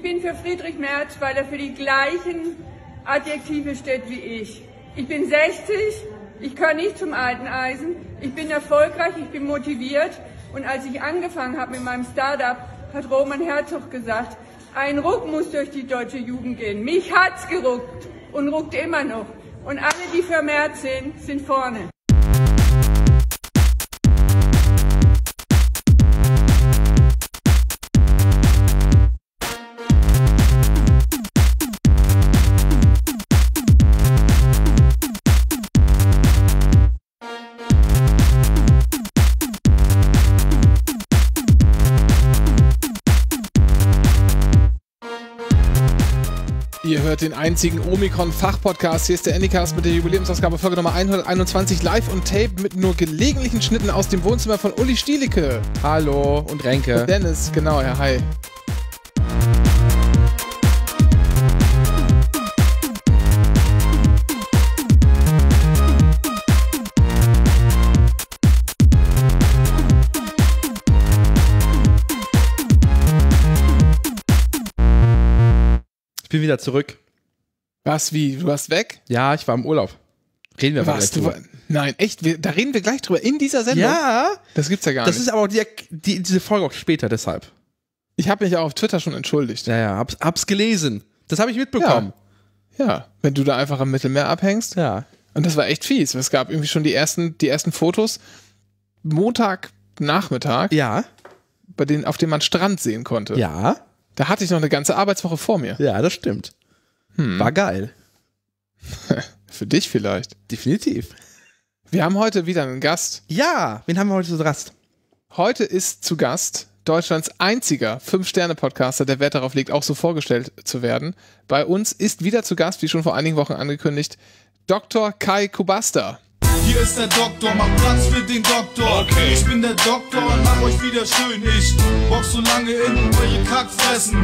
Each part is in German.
Ich bin für Friedrich Merz, weil er für die gleichen Adjektive steht wie ich. Ich bin 60, ich kann nicht zum alten Eisen, ich bin erfolgreich, ich bin motiviert und als ich angefangen habe mit meinem Startup, hat Roman Herzog gesagt, ein Ruck muss durch die deutsche Jugend gehen. Mich hat's geruckt und ruckt immer noch. Und alle, die für Merz sind, sind vorne. hört den einzigen Omikron-Fachpodcast. Hier ist der Endicast mit der Jubiläumsausgabe Folge Nummer 121 live und tape mit nur gelegentlichen Schnitten aus dem Wohnzimmer von Uli Stielicke. Hallo und Renke. Und Dennis, genau, ja, hi. Ich bin wieder zurück. Was, wie? Du warst weg? Ja, ich war im Urlaub. Reden wir Was, mal gleich drüber. Nein, echt? Wir, da reden wir gleich drüber. In dieser Sendung? Ja. Das gibt's ja gar das nicht. Das ist aber auch die, die, diese Folge auch später, deshalb. Ich habe mich auch auf Twitter schon entschuldigt. Ja, ja, hab's, hab's gelesen. Das habe ich mitbekommen. Ja. ja. wenn du da einfach am Mittelmeer abhängst. Ja. Und das war echt fies. Es gab irgendwie schon die ersten, die ersten Fotos. Montagnachmittag. Ja. Bei denen, auf dem man Strand sehen konnte. Ja. Da hatte ich noch eine ganze Arbeitswoche vor mir. Ja, das stimmt. Hm. War geil. Für dich vielleicht. Definitiv. Wir haben heute wieder einen Gast. Ja, wen haben wir heute zu Gast? Heute ist zu Gast Deutschlands einziger Fünf-Sterne-Podcaster, der Wert darauf legt, auch so vorgestellt zu werden. Bei uns ist wieder zu Gast, wie schon vor einigen Wochen angekündigt, Dr. Kai Kubasta. Hier ist der Doktor, mach Platz für den Doktor. Okay. Ich bin der Doktor und mach euch wieder schön. Ich box so lange in eure Kackfressen,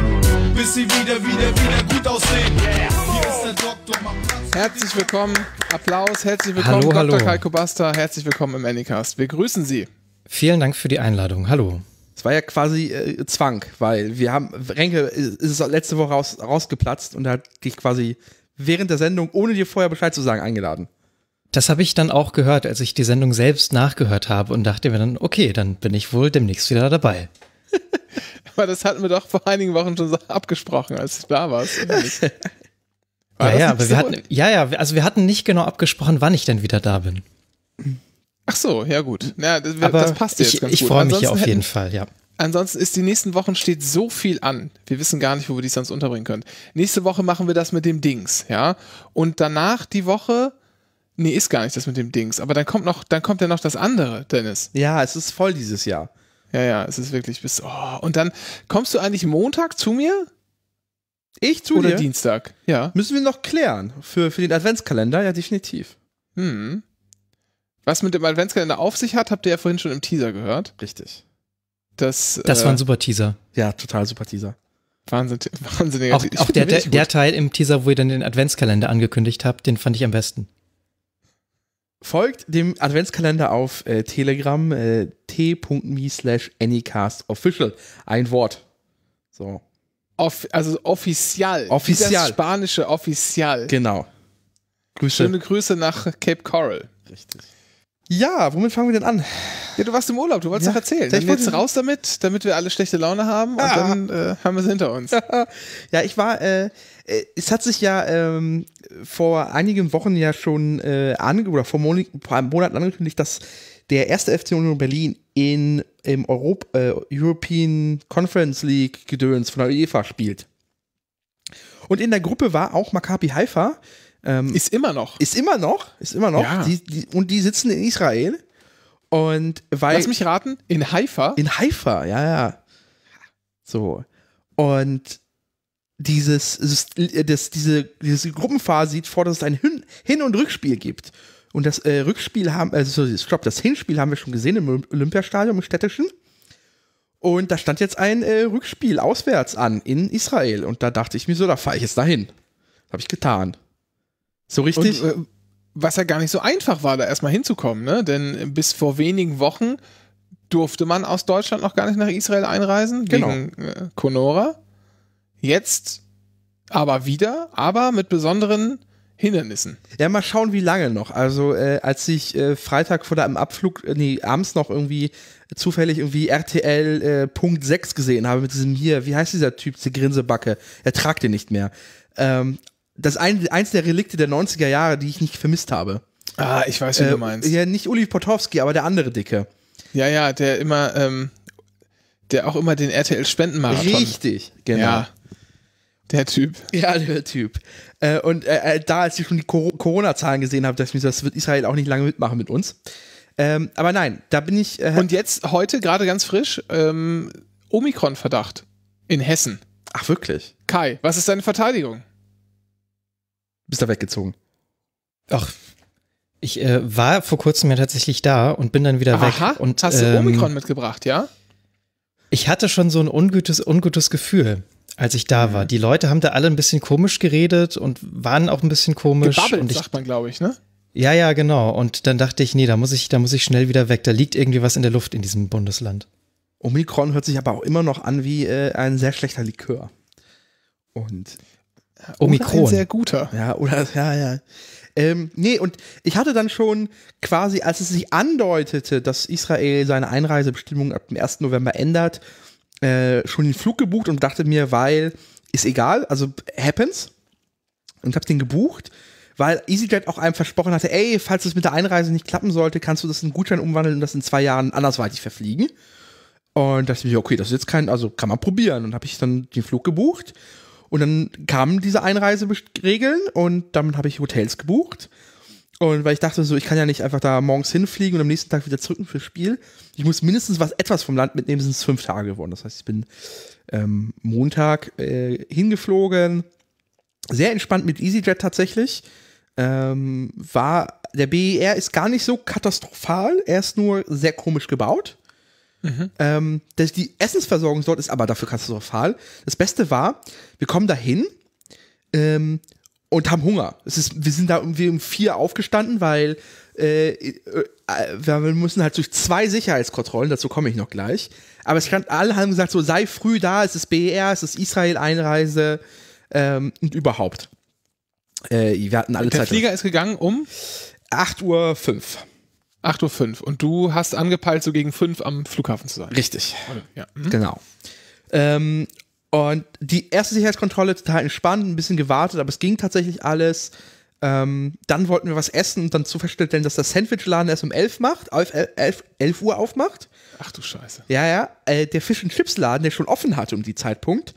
bis sie wieder, wieder, wieder gut aussehen. Hier ist der Doktor, mach Platz. Herzlich willkommen, Applaus, herzlich willkommen, hallo, Dr. Kai Kobasta, herzlich willkommen im Anycast. Wir grüßen Sie. Vielen Dank für die Einladung. Hallo. Es war ja quasi äh, Zwang, weil wir haben, Renke äh, ist letzte Woche raus, rausgeplatzt und hat dich quasi während der Sendung, ohne dir vorher Bescheid zu sagen, eingeladen. Das habe ich dann auch gehört, als ich die Sendung selbst nachgehört habe und dachte mir dann, okay, dann bin ich wohl demnächst wieder dabei. Aber das hatten wir doch vor einigen Wochen schon so abgesprochen, als ich da warst. War ja, ja, aber so? wir hatten, ja, ja, also wir hatten nicht genau abgesprochen, wann ich denn wieder da bin. Ach so, ja gut. Ja, das, aber das passt jetzt ich, ganz ich gut. Ich freue mich ja auf hätten, jeden Fall, ja. Ansonsten ist die nächsten Wochen steht so viel an. Wir wissen gar nicht, wo wir die sonst unterbringen können. Nächste Woche machen wir das mit dem Dings, ja. Und danach die Woche Nee, ist gar nicht das mit dem Dings. Aber dann kommt noch, dann kommt ja noch das andere, Dennis. Ja, es ist voll dieses Jahr. Ja, ja, es ist wirklich bis. Oh. Und dann kommst du eigentlich Montag zu mir? Ich zu Oder dir? Oder Dienstag, ja. Müssen wir noch klären. Für, für den Adventskalender, ja, definitiv. Hm. Was mit dem Adventskalender auf sich hat, habt ihr ja vorhin schon im Teaser gehört. Richtig. Das, das äh, war ein äh, super Teaser. Ja, total super Teaser. Wahnsinn, wahnsinniger Auch, auch der, der, der Teil im Teaser, wo ihr dann den Adventskalender angekündigt habt, den fand ich am besten. Folgt dem Adventskalender auf äh, Telegram äh, t.me slash anycastofficial. Ein Wort. So. Off, also offizial. Offizial. Das spanische offizial. Genau. Grüße. Schöne Grüße nach Cape Coral. Richtig. Ja, womit fangen wir denn an? Ja, du warst im Urlaub, du wolltest ja, doch erzählen. Dann ich wollte raus damit, damit wir alle schlechte Laune haben ja. und ah. dann äh, haben wir es hinter uns. ja, ich war, äh, äh, es hat sich ja ähm, vor einigen Wochen ja schon äh, ange oder vor Mon Monaten angekündigt, dass der erste FC Union Berlin in, im Europ äh, European Conference League Gedöns von der UEFA spielt. Und in der Gruppe war auch Maccabi Haifa, ähm, ist immer noch. Ist immer noch, ist immer noch. Ja. Die, die, und die sitzen in Israel. Und weil. Lass mich raten, in Haifa? In Haifa, ja, ja. So. Und dieses, das, diese, diese Gruppenphase sieht vor, dass es ein Hin-, Hin und Rückspiel gibt. Und das äh, Rückspiel haben, also stopp, das Hinspiel haben wir schon gesehen im Olympiastadion, im städtischen. Und da stand jetzt ein äh, Rückspiel auswärts an in Israel. Und da dachte ich mir so, da fahre ich jetzt dahin. Habe ich getan. So richtig? Und, äh, was ja gar nicht so einfach war, da erstmal hinzukommen, ne? Denn bis vor wenigen Wochen durfte man aus Deutschland noch gar nicht nach Israel einreisen, genau. wegen äh, Conora. Jetzt aber wieder, aber mit besonderen Hindernissen. Ja, mal schauen, wie lange noch. Also, äh, als ich äh, Freitag vor dem Abflug, äh, nee, abends noch irgendwie zufällig irgendwie RTL äh, Punkt 6 gesehen habe mit diesem hier, wie heißt dieser Typ, diese Grinsebacke, er tragt den nicht mehr. Ähm, das ein, eins der Relikte der 90er Jahre, die ich nicht vermisst habe. Ah, ich weiß, wie äh, du meinst. Ja, nicht Uli Potowski, aber der andere Dicke. Ja, ja, der immer, ähm, der auch immer den RTL-Spendenmarathon. Richtig, genau. Ja. Der Typ. Ja, der Typ. Äh, und äh, äh da, als ich schon die Corona-Zahlen gesehen habe, dass mir das wird Israel auch nicht lange mitmachen mit uns. Ähm, aber nein, da bin ich. Äh, und jetzt heute gerade ganz frisch ähm, Omikron-Verdacht in Hessen. Ach wirklich? Kai, was ist deine Verteidigung? bist da weggezogen. Ach, ich äh, war vor kurzem ja tatsächlich da und bin dann wieder Aha, weg. Und, hast du ähm, Omikron mitgebracht, ja? Ich hatte schon so ein ungutes, ungutes Gefühl, als ich da mhm. war. Die Leute haben da alle ein bisschen komisch geredet und waren auch ein bisschen komisch. Gebabbelt, und ich, sagt man, glaube ich, ne? Ja, ja, genau. Und dann dachte ich, nee, da muss ich, da muss ich schnell wieder weg. Da liegt irgendwie was in der Luft in diesem Bundesland. Omikron hört sich aber auch immer noch an wie äh, ein sehr schlechter Likör. Und Omikron. Oder ein sehr guter. Ja, oder, ja, ja. Ähm, nee, und ich hatte dann schon quasi, als es sich andeutete, dass Israel seine Einreisebestimmung ab dem 1. November ändert, äh, schon den Flug gebucht und dachte mir, weil, ist egal, also happens. Und habe den gebucht, weil EasyJet auch einem versprochen hatte, ey, falls es mit der Einreise nicht klappen sollte, kannst du das in einen Gutschein umwandeln und das in zwei Jahren andersweitig verfliegen. Und dachte ich mir, okay, das ist jetzt kein, also kann man probieren. Und habe ich dann den Flug gebucht und dann kamen diese Einreiseregeln und damit habe ich Hotels gebucht. Und weil ich dachte so, ich kann ja nicht einfach da morgens hinfliegen und am nächsten Tag wieder zurück fürs Spiel. Ich muss mindestens was etwas vom Land mitnehmen, sind es fünf Tage geworden. Das heißt, ich bin ähm, Montag äh, hingeflogen. Sehr entspannt mit EasyJet tatsächlich. Ähm, war, der BER ist gar nicht so katastrophal, er ist nur sehr komisch gebaut. Mhm. Ähm, die Essensversorgung dort ist aber dafür katastrophal. Das Beste war, wir kommen dahin ähm, und haben Hunger. Es ist, wir sind da irgendwie um vier aufgestanden, weil äh, äh, äh, wir müssen halt durch zwei Sicherheitskontrollen, dazu komme ich noch gleich. Aber es stand, alle haben gesagt, so sei früh da, es ist BER, es ist Israel-Einreise ähm, und überhaupt. Äh, wir hatten alle der Zeit. Flieger ist gegangen um 8.05 Uhr. 8.05 Uhr. Und du hast angepeilt, so gegen 5 am Flughafen zu sein. Richtig. Ja. Mhm. Genau. Ähm, und die erste Sicherheitskontrolle total entspannt, ein bisschen gewartet, aber es ging tatsächlich alles. Ähm, dann wollten wir was essen und dann zu feststellen, dass der Sandwichladen erst um 11 macht, 11, 11, 11 Uhr aufmacht. Ach du Scheiße. Ja, ja. Äh, der Fisch- und Chipsladen, der schon offen hatte um die Zeitpunkt.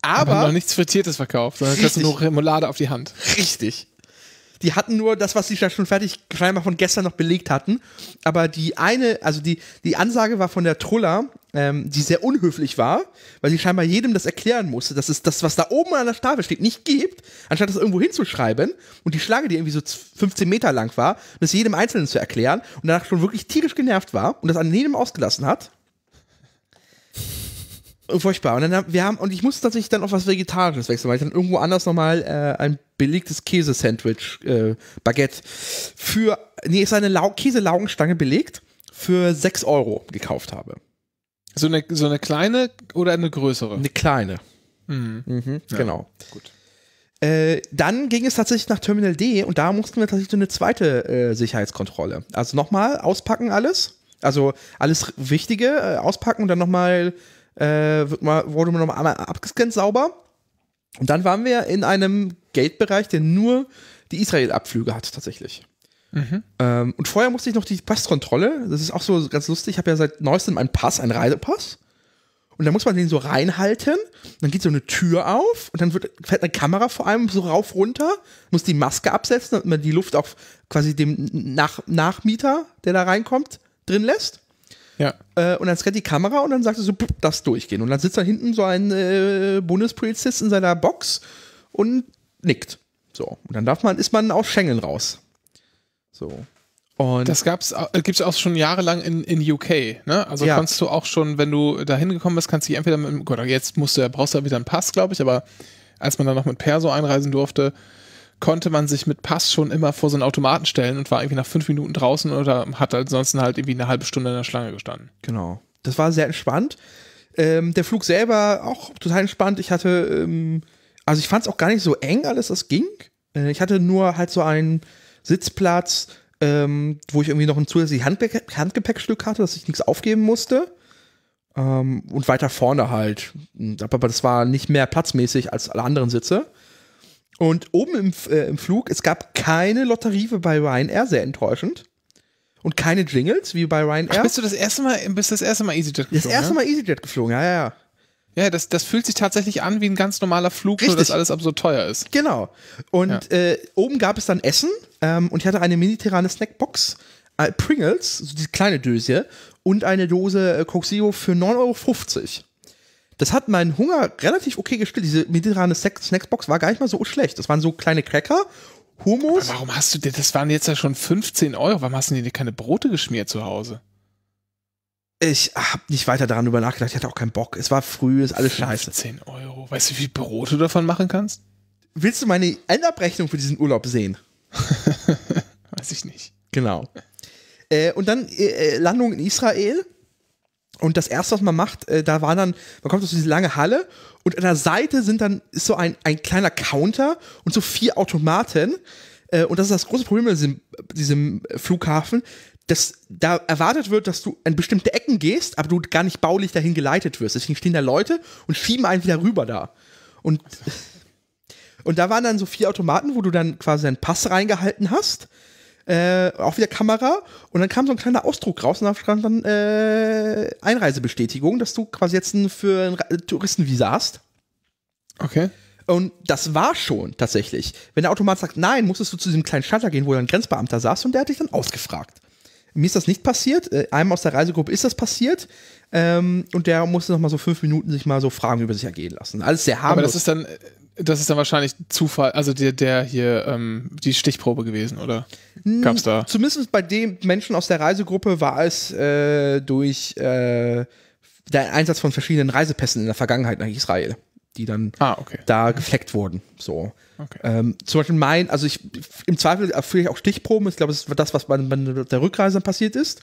Aber, aber noch nichts Frittiertes verkauft, sondern kriegst du nur Remoulade auf die Hand. Richtig. Die hatten nur das, was sie schon fertig scheinbar von gestern noch belegt hatten. Aber die eine, also die, die Ansage war von der Trulla, ähm, die sehr unhöflich war, weil sie scheinbar jedem das erklären musste, dass es das, was da oben an der Tafel steht, nicht gibt, anstatt das irgendwo hinzuschreiben und die Schlange, die irgendwie so 15 Meter lang war, das jedem Einzelnen zu erklären und danach schon wirklich tierisch genervt war und das an jedem ausgelassen hat. Furchtbar. Und dann wir haben, und ich musste tatsächlich dann auf was Vegetarisches wechseln, weil ich dann irgendwo anders nochmal äh, ein belegtes Käsesandwich, äh, Baguette für, nee, ist eine Lau Käselaugenstange belegt für 6 Euro gekauft habe. So eine, so eine kleine oder eine größere? Eine kleine. Mhm. Mhm, ja. Genau. Gut. Äh, dann ging es tatsächlich nach Terminal D und da mussten wir tatsächlich eine zweite äh, Sicherheitskontrolle. Also nochmal auspacken alles. Also alles Wichtige äh, auspacken und dann nochmal äh, wird mal, wurde man nochmal einmal abgescannt sauber. Und dann waren wir in einem Gate-Bereich, der nur die Israel-Abflüge hat, tatsächlich. Mhm. Ähm, und vorher musste ich noch die Passkontrolle. Das ist auch so ganz lustig. Ich habe ja seit neuestem einen Pass, einen Reisepass. Und dann muss man den so reinhalten. Dann geht so eine Tür auf und dann wird, fährt eine Kamera vor allem so rauf runter, muss die Maske absetzen, damit man die Luft auf quasi dem Nach Nachmieter, der da reinkommt, drin lässt. Ja. Äh, und dann scannt die Kamera und dann sagt er so, das durchgehen. Und dann sitzt da hinten so ein äh, Bundespolizist in seiner Box und nickt. So. Und dann darf man, ist man aus Schengen raus. So. Und das äh, gibt es auch schon jahrelang in, in UK, ne? Also ja. kannst du auch schon, wenn du da hingekommen bist, kannst du dich entweder mit, gut, jetzt musst du, brauchst du ja wieder einen Pass, glaube ich, aber als man dann noch mit Perso einreisen durfte, konnte man sich mit Pass schon immer vor so einen Automaten stellen und war irgendwie nach fünf Minuten draußen oder hat ansonsten halt irgendwie eine halbe Stunde in der Schlange gestanden. Genau. Das war sehr entspannt. Ähm, der Flug selber auch total entspannt. Ich hatte, ähm, also ich fand es auch gar nicht so eng alles, das ging. Äh, ich hatte nur halt so einen Sitzplatz, ähm, wo ich irgendwie noch ein zusätzliches Handbe Handgepäckstück hatte, dass ich nichts aufgeben musste. Ähm, und weiter vorne halt. Aber das war nicht mehr platzmäßig als alle anderen Sitze. Und oben im, äh, im Flug, es gab keine Lotterie wie bei Ryanair, sehr enttäuschend. Und keine Jingles wie bei Ryanair. Ach, bist du das erste Mal, bist das erste Mal EasyJet geflogen? Das erste ne? Mal EasyJet geflogen, ja, ja, ja. Ja, das, das fühlt sich tatsächlich an wie ein ganz normaler Flug, Richtig. nur dass alles absurd teuer ist. Genau. Und ja. äh, oben gab es dann Essen ähm, und ich hatte eine mediterrane Snackbox, äh, Pringles, so diese kleine Döse, und eine Dose äh, Coke für 9,50 Euro. Das hat meinen Hunger relativ okay gestillt. Diese mediterrane Snacksbox war gar nicht mal so schlecht. Das waren so kleine Cracker, Hummus. Aber warum hast du dir, das waren jetzt ja schon 15 Euro, warum hast du dir keine Brote geschmiert zu Hause? Ich habe nicht weiter daran über nachgedacht, ich hatte auch keinen Bock. Es war früh, ist alles 15 scheiße. 15 Euro. Weißt du, wie viel Brot du davon machen kannst? Willst du meine Endabrechnung für diesen Urlaub sehen? Weiß ich nicht. Genau. Äh, und dann äh, äh Landung in Israel. Und das erste, was man macht, äh, da war dann, man kommt aus diese lange Halle und an der Seite sind dann, ist so ein, ein kleiner Counter und so vier Automaten. Äh, und das ist das große Problem mit diesem, diesem Flughafen, dass da erwartet wird, dass du an bestimmte Ecken gehst, aber du gar nicht baulich dahin geleitet wirst. Deswegen stehen da Leute und schieben einen wieder rüber da. Und, und da waren dann so vier Automaten, wo du dann quasi deinen Pass reingehalten hast äh, auch wieder Kamera und dann kam so ein kleiner Ausdruck raus und da stand dann äh, Einreisebestätigung, dass du quasi jetzt ein, für ein Touristenvisa hast. Okay. Und das war schon tatsächlich. Wenn der Automat sagt, nein, musstest du zu diesem kleinen Schalter gehen, wo dann ein Grenzbeamter saß und der hat dich dann ausgefragt. Mir ist das nicht passiert. Äh, Einem aus der Reisegruppe ist das passiert. Ähm, und der musste nochmal so fünf Minuten sich mal so Fragen über sich ergehen lassen. Alles sehr harmlos. Aber das ist dann, das ist dann wahrscheinlich Zufall, also der, der hier ähm, die Stichprobe gewesen, oder? Gab's da? Zumindest bei den Menschen aus der Reisegruppe war es äh, durch äh, der Einsatz von verschiedenen Reisepässen in der Vergangenheit nach Israel, die dann ah, okay. da gefleckt wurden. So. Okay. Ähm, zum Beispiel mein, also ich im Zweifel erfülle ich auch Stichproben. Ich glaube, das ist das, was bei, bei der Rückreise passiert ist.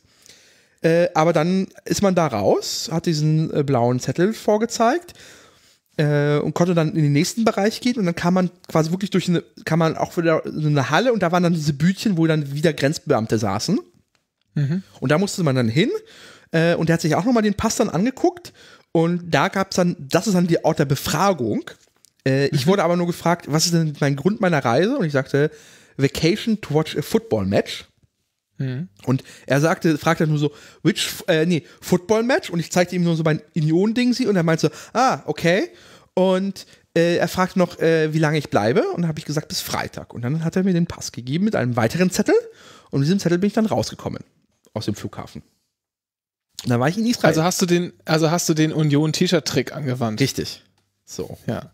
Äh, aber dann ist man da raus, hat diesen äh, blauen Zettel vorgezeigt äh, und konnte dann in den nächsten Bereich gehen und dann kam man quasi wirklich durch eine, kam man auch wieder so eine Halle und da waren dann diese Bütchen, wo dann wieder Grenzbeamte saßen. Mhm. Und da musste man dann hin äh, und der hat sich auch nochmal den Pass dann angeguckt und da gab es dann, das ist dann die Ort der Befragung. Äh, Ich mhm. wurde aber nur gefragt, was ist denn mein Grund meiner Reise? Und ich sagte, Vacation to watch a football match. Mhm. Und er sagte, dann nur so, which, äh, nee, Football Match? Und ich zeigte ihm nur so mein Union-Ding sie und er meinte so, ah, okay. Und äh, er fragte noch, äh, wie lange ich bleibe. Und dann habe ich gesagt, bis Freitag. Und dann hat er mir den Pass gegeben mit einem weiteren Zettel. Und mit diesem Zettel bin ich dann rausgekommen aus dem Flughafen. Und dann war ich in Israel. Also hast du den, also hast du den Union-T-Shirt-Trick angewandt. Richtig. So. Ja.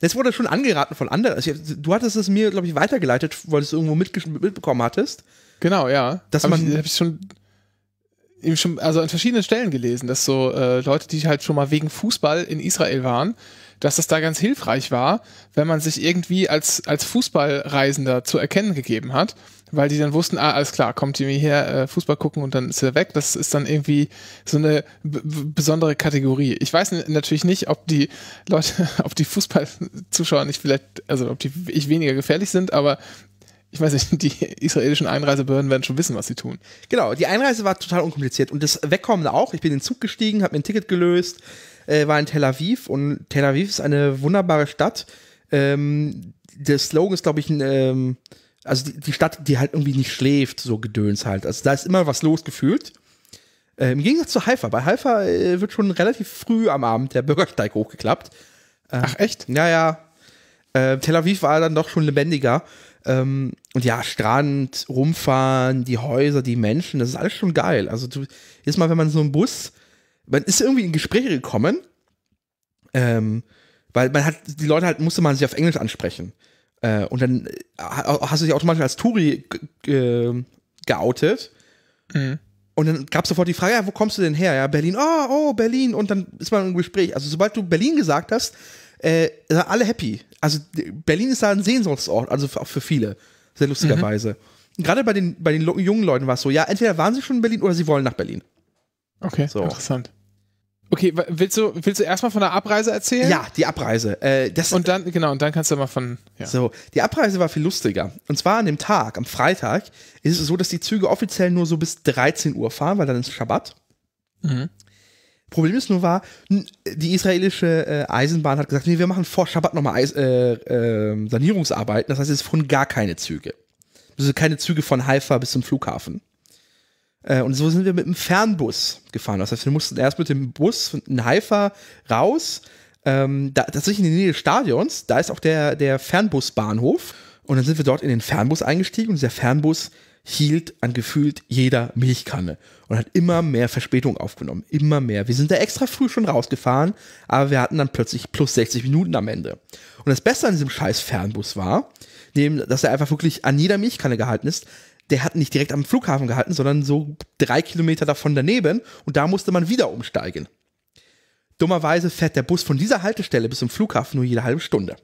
Das wurde schon angeraten von anderen. Also, du hattest es mir, glaube ich, weitergeleitet, weil du es irgendwo mitbekommen hattest. Genau, ja. Dass hab man ich, hab ich schon eben schon, also an verschiedenen Stellen gelesen, dass so äh, Leute, die halt schon mal wegen Fußball in Israel waren, dass das da ganz hilfreich war, wenn man sich irgendwie als, als Fußballreisender zu erkennen gegeben hat, weil die dann wussten, ah, alles klar, kommt ihr hier äh, Fußball gucken und dann ist er weg. Das ist dann irgendwie so eine besondere Kategorie. Ich weiß natürlich nicht, ob die Leute, ob die Fußballzuschauer nicht vielleicht, also ob die ich weniger gefährlich sind, aber ich weiß nicht, die israelischen Einreisebehörden werden schon wissen, was sie tun. Genau, die Einreise war total unkompliziert und das Wegkommen auch. Ich bin in den Zug gestiegen, habe mir ein Ticket gelöst, äh, war in Tel Aviv und Tel Aviv ist eine wunderbare Stadt. Ähm, der Slogan ist, glaube ich, ein, ähm, also die, die, Stadt, die halt irgendwie nicht schläft, so Gedöns halt. Also da ist immer was losgefühlt. gefühlt. Äh, Im Gegensatz zu Haifa. Bei Haifa äh, wird schon relativ früh am Abend der Bürgersteig hochgeklappt. Ähm, Ach echt? Ja, ja. Äh, Tel Aviv war dann doch schon lebendiger. Ähm, und ja, Strand, rumfahren, die Häuser, die Menschen, das ist alles schon geil. Also du, jetzt Mal, wenn man so einen Bus, man ist irgendwie in Gespräche gekommen, ähm, weil man hat, die Leute halt, musste man sich auf Englisch ansprechen. Äh, und dann äh, hast du dich automatisch als Touri äh, geoutet. Mhm. Und dann gab es sofort die Frage, ja, wo kommst du denn her? Ja, Berlin, oh, oh, Berlin. Und dann ist man im Gespräch. Also sobald du Berlin gesagt hast, äh, sind alle happy. Also Berlin ist da ein Sehnsuchtsort, also auch für viele. Sehr lustigerweise. Mhm. Gerade bei den, bei den jungen Leuten war es so, ja, entweder waren sie schon in Berlin oder sie wollen nach Berlin. Okay, so. interessant. Okay, willst du, willst du erstmal von der Abreise erzählen? Ja, die Abreise. Äh, das, und dann, genau, und dann kannst du mal von. Ja. So, die Abreise war viel lustiger. Und zwar an dem Tag, am Freitag, ist es so, dass die Züge offiziell nur so bis 13 Uhr fahren, weil dann ist Schabbat. Mhm. Problem ist nur war, die israelische äh, Eisenbahn hat gesagt, nee, wir machen vor Schabbat nochmal Eis, äh, äh, Sanierungsarbeiten. Das heißt, es fuhren gar keine Züge. Also keine Züge von Haifa bis zum Flughafen. Äh, und so sind wir mit dem Fernbus gefahren. Das heißt, wir mussten erst mit dem Bus in Haifa raus. Ähm, da, tatsächlich in der Nähe des Stadions, da ist auch der, der Fernbusbahnhof. Und dann sind wir dort in den Fernbus eingestiegen und dieser Fernbus hielt an gefühlt jeder Milchkanne und hat immer mehr Verspätung aufgenommen. Immer mehr. Wir sind da extra früh schon rausgefahren, aber wir hatten dann plötzlich plus 60 Minuten am Ende. Und das Beste an diesem scheiß Fernbus war, neben, dass er einfach wirklich an jeder Milchkanne gehalten ist, der hat nicht direkt am Flughafen gehalten, sondern so drei Kilometer davon daneben und da musste man wieder umsteigen. Dummerweise fährt der Bus von dieser Haltestelle bis zum Flughafen nur jede halbe Stunde.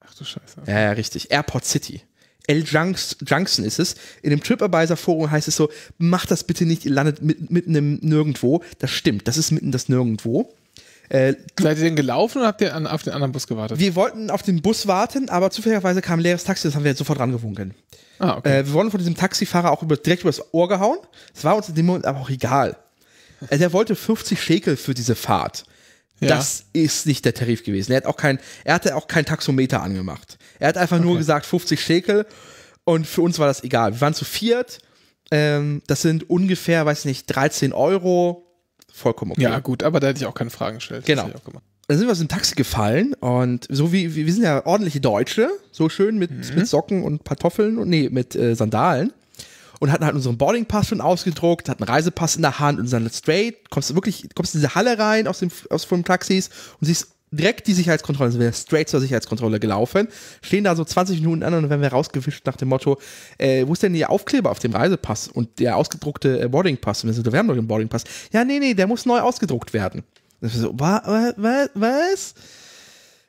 Ach du Scheiße. Ja, ja, richtig. Airport City. L. Junks, Junkson ist es. In dem TripAdvisor-Forum heißt es so, macht das bitte nicht, ihr landet mit, mitten im Nirgendwo. Das stimmt, das ist mitten das Nirgendwo. Äh, Seid ihr denn gelaufen oder habt ihr an, auf den anderen Bus gewartet? Wir wollten auf den Bus warten, aber zufälligerweise kam ein leeres Taxi, das haben wir sofort rangewunken. Ah, okay. Äh, wir wurden von diesem Taxifahrer auch über, direkt übers Ohr gehauen. Es war uns in dem Moment aber auch egal. Also äh, er wollte 50 Schekel für diese Fahrt. Ja. Das ist nicht der Tarif gewesen. Er, hat auch kein, er hatte auch kein Taxometer angemacht. Er hat einfach okay. nur gesagt 50 Schekel und für uns war das egal. Wir waren zu viert. Ähm, das sind ungefähr, weiß nicht, 13 Euro. Vollkommen okay. Ja, gut, aber da hätte ich auch keine Fragen gestellt. Genau. Dann sind wir aus dem Taxi gefallen und so wie, wir sind ja ordentliche Deutsche, so schön mit, mhm. mit Socken und Pantoffeln und nee, mit äh, Sandalen und hatten halt unseren Boardingpass schon ausgedruckt, hatten Reisepass in der Hand und sind dann straight, kommst du wirklich, kommst in diese Halle rein aus dem, aus dem Taxis und siehst direkt die Sicherheitskontrolle, sind also wir straight zur Sicherheitskontrolle gelaufen, stehen da so 20 Minuten an und werden wir rausgewischt nach dem Motto, äh, wo ist denn der Aufkleber auf dem Reisepass und der ausgedruckte äh, Boardingpass? Und wir sind, so, wir haben doch den Boardingpass. Ja, nee, nee, der muss neu ausgedruckt werden. Und wir so, wa, wa, wa, was?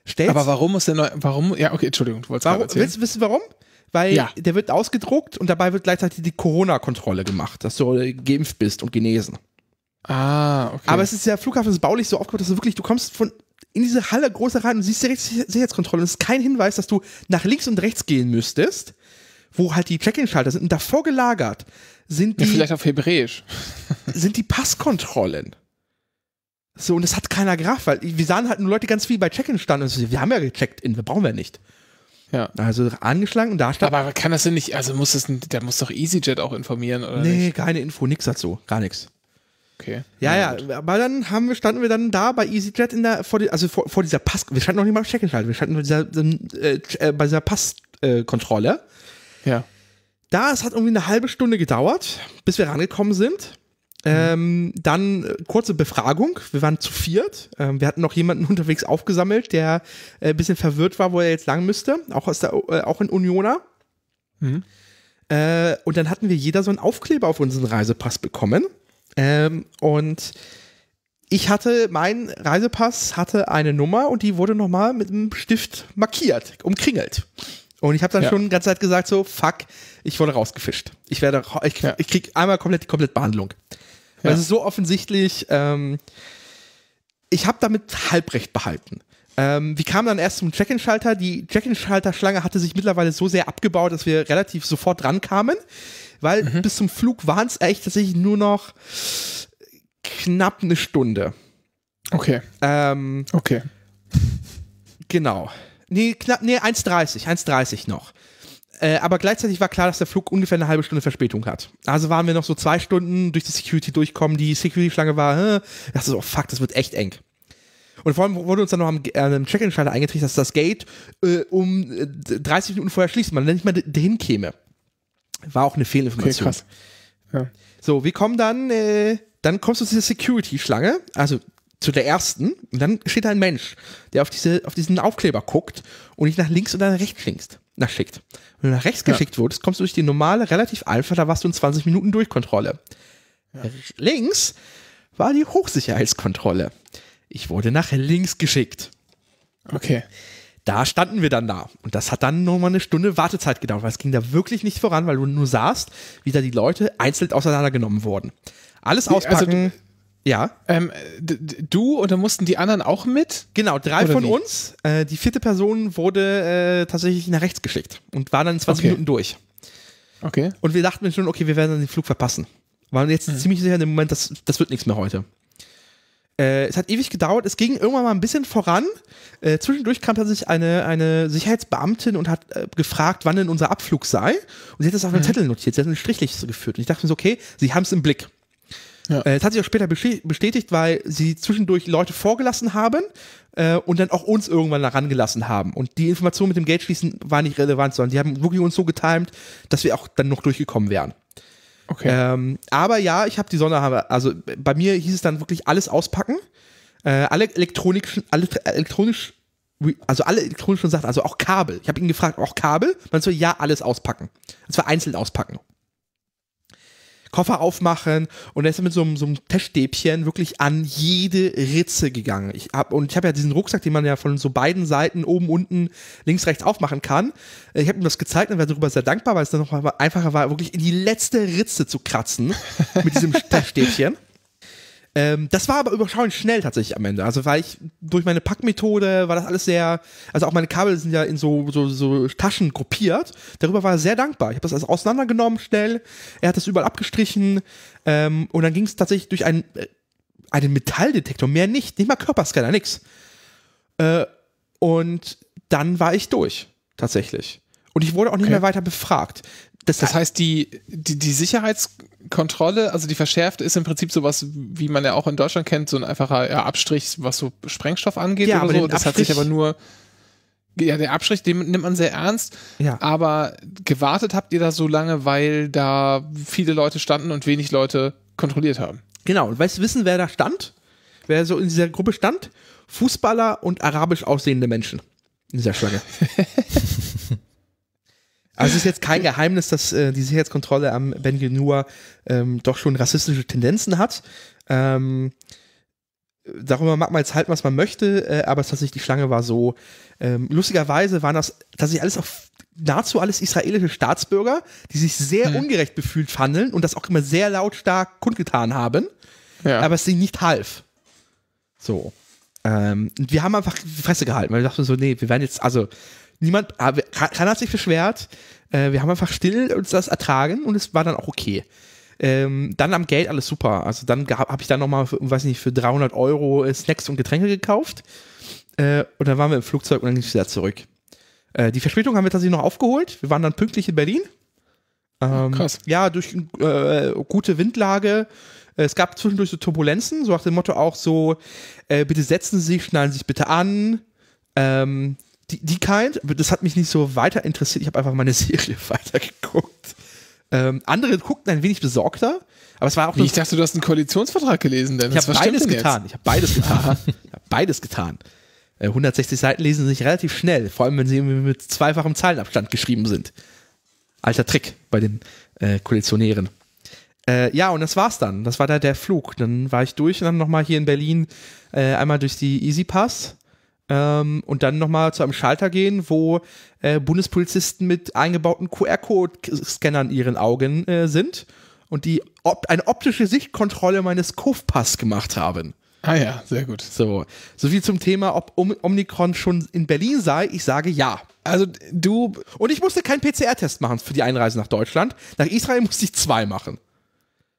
Stellt's? Aber warum muss der neu, warum, ja, okay, Entschuldigung, du wolltest warum, Willst du warum? Weil ja. der wird ausgedruckt und dabei wird gleichzeitig die Corona-Kontrolle gemacht, dass du äh, geimpft bist und genesen. Ah, okay. Aber es ist ja, Flughafen ist baulich so aufgebaut, dass du wirklich, du kommst von in diese Halle großer Rad und siehst die Sicherheitskontrolle. Und es ist kein Hinweis, dass du nach links und rechts gehen müsstest, wo halt die Check-in-Schalter sind. Und davor gelagert sind die. Ja, vielleicht auf Hebräisch. sind die Passkontrollen. So, und das hat keiner gerafft, weil wir sahen halt nur Leute ganz viel bei Check-in standen. Und so, wir haben ja gecheckt in, wir brauchen wir nicht. Ja. Also angeschlagen und da stand. Aber kann das denn nicht, also muss das, der muss doch EasyJet auch informieren, oder? Nee, nicht? keine Info, nix dazu, gar nichts. Okay. Ja, ja, ja aber dann haben wir, standen wir dann da bei EasyJet in der, vor die, also vor, vor dieser Pass, wir standen noch nicht mal im Check-In-Schalter, wir standen bei dieser, ähm, äh, äh, bei dieser Passkontrolle. Äh, ja. Da, es hat irgendwie eine halbe Stunde gedauert, bis wir rangekommen sind. Mhm. Ähm, dann äh, kurze Befragung. Wir waren zu viert. Ähm, wir hatten noch jemanden unterwegs aufgesammelt, der äh, ein bisschen verwirrt war, wo er jetzt lang müsste. Auch, aus der, äh, auch in Uniona. Mhm. Äh, und dann hatten wir jeder so einen Aufkleber auf unseren Reisepass bekommen. Ähm, und ich hatte, mein Reisepass hatte eine Nummer und die wurde nochmal mit einem Stift markiert, umkringelt. Und ich habe dann ja. schon die ganze Zeit gesagt, so, fuck, ich wurde rausgefischt. Ich werde, ich, ja. ich krieg einmal komplett die komplette Behandlung. Ja. Weil es ist so offensichtlich, ähm, ich habe damit halbrecht behalten. Ähm, wir kamen dann erst zum Check-in-Schalter. Die Check-in-Schalter-Schlange hatte sich mittlerweile so sehr abgebaut, dass wir relativ sofort rankamen weil mhm. bis zum Flug waren es echt tatsächlich nur noch knapp eine Stunde. Okay. Ähm, okay. Genau. Nee, knapp, nee, 1,30, 1,30 noch. Äh, aber gleichzeitig war klar, dass der Flug ungefähr eine halbe Stunde Verspätung hat. Also waren wir noch so zwei Stunden durch die Security durchkommen, die Security-Schlange war, äh, das ist, oh fuck, das wird echt eng. Und vor allem wurde uns dann noch am, am Check-In-Schalter eingetrichtert, dass das Gate äh, um 30 äh, Minuten vorher schließt, man nicht mal dahin käme. War auch eine Fehlinformation. Okay, ja. So, wir kommen dann, äh, dann kommst du zu dieser Security-Schlange, also zu der ersten, und dann steht da ein Mensch, der auf, diese, auf diesen Aufkleber guckt und dich nach links oder nach rechts schickt. Nach schickt. Wenn du nach rechts ja. geschickt wurdest, kommst du durch die normale, relativ einfach, da warst du in 20 Minuten durch Kontrolle. Ja. Links war die Hochsicherheitskontrolle. Ich wurde nach links geschickt. okay da standen wir dann da. Und das hat dann nochmal eine Stunde Wartezeit gedauert, weil es ging da wirklich nicht voran, weil du nur sahst, wie da die Leute einzeln auseinandergenommen wurden. Alles also auspacken. Also, ja. Ähm, du und dann mussten die anderen auch mit? Genau, drei Oder von wie? uns. Äh, die vierte Person wurde äh, tatsächlich nach rechts geschickt und war dann 20 okay. Minuten durch. Okay. Und wir dachten schon, okay, wir werden dann den Flug verpassen. Waren jetzt mhm. ziemlich sicher in dem Moment, das, das wird nichts mehr heute. Äh, es hat ewig gedauert, es ging irgendwann mal ein bisschen voran. Äh, zwischendurch kam tatsächlich eine, eine Sicherheitsbeamtin und hat äh, gefragt, wann denn unser Abflug sei. Und sie hat das auf einen mhm. Zettel notiert, sie hat eine Strichliste geführt. Und ich dachte mir so, okay, sie haben es im Blick. Ja. Äh, es hat sich auch später bestätigt, weil sie zwischendurch Leute vorgelassen haben äh, und dann auch uns irgendwann herangelassen haben. Und die Information mit dem Geldschließen war nicht relevant, sondern die haben wirklich uns so getimt, dass wir auch dann noch durchgekommen wären. Okay. Ähm, aber ja, ich habe die Sonne, also bei mir hieß es dann wirklich alles auspacken. Äh, alle elektronischen, alle äh, elektronisch, also alle elektronischen Sachen, also auch Kabel. Ich habe ihn gefragt, auch Kabel? Man soll ja alles auspacken. Und zwar einzeln auspacken. Koffer aufmachen und er ist mit so, so einem Teststäbchen wirklich an jede Ritze gegangen. Ich hab, und ich habe ja diesen Rucksack, den man ja von so beiden Seiten, oben, unten, links, rechts aufmachen kann. Ich habe ihm das gezeigt und war darüber sehr dankbar, weil es dann nochmal einfacher war, wirklich in die letzte Ritze zu kratzen mit diesem Teststäbchen. Ähm, das war aber überschauend schnell tatsächlich am Ende. Also weil ich durch meine Packmethode war das alles sehr, also auch meine Kabel sind ja in so, so, so Taschen gruppiert. Darüber war er sehr dankbar. Ich habe das alles auseinandergenommen schnell. Er hat das überall abgestrichen ähm, und dann ging es tatsächlich durch einen, äh, einen Metalldetektor, mehr nicht, nicht mal Körperscanner, nix. Äh, und dann war ich durch tatsächlich. Und ich wurde auch nicht okay. mehr weiter befragt. Das, das, heißt, die, die, die Sicherheitskontrolle, also die verschärfte, ist im Prinzip sowas, wie man ja auch in Deutschland kennt, so ein einfacher Abstrich, was so Sprengstoff angeht ja, oder so. Das Abstrich hat sich aber nur. Ja, der Abstrich, den nimmt man sehr ernst. Ja. Aber gewartet habt ihr da so lange, weil da viele Leute standen und wenig Leute kontrolliert haben. Genau, und weißt du wissen, wer da stand? Wer so in dieser Gruppe stand? Fußballer und arabisch aussehende Menschen. In dieser Schlange. Also es ist jetzt kein Geheimnis, dass äh, die Sicherheitskontrolle am Ben Genua ähm, doch schon rassistische Tendenzen hat. Ähm, darüber mag man jetzt halten, was man möchte, äh, aber tatsächlich die Schlange war so. Ähm, lustigerweise waren das tatsächlich alles auch nahezu alles israelische Staatsbürger, die sich sehr mhm. ungerecht befühlt fanden und das auch immer sehr lautstark kundgetan haben, ja. aber es ihnen nicht half. So. Ähm, wir haben einfach die Fresse gehalten, weil wir dachten so, nee, wir werden jetzt, also niemand, ah, keiner hat sich beschwert. Äh, wir haben einfach still uns das ertragen und es war dann auch okay. Ähm, dann am Geld alles super. Also dann habe ich dann nochmal, weiß nicht, für 300 Euro äh, Snacks und Getränke gekauft. Äh, und dann waren wir im Flugzeug und dann ging es wieder zurück. Äh, die Verspätung haben wir tatsächlich noch aufgeholt. Wir waren dann pünktlich in Berlin. Ähm, Krass. Ja, durch äh, gute Windlage. Äh, es gab zwischendurch so Turbulenzen, so nach dem Motto auch so, bitte setzen Sie sich, schnallen Sie sich bitte an. Ähm, die, die Kind, das hat mich nicht so weiter interessiert. Ich habe einfach meine Serie weitergeguckt. Ähm, andere guckten ein wenig besorgter, aber es war auch. Wie, ich dachte, du hast einen Koalitionsvertrag gelesen, denn ich habe beides, getan. Ich habe beides getan. Ich habe beides getan. 160 Seiten lesen sich relativ schnell, vor allem wenn sie mit zweifachem Zeilenabstand geschrieben sind. Alter Trick bei den äh, Koalitionären. Äh, ja, und das war's dann. Das war da der Flug. Dann war ich durch und dann nochmal hier in Berlin äh, einmal durch die Easy Pass ähm, und dann nochmal zu einem Schalter gehen, wo äh, Bundespolizisten mit eingebauten QR-Code-Scannern ihren Augen äh, sind und die op eine optische Sichtkontrolle meines Kofpass gemacht haben. Ah ja, sehr gut. So, so viel zum Thema, ob Om Omikron schon in Berlin sei. Ich sage ja. Also du und ich musste keinen PCR-Test machen für die Einreise nach Deutschland. Nach Israel musste ich zwei machen.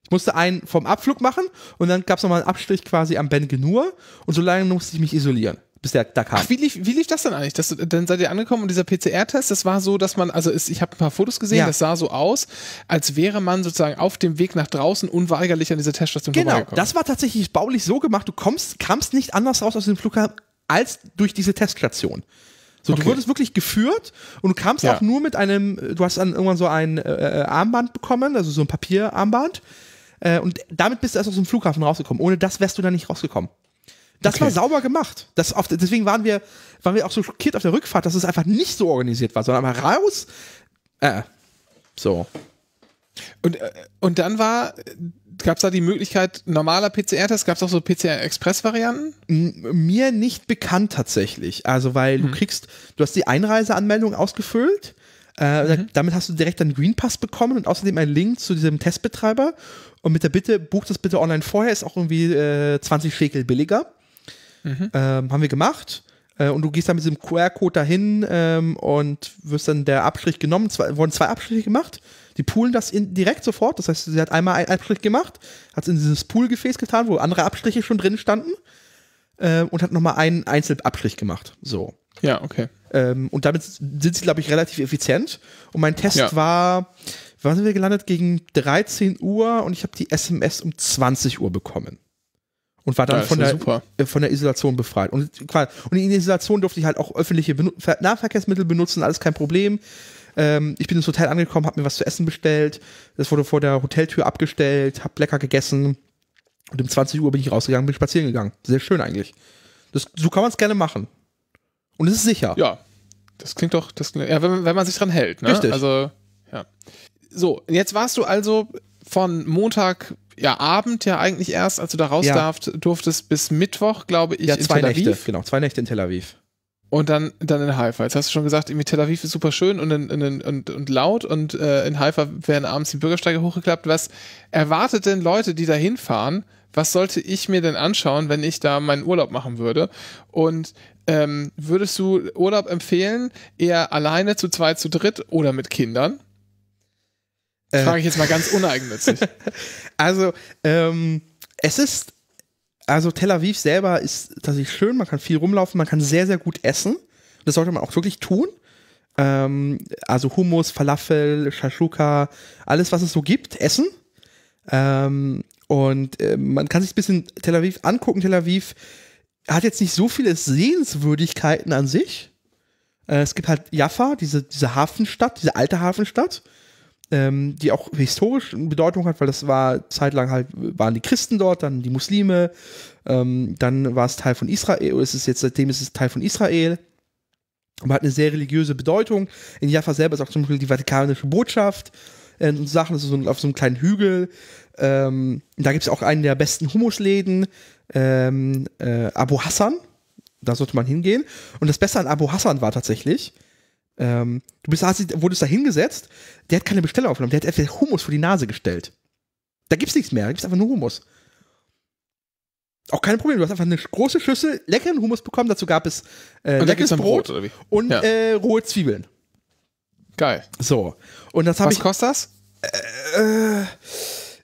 Ich musste einen vom Abflug machen und dann gab es nochmal einen Abstrich quasi am Ben Genur und so lange musste ich mich isolieren bis der da kam. Ach, wie lief, wie lief das dann eigentlich? Das, dann seid ihr angekommen und dieser PCR-Test, das war so, dass man, also ist, ich habe ein paar Fotos gesehen, ja. das sah so aus, als wäre man sozusagen auf dem Weg nach draußen unweigerlich an dieser Teststation genau, Genau, das war tatsächlich baulich so gemacht, du kommst, kamst nicht anders raus aus dem Flughafen als durch diese Teststation. So, okay. du wurdest wirklich geführt und du kamst ja. auch nur mit einem, du hast dann irgendwann so ein äh, äh, Armband bekommen, also so ein Papierarmband. Äh, und damit bist du erst aus dem Flughafen rausgekommen. Ohne das wärst du da nicht rausgekommen. Das okay. war sauber gemacht. Das auf, deswegen waren wir, waren wir auch so schockiert auf der Rückfahrt, dass es einfach nicht so organisiert war, sondern einmal raus. Äh, so. Und, äh, und dann war, gab es da die Möglichkeit normaler PCR-Tests? Gab es auch so PCR-Express-Varianten? Mir nicht bekannt tatsächlich. Also, weil mhm. du kriegst, du hast die Einreiseanmeldung ausgefüllt. Äh, mhm. Damit hast du direkt einen Green Pass bekommen und außerdem einen Link zu diesem Testbetreiber. Und mit der Bitte, buch das bitte online vorher, ist auch irgendwie äh, 20 Schekel billiger. Mhm. Ähm, haben wir gemacht. Äh, und du gehst dann mit diesem QR-Code dahin ähm, und wirst dann der Abstrich genommen. Zwei, wurden zwei Abstriche gemacht. Die poolen das in, direkt sofort. Das heißt, sie hat einmal einen Abstrich gemacht, hat es in dieses Poolgefäß getan, wo andere Abstriche schon drin standen. Äh, und hat nochmal einen Einzelabstrich gemacht. So. Ja, okay. Ähm, und damit sind sie, glaube ich, relativ effizient. Und mein Test ja. war, wann sind wir gelandet? Gegen 13 Uhr und ich habe die SMS um 20 Uhr bekommen und war dann ja, von, der, äh, von der Isolation befreit. Und, und in der Isolation durfte ich halt auch öffentliche Nahverkehrsmittel benutzen, alles kein Problem. Ähm, ich bin ins Hotel angekommen, habe mir was zu essen bestellt. Das wurde vor der Hoteltür abgestellt, habe lecker gegessen. Und um 20 Uhr bin ich rausgegangen, bin spazieren gegangen. Sehr schön eigentlich. Das, so kann man es gerne machen. Und es ist sicher. Ja, das klingt doch, das, ja, wenn, wenn man sich dran hält. Ne? Richtig. Also, ja. So, jetzt warst du also von Montag ja, Abend ja eigentlich erst, als du da raus ja. darfst, durftest, bis Mittwoch, glaube ich, ja, zwei in Tel Aviv. Nächte, genau, zwei Nächte in Tel Aviv. Und dann, dann in Haifa. Jetzt hast du schon gesagt, irgendwie Tel Aviv ist super schön und, in, in, und, und laut und äh, in Haifa werden abends die Bürgersteige hochgeklappt. Was erwartet denn Leute, die da hinfahren? Was sollte ich mir denn anschauen, wenn ich da meinen Urlaub machen würde? Und ähm, würdest du Urlaub empfehlen, eher alleine, zu zweit, zu dritt oder mit Kindern? Äh. Frage ich jetzt mal ganz uneigennützig. Also, ähm, es ist, also Tel Aviv selber ist tatsächlich schön, man kann viel rumlaufen, man kann sehr, sehr gut essen. Das sollte man auch wirklich tun. Ähm, also Hummus, Falafel, Shashuka, alles, was es so gibt, essen. Ähm, und äh, man kann sich ein bisschen Tel Aviv angucken. Tel Aviv hat jetzt nicht so viele Sehenswürdigkeiten an sich. Äh, es gibt halt Jaffa, diese, diese Hafenstadt, diese alte Hafenstadt ähm, die auch historisch eine Bedeutung hat, weil das war zeitlang halt, waren die Christen dort, dann die Muslime, ähm, dann war es Teil von Israel, oder ist es jetzt, seitdem ist es Teil von Israel. Aber hat eine sehr religiöse Bedeutung. In Jaffa selber ist auch zum Beispiel die Vatikanische Botschaft äh, und Sachen, das ist so auf so einem kleinen Hügel. Ähm, da gibt es auch einen der besten Humusläden, ähm, äh, Abu Hassan. Da sollte man hingehen. Und das Beste an Abu Hassan war tatsächlich, ähm, du bist, hast, wurdest da hingesetzt, der hat keine Bestellung aufgenommen, der hat einfach Hummus vor die Nase gestellt. Da gibt's nichts mehr, da gibt's einfach nur Hummus. Auch kein Problem, du hast einfach eine große Schüssel leckeren Hummus bekommen, dazu gab es äh, leckeres Brot, Brot und ja. äh, rohe Zwiebeln. Geil. So. Und das habe ich. Was kostet das? Äh,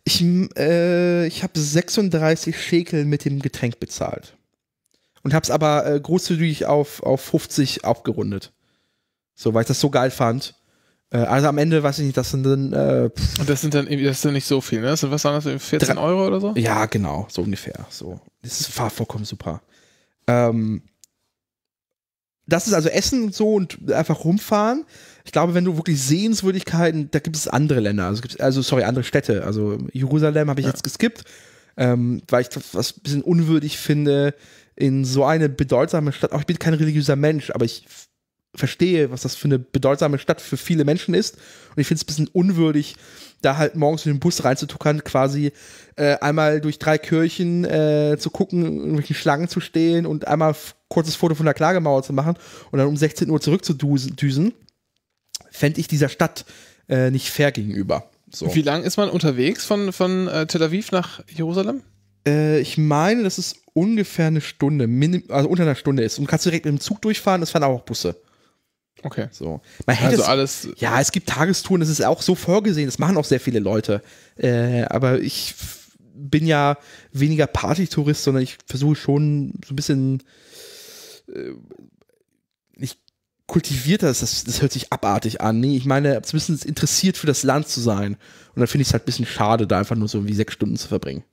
ich äh, ich habe 36 Schekel mit dem Getränk bezahlt. Und habe es aber äh, großzügig auf, auf 50 abgerundet. So, weil ich das so geil fand. Äh, also am Ende weiß ich nicht, das sind dann. Äh, und das sind dann das sind nicht so viel, ne? Das sind was anderes, 14 drei, Euro oder so? Ja, genau, so ungefähr. So. Das war vollkommen super. Ähm, das ist also Essen und so und einfach rumfahren. Ich glaube, wenn du wirklich Sehenswürdigkeiten, da gibt es andere Länder, also, also sorry, andere Städte. Also Jerusalem habe ich ja. jetzt geskippt, ähm, weil ich das ein bisschen unwürdig finde, in so eine bedeutsame Stadt. Auch ich bin kein religiöser Mensch, aber ich verstehe, was das für eine bedeutsame Stadt für viele Menschen ist. Und ich finde es ein bisschen unwürdig, da halt morgens in den Bus reinzutuckern, quasi äh, einmal durch drei Kirchen äh, zu gucken, in irgendwelchen Schlangen zu stehen und einmal kurzes Foto von der Klagemauer zu machen und dann um 16 Uhr zurückzudüsen. Fände ich dieser Stadt äh, nicht fair gegenüber. So. Wie lange ist man unterwegs von, von äh, Tel Aviv nach Jerusalem? Äh, ich meine, das ist ungefähr eine Stunde, also unter einer Stunde ist. Und kannst direkt mit dem Zug durchfahren, es fahren auch Busse. Okay. So. also es, alles. Ja, es gibt Tagestouren, das ist auch so vorgesehen, das machen auch sehr viele Leute. Äh, aber ich bin ja weniger Partytourist, sondern ich versuche schon so ein bisschen äh, nicht kultivierter, das, das hört sich abartig an. Nee, ich meine, zumindest interessiert für das Land zu sein. Und dann finde ich es halt ein bisschen schade, da einfach nur so wie sechs Stunden zu verbringen.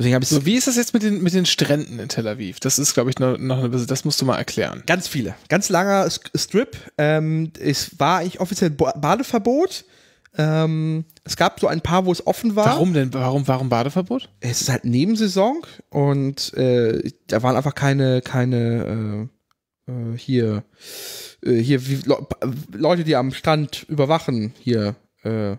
So, wie ist das jetzt mit den, mit den Stränden in Tel Aviv? Das ist, glaube ich, noch, noch eine bisschen, das musst du mal erklären. Ganz viele. Ganz langer Strip. Ähm, es war eigentlich offiziell Badeverbot. Ähm, es gab so ein paar, wo es offen war. Warum denn? Warum, warum Badeverbot? Es ist halt Nebensaison und äh, da waren einfach keine, keine äh, äh hier, äh, hier wie, Le Leute, die am Strand überwachen, hier. Äh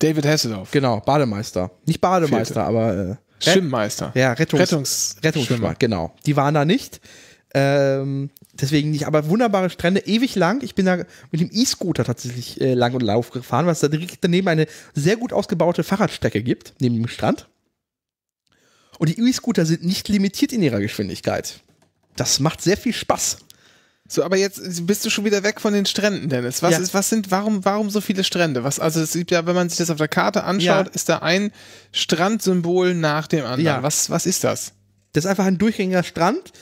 David Hasselhoff. Genau, Bademeister. Nicht Bademeister, Vierte. aber äh, Schwimmmeister. Ja, Rettungs, Rettungs Rettungsschwimmer, genau. Die waren da nicht. Ähm, deswegen nicht, aber wunderbare Strände, ewig lang. Ich bin da mit dem E-Scooter tatsächlich äh, lang und lauf gefahren, was da direkt daneben eine sehr gut ausgebaute Fahrradstrecke gibt, neben dem Strand. Und die E-Scooter sind nicht limitiert in ihrer Geschwindigkeit. Das macht sehr viel Spaß. So, aber jetzt bist du schon wieder weg von den Stränden, Dennis. Was ja. ist, was sind, warum, warum so viele Strände? Was, also es gibt ja, wenn man sich das auf der Karte anschaut, ja. ist da ein Strandsymbol nach dem anderen. Ja. Was, was ist das? Das ist einfach ein durchgängiger Strand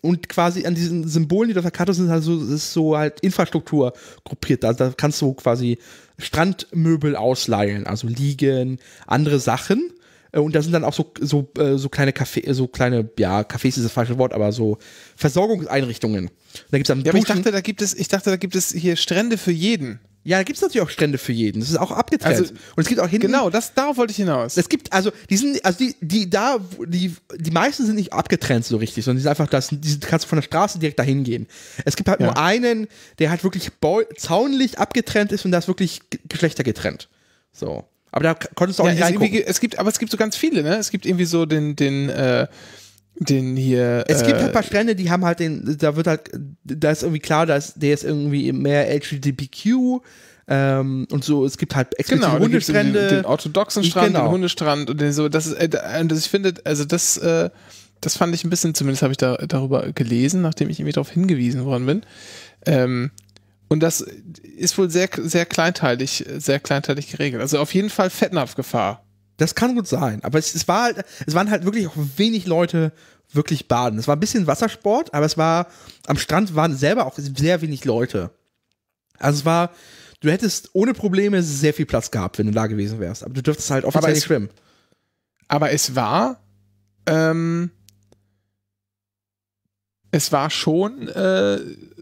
und quasi an diesen Symbolen, die da auf der Karte sind, also ist so halt Infrastruktur gruppiert. Also da kannst du quasi Strandmöbel ausleihen, also Liegen, andere Sachen. Äh, und da sind dann auch so, so, äh, so kleine Café, äh, so kleine, ja, Cafés ist das falsche Wort, aber so Versorgungseinrichtungen. Und da gibt's dann ja, aber ich dachte, da gibt es, ich dachte, da gibt es hier Strände für jeden. Ja, da gibt's natürlich auch Strände für jeden. Das ist auch abgetrennt. Also, und es gibt auch hinten. Genau, das, darauf wollte ich hinaus. Es gibt, also, die sind, also die, die da, die, die meisten sind nicht abgetrennt so richtig, sondern die sind einfach, das, die kannst du von der Straße direkt dahin gehen. Es gibt halt ja. nur einen, der halt wirklich zaunlich abgetrennt ist und da ist wirklich Geschlechter getrennt. So. Aber da konntest du auch ja, nicht reingucken. Es gibt, aber es gibt so ganz viele, ne? Es gibt irgendwie so den, den, äh, den hier. Es gibt halt äh, ein paar Strände, die haben halt den, da wird halt, da ist irgendwie klar, dass der ist irgendwie mehr LGBTQ ähm, und so. Es gibt halt explizit genau, Hundestrände. Den, den, orthodoxen Strand, genau. den Hundestrand und den so. Das ist, äh, das, ich finde, also das, äh, das fand ich ein bisschen, zumindest habe ich da darüber gelesen, nachdem ich irgendwie darauf hingewiesen worden bin. Ähm, und das ist wohl sehr, sehr kleinteilig, sehr kleinteilig geregelt. Also auf jeden Fall Fettnapfgefahr. Das kann gut sein, aber es, es, war halt, es waren halt wirklich auch wenig Leute wirklich baden. Es war ein bisschen Wassersport, aber es war, am Strand waren selber auch sehr wenig Leute. Also es war, du hättest ohne Probleme sehr viel Platz gehabt, wenn du da gewesen wärst. Aber du dürftest halt offiziell es, nicht schwimmen. Aber es war, ähm, es war schon äh,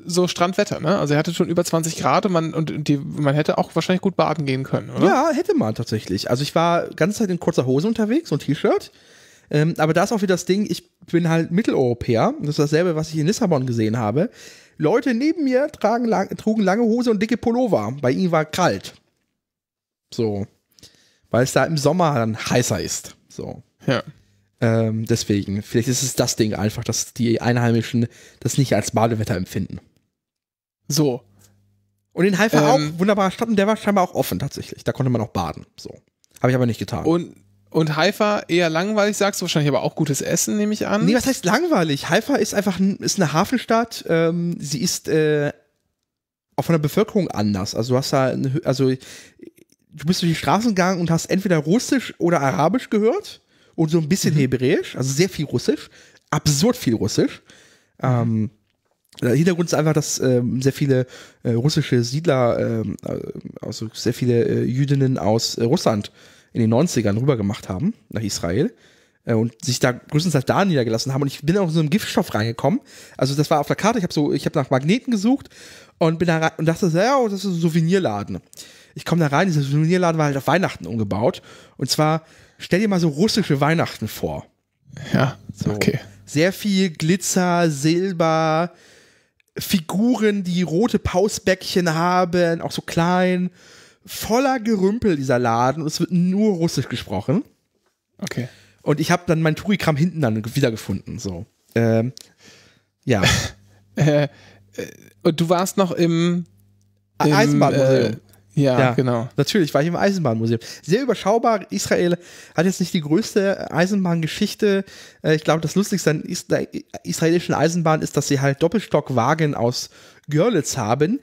so Strandwetter, ne? Also er hatte schon über 20 Grad und man, und die, man hätte auch wahrscheinlich gut baden gehen können, oder? Ja, hätte man tatsächlich. Also ich war ganze Zeit in kurzer Hose unterwegs und T-Shirt. Ähm, aber da ist auch wieder das Ding, ich bin halt Mitteleuropäer. Das ist dasselbe, was ich in Lissabon gesehen habe. Leute neben mir tragen lang, trugen lange Hose und dicke Pullover. Bei ihnen war kalt. So. Weil es da im Sommer dann heißer ist. So. Ja. Ähm, deswegen, vielleicht ist es das Ding einfach, dass die Einheimischen das nicht als Badewetter empfinden. So. Und in Haifa ähm, auch, wunderbarer Stadt, und der war scheinbar auch offen tatsächlich. Da konnte man auch baden. So. Habe ich aber nicht getan. Und, und Haifa eher langweilig, sagst du wahrscheinlich, aber auch gutes Essen, nehme ich an. Nee, was heißt langweilig? Haifa ist einfach ist eine Hafenstadt. Ähm, sie ist äh, auch von der Bevölkerung anders. Also du hast da, eine, also du bist durch die Straßen gegangen und hast entweder Russisch oder Arabisch gehört und so ein bisschen mhm. Hebräisch, also sehr viel Russisch, absurd viel Russisch. Ähm, der Hintergrund ist einfach, dass ähm, sehr viele äh, russische Siedler, ähm, also sehr viele äh, Jüdinnen aus äh, Russland in den 90ern rübergemacht haben nach Israel äh, und sich da größtenteils halt da niedergelassen haben. Und ich bin auch in so einem Giftstoff reingekommen. Also das war auf der Karte. Ich habe so, ich nach Magneten gesucht und bin da rein und dachte, ja, oh, das ist ein Souvenirladen. Ich komme da rein. Dieser Souvenirladen war halt auf Weihnachten umgebaut. Und zwar stell dir mal so russische Weihnachten vor. Ja. So. Okay. Sehr viel Glitzer, Silber. Figuren, die rote Pausbäckchen haben, auch so klein. Voller Gerümpel dieser Laden und es wird nur Russisch gesprochen. Okay. Und ich habe dann mein Turikram hinten dann wiedergefunden. So. Ähm, ja. Äh, äh, und du warst noch im, im Eisenbahnmuseum. Äh, ja, ja, genau. Natürlich war ich im Eisenbahnmuseum. Sehr überschaubar. Israel hat jetzt nicht die größte Eisenbahngeschichte. Äh, ich glaube, das Lustigste an der israelischen Eisenbahn ist, dass sie halt Doppelstockwagen aus Görlitz haben,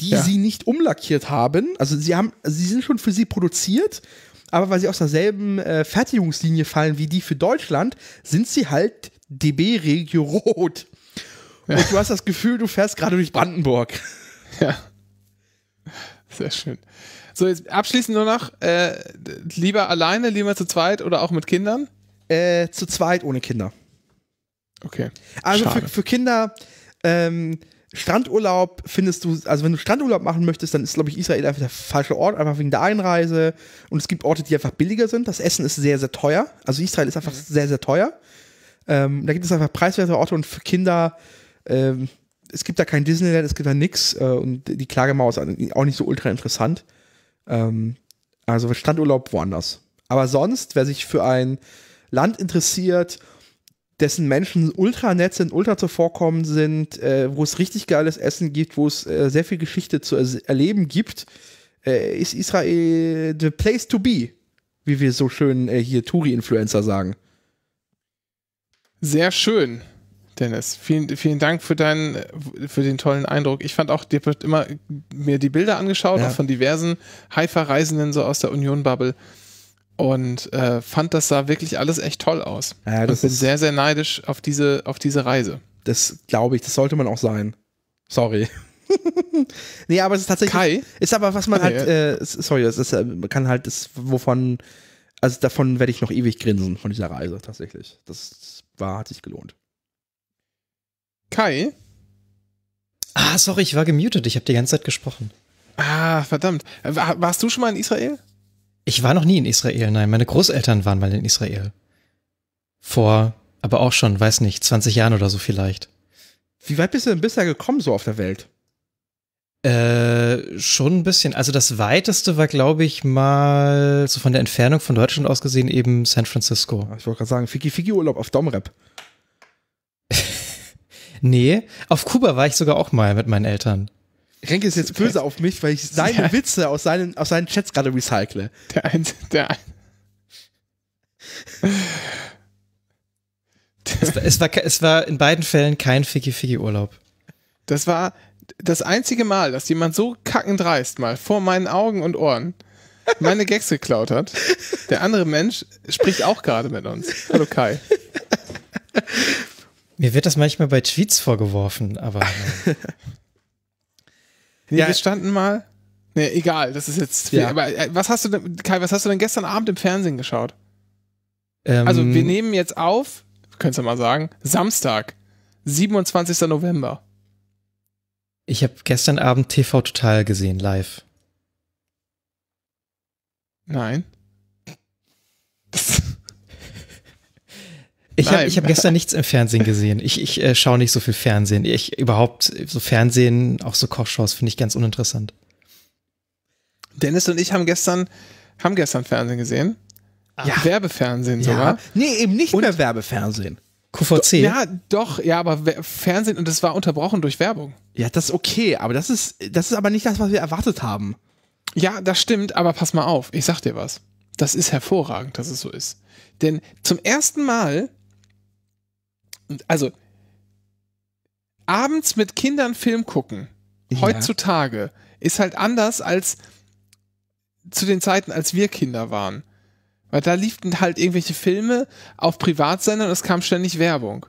die ja. sie nicht umlackiert haben. Also sie haben, sie sind schon für sie produziert, aber weil sie aus derselben äh, Fertigungslinie fallen wie die für Deutschland, sind sie halt DB Regio Rot. Und ja. du hast das Gefühl, du fährst gerade durch Brandenburg. Ja. Sehr schön. So, jetzt abschließend nur noch, äh, lieber alleine, lieber zu zweit oder auch mit Kindern? Äh, zu zweit ohne Kinder. Okay. Also für, für Kinder, ähm, Strandurlaub findest du, also wenn du Strandurlaub machen möchtest, dann ist, glaube ich, Israel einfach der falsche Ort, einfach wegen der Einreise. Und es gibt Orte, die einfach billiger sind. Das Essen ist sehr, sehr teuer. Also Israel ist einfach mhm. sehr, sehr teuer. Ähm, da gibt es einfach preiswerte Orte und für Kinder, ähm, es gibt da kein Disneyland, es gibt da nichts äh, und die Klagemauer ist auch nicht so ultra interessant. Ähm, also Standurlaub woanders. Aber sonst, wer sich für ein Land interessiert, dessen Menschen ultra nett sind, ultra zuvorkommen sind, äh, wo es richtig geiles Essen gibt, wo es äh, sehr viel Geschichte zu er erleben gibt, äh, ist Israel the place to be, wie wir so schön äh, hier Touri-Influencer sagen. Sehr schön. Dennis, vielen, vielen Dank für deinen, für den tollen Eindruck. Ich fand auch, dir wird immer mir die Bilder angeschaut, ja. auch von diversen Haifa-Reisenden so aus der Union-Bubble und äh, fand, das sah wirklich alles echt toll aus. Ja, und bin sehr, sehr neidisch auf diese, auf diese Reise. Das glaube ich, das sollte man auch sein. Sorry. nee, aber es ist tatsächlich. Kai? Ist aber, was man halt, äh, sorry, das ist, äh, man kann halt das, wovon, also davon werde ich noch ewig grinsen von dieser Reise tatsächlich. Das war, hat sich gelohnt. Kai? Ah, sorry, ich war gemutet. Ich habe die ganze Zeit gesprochen. Ah, verdammt. Äh, warst du schon mal in Israel? Ich war noch nie in Israel, nein. Meine Großeltern waren mal in Israel. Vor, aber auch schon, weiß nicht, 20 Jahren oder so vielleicht. Wie weit bist du denn bisher gekommen, so auf der Welt? Äh, schon ein bisschen. Also das weiteste war, glaube ich, mal so von der Entfernung von Deutschland aus gesehen eben San Francisco. Ah, ich wollte gerade sagen, Fiki Fiki Urlaub auf Domrep. Nee, auf Kuba war ich sogar auch mal mit meinen Eltern. Renke ist jetzt okay. böse auf mich, weil ich seine ja. Witze aus seinen, aus seinen Chats gerade recycle. Der eins, der ein. es, war, es, war, es war in beiden Fällen kein Ficky-Ficky-Urlaub. Das war das einzige Mal, dass jemand so kackend dreist mal vor meinen Augen und Ohren meine Gags geklaut hat. Der andere Mensch spricht auch gerade mit uns. Hallo Kai. Mir wird das manchmal bei Tweets vorgeworfen, aber. nee, ja. wir standen mal. Nee, egal, das ist jetzt. Viel, ja. Aber äh, was hast du denn, Kai, was hast du denn gestern Abend im Fernsehen geschaut? Ähm, also, wir ähm. nehmen jetzt auf, könntest du mal sagen, Samstag, 27. November. Ich habe gestern Abend TV Total gesehen, live. Nein. Ich habe hab gestern nichts im Fernsehen gesehen. Ich, ich äh, schaue nicht so viel Fernsehen. Ich überhaupt so Fernsehen, auch so Kochshows finde ich ganz uninteressant. Dennis und ich haben gestern, haben gestern Fernsehen gesehen. Ja. Werbefernsehen sogar. Ja. Nee, eben nicht und Werbefernsehen. QVC? Ja, doch, ja, aber Fernsehen und das war unterbrochen durch Werbung. Ja, das ist okay, aber das ist, das ist aber nicht das, was wir erwartet haben. Ja, das stimmt, aber pass mal auf, ich sag dir was. Das ist hervorragend, dass es so ist. Denn zum ersten Mal also abends mit Kindern Film gucken, ja. heutzutage, ist halt anders als zu den Zeiten, als wir Kinder waren. Weil da liefen halt irgendwelche Filme auf Privatsendern und es kam ständig Werbung.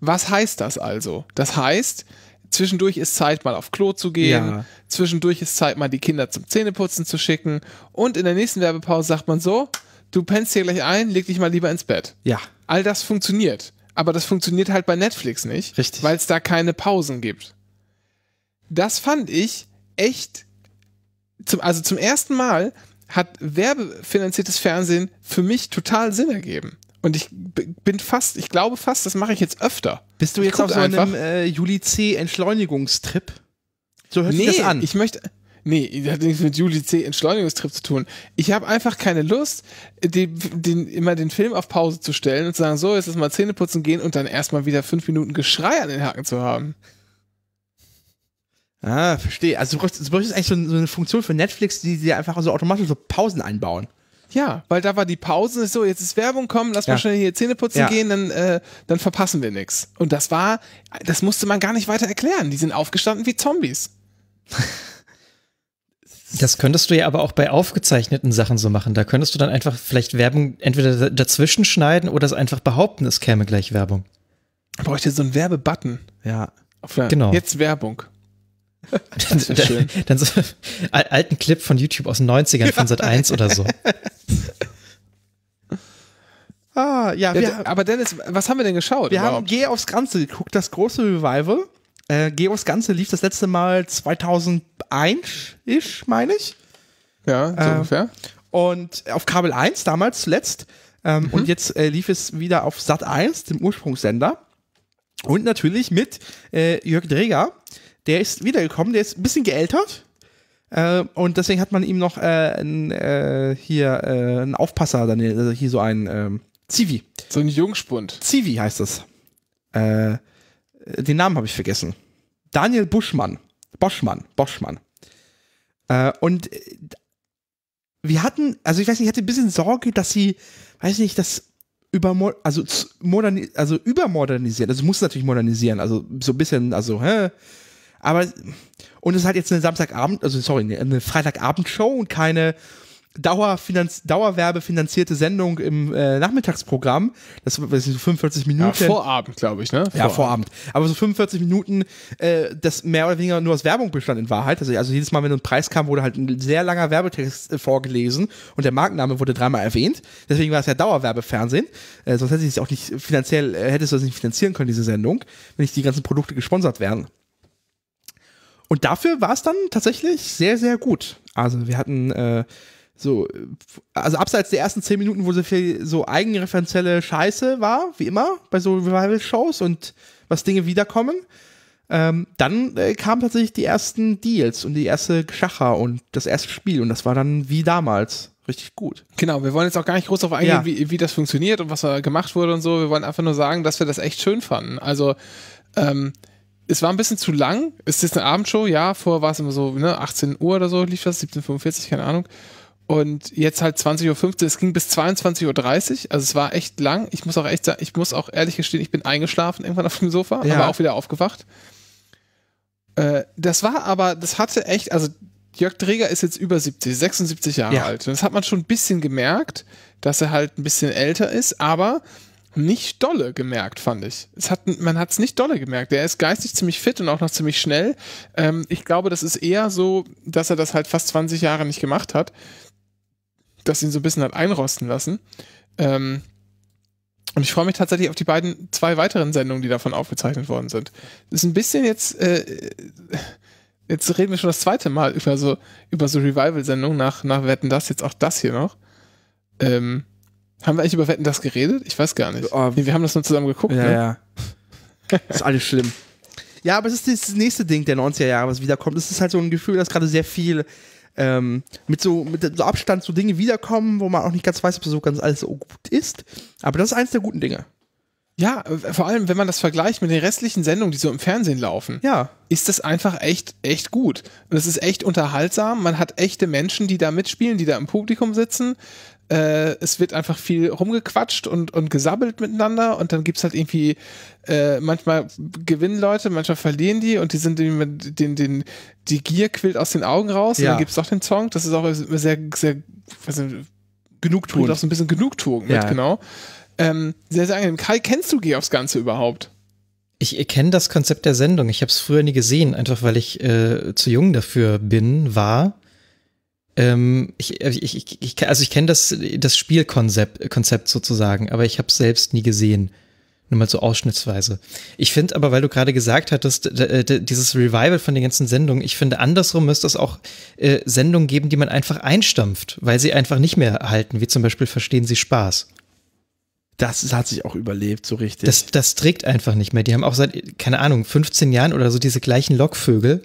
Was heißt das also? Das heißt, zwischendurch ist Zeit, mal auf Klo zu gehen, ja. zwischendurch ist Zeit, mal die Kinder zum Zähneputzen zu schicken und in der nächsten Werbepause sagt man so, du pennst hier gleich ein, leg dich mal lieber ins Bett. Ja. All das funktioniert aber das funktioniert halt bei Netflix nicht, Richtig. weil es da keine Pausen gibt. Das fand ich echt, zum, also zum ersten Mal hat werbefinanziertes Fernsehen für mich total Sinn ergeben. Und ich bin fast, ich glaube fast, das mache ich jetzt öfter. Bist du jetzt auf so einem äh, Juli C Entschleunigungstrip? So hört nee, sich das an. Ich möchte, Nee, das hat nichts mit Juli C. Entschleunigungstrip zu tun. Ich habe einfach keine Lust, den, den, immer den Film auf Pause zu stellen und zu sagen, so, jetzt ist mal Zähne putzen gehen und dann erstmal wieder fünf Minuten Geschrei an den Haken zu haben. Ah, verstehe. Also du bräuchtest, du bräuchtest eigentlich so, so, eine Funktion für Netflix, die dir einfach so automatisch so Pausen einbauen. Ja, weil da war die Pause so, jetzt ist Werbung, komm, lass ja. mal schnell hier Zähne putzen ja. gehen, dann, äh, dann verpassen wir nichts. Und das war, das musste man gar nicht weiter erklären. Die sind aufgestanden wie Zombies. Das könntest du ja aber auch bei aufgezeichneten Sachen so machen. Da könntest du dann einfach vielleicht Werbung entweder dazwischen schneiden oder es einfach behaupten, es käme gleich Werbung. Bräuchte so einen Werbebutton. Ja. genau. Jetzt Werbung. Das ist schön. Dann, dann so einen alten Clip von YouTube aus den 90ern von Sat 1 oder so. Ah, ja, ja wir, aber Dennis, was haben wir denn geschaut? Wir überhaupt? haben Geh aufs Ganze geguckt, das große Revival. Äh, Geos Ganze lief das letzte Mal 2001, ich meine ich. Ja, so äh, ungefähr. Und auf Kabel 1 damals zuletzt. Ähm, mhm. Und jetzt äh, lief es wieder auf Sat 1, dem Ursprungssender. Und natürlich mit äh, Jörg Dreger. Der ist wiedergekommen, der ist ein bisschen geältert. Äh, und deswegen hat man ihm noch äh, n, hier einen Aufpasser, dann, also hier so ein ähm, Zivi. So ein Jungspund. Zivi heißt das. Äh, den Namen habe ich vergessen. Daniel Buschmann. Boschmann, Boschmann. Äh, und äh, wir hatten, also ich weiß nicht, ich hatte ein bisschen Sorge, dass sie, weiß nicht, das über, also, moderni also übermodernisieren. Also, muss natürlich modernisieren. Also, so ein bisschen, also, hä? Aber, und es ist halt jetzt eine Samstagabend, also, sorry, eine Freitagabendshow und keine Dauerfinanz Dauerwerbefinanzierte Sendung im äh, Nachmittagsprogramm. Das war so 45 Minuten. Ne? Ja, Vorabend, glaube ich, ne? Vorabend. Ja, Vorabend. Aber so 45 Minuten, äh, das mehr oder weniger nur aus Werbung bestand in Wahrheit. Also, also jedes Mal, wenn ein Preis kam, wurde halt ein sehr langer Werbetext äh, vorgelesen und der Markenname wurde dreimal erwähnt. Deswegen war es ja Dauerwerbefernsehen. Äh, sonst hätte ich es auch nicht finanziell, äh, hättest du das nicht finanzieren können, diese Sendung, wenn nicht die ganzen Produkte gesponsert wären. Und dafür war es dann tatsächlich sehr, sehr gut. Also wir hatten äh, so, äh, also abseits der ersten zehn Minuten, wo so viel so eigenreferenzielle Scheiße war, wie immer, bei so Revival-Shows und was Dinge wiederkommen, ähm, dann äh, kamen tatsächlich die ersten Deals und die erste Schacher und das erste Spiel und das war dann wie damals richtig gut. Genau, wir wollen jetzt auch gar nicht groß darauf eingehen, ja. wie, wie das funktioniert und was da gemacht wurde und so. Wir wollen einfach nur sagen, dass wir das echt schön fanden. Also, ähm, es war ein bisschen zu lang. Es ist eine Abendshow, ja, vorher war es immer so, ne, 18 Uhr oder so lief das, 17.45, keine Ahnung. Und jetzt halt 20.15 Uhr, es ging bis 22.30 Uhr, also es war echt lang. Ich muss auch echt sagen, ich muss auch ehrlich gestehen, ich bin eingeschlafen irgendwann auf dem Sofa, ja. aber auch wieder aufgewacht. Äh, das war aber, das hatte echt, also Jörg Dreger ist jetzt über 70, 76 Jahre ja. alt. Und das hat man schon ein bisschen gemerkt, dass er halt ein bisschen älter ist, aber nicht dolle gemerkt, fand ich. Es hat, man hat es nicht dolle gemerkt. Er ist geistig ziemlich fit und auch noch ziemlich schnell. Ähm, ich glaube, das ist eher so, dass er das halt fast 20 Jahre nicht gemacht hat das ihn so ein bisschen hat einrosten lassen. Ähm, und ich freue mich tatsächlich auf die beiden, zwei weiteren Sendungen, die davon aufgezeichnet worden sind. Das ist ein bisschen jetzt, äh, jetzt reden wir schon das zweite Mal über so, über so Revival-Sendungen nach, nach Wetten das, jetzt auch das hier noch. Ähm, haben wir eigentlich über Wetten das geredet? Ich weiß gar nicht. Oh, wir haben das nur zusammen geguckt. Ja, ne? ja. ist alles schlimm. Ja, aber es ist das nächste Ding der 90er Jahre, was wiederkommt. Es ist halt so ein Gefühl, dass gerade sehr viel ähm, mit, so, mit so Abstand so Dinge wiederkommen, wo man auch nicht ganz weiß, ob das so ganz alles so gut ist. Aber das ist eins der guten Dinge. Ja, äh, vor allem, wenn man das vergleicht mit den restlichen Sendungen, die so im Fernsehen laufen, ja. ist das einfach echt, echt gut. Und es ist echt unterhaltsam. Man hat echte Menschen, die da mitspielen, die da im Publikum sitzen äh, es wird einfach viel rumgequatscht und, und gesabbelt miteinander und dann gibt's halt irgendwie, äh, manchmal gewinnen Leute, manchmal verlieren die und die sind den, den, den die Gier quillt aus den Augen raus ja. und dann gibt's doch den Song, das ist auch sehr, sehr, weiß nicht, Genugtuung. Bringt auch so ein bisschen Genugtuung ja. mit, genau. Ähm, sehr, sehr angenehm. Kai, kennst du aufs Ganze überhaupt? Ich kenne das Konzept der Sendung. Ich habe es früher nie gesehen, einfach weil ich äh, zu jung dafür bin, war. Ähm, äh, ich, ich, ich, also ich kenne das, das Spielkonzept Konzept sozusagen, aber ich habe es selbst nie gesehen. Nur mal so ausschnittsweise. Ich finde aber, weil du gerade gesagt hattest, äh, dieses Revival von den ganzen Sendungen, ich finde, andersrum müsste es auch äh, Sendungen geben, die man einfach einstampft, weil sie einfach nicht mehr halten, wie zum Beispiel Verstehen Sie Spaß. Das hat sich auch überlebt, so richtig. Das, das trägt einfach nicht mehr. Die haben auch seit, keine Ahnung, 15 Jahren oder so diese gleichen Lockvögel,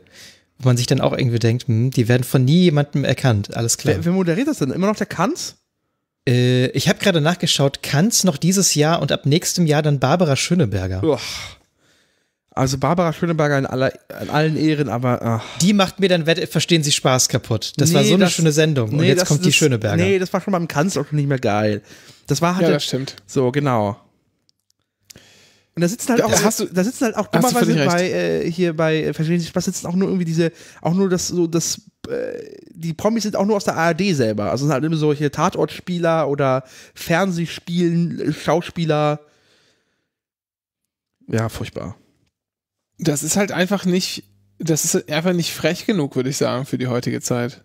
wo man sich dann auch irgendwie denkt, hm, die werden von nie jemandem erkannt. Alles klar. Wer, wer moderiert das denn? Immer noch der Kanz? Äh, ich habe gerade nachgeschaut, Kanz noch dieses Jahr und ab nächstem Jahr dann Barbara Schöneberger. Also Barbara Schöneberger in, aller, in allen Ehren, aber. Ach. Die macht mir dann, verstehen Sie, Spaß kaputt. Das nee, war so das, eine schöne Sendung. Und jetzt das, kommt das, die Schöneberger. Nee, das war schon beim Kanz auch schon nicht mehr geil. Das war halt. Ja, das stimmt. So, genau. Und halt da sitzen halt auch, hast du, da sitzen halt auch dummerweise bei äh, hier bei äh, Verstehen Sie Spaß sitzen auch nur irgendwie diese, auch nur das so das äh, die Promis sind auch nur aus der ARD selber. Also sind halt immer solche Tatortspieler oder Fernsehspielen, äh, Schauspieler. Ja, furchtbar. Das ist halt einfach nicht, das ist einfach nicht frech genug, würde ich sagen, für die heutige Zeit.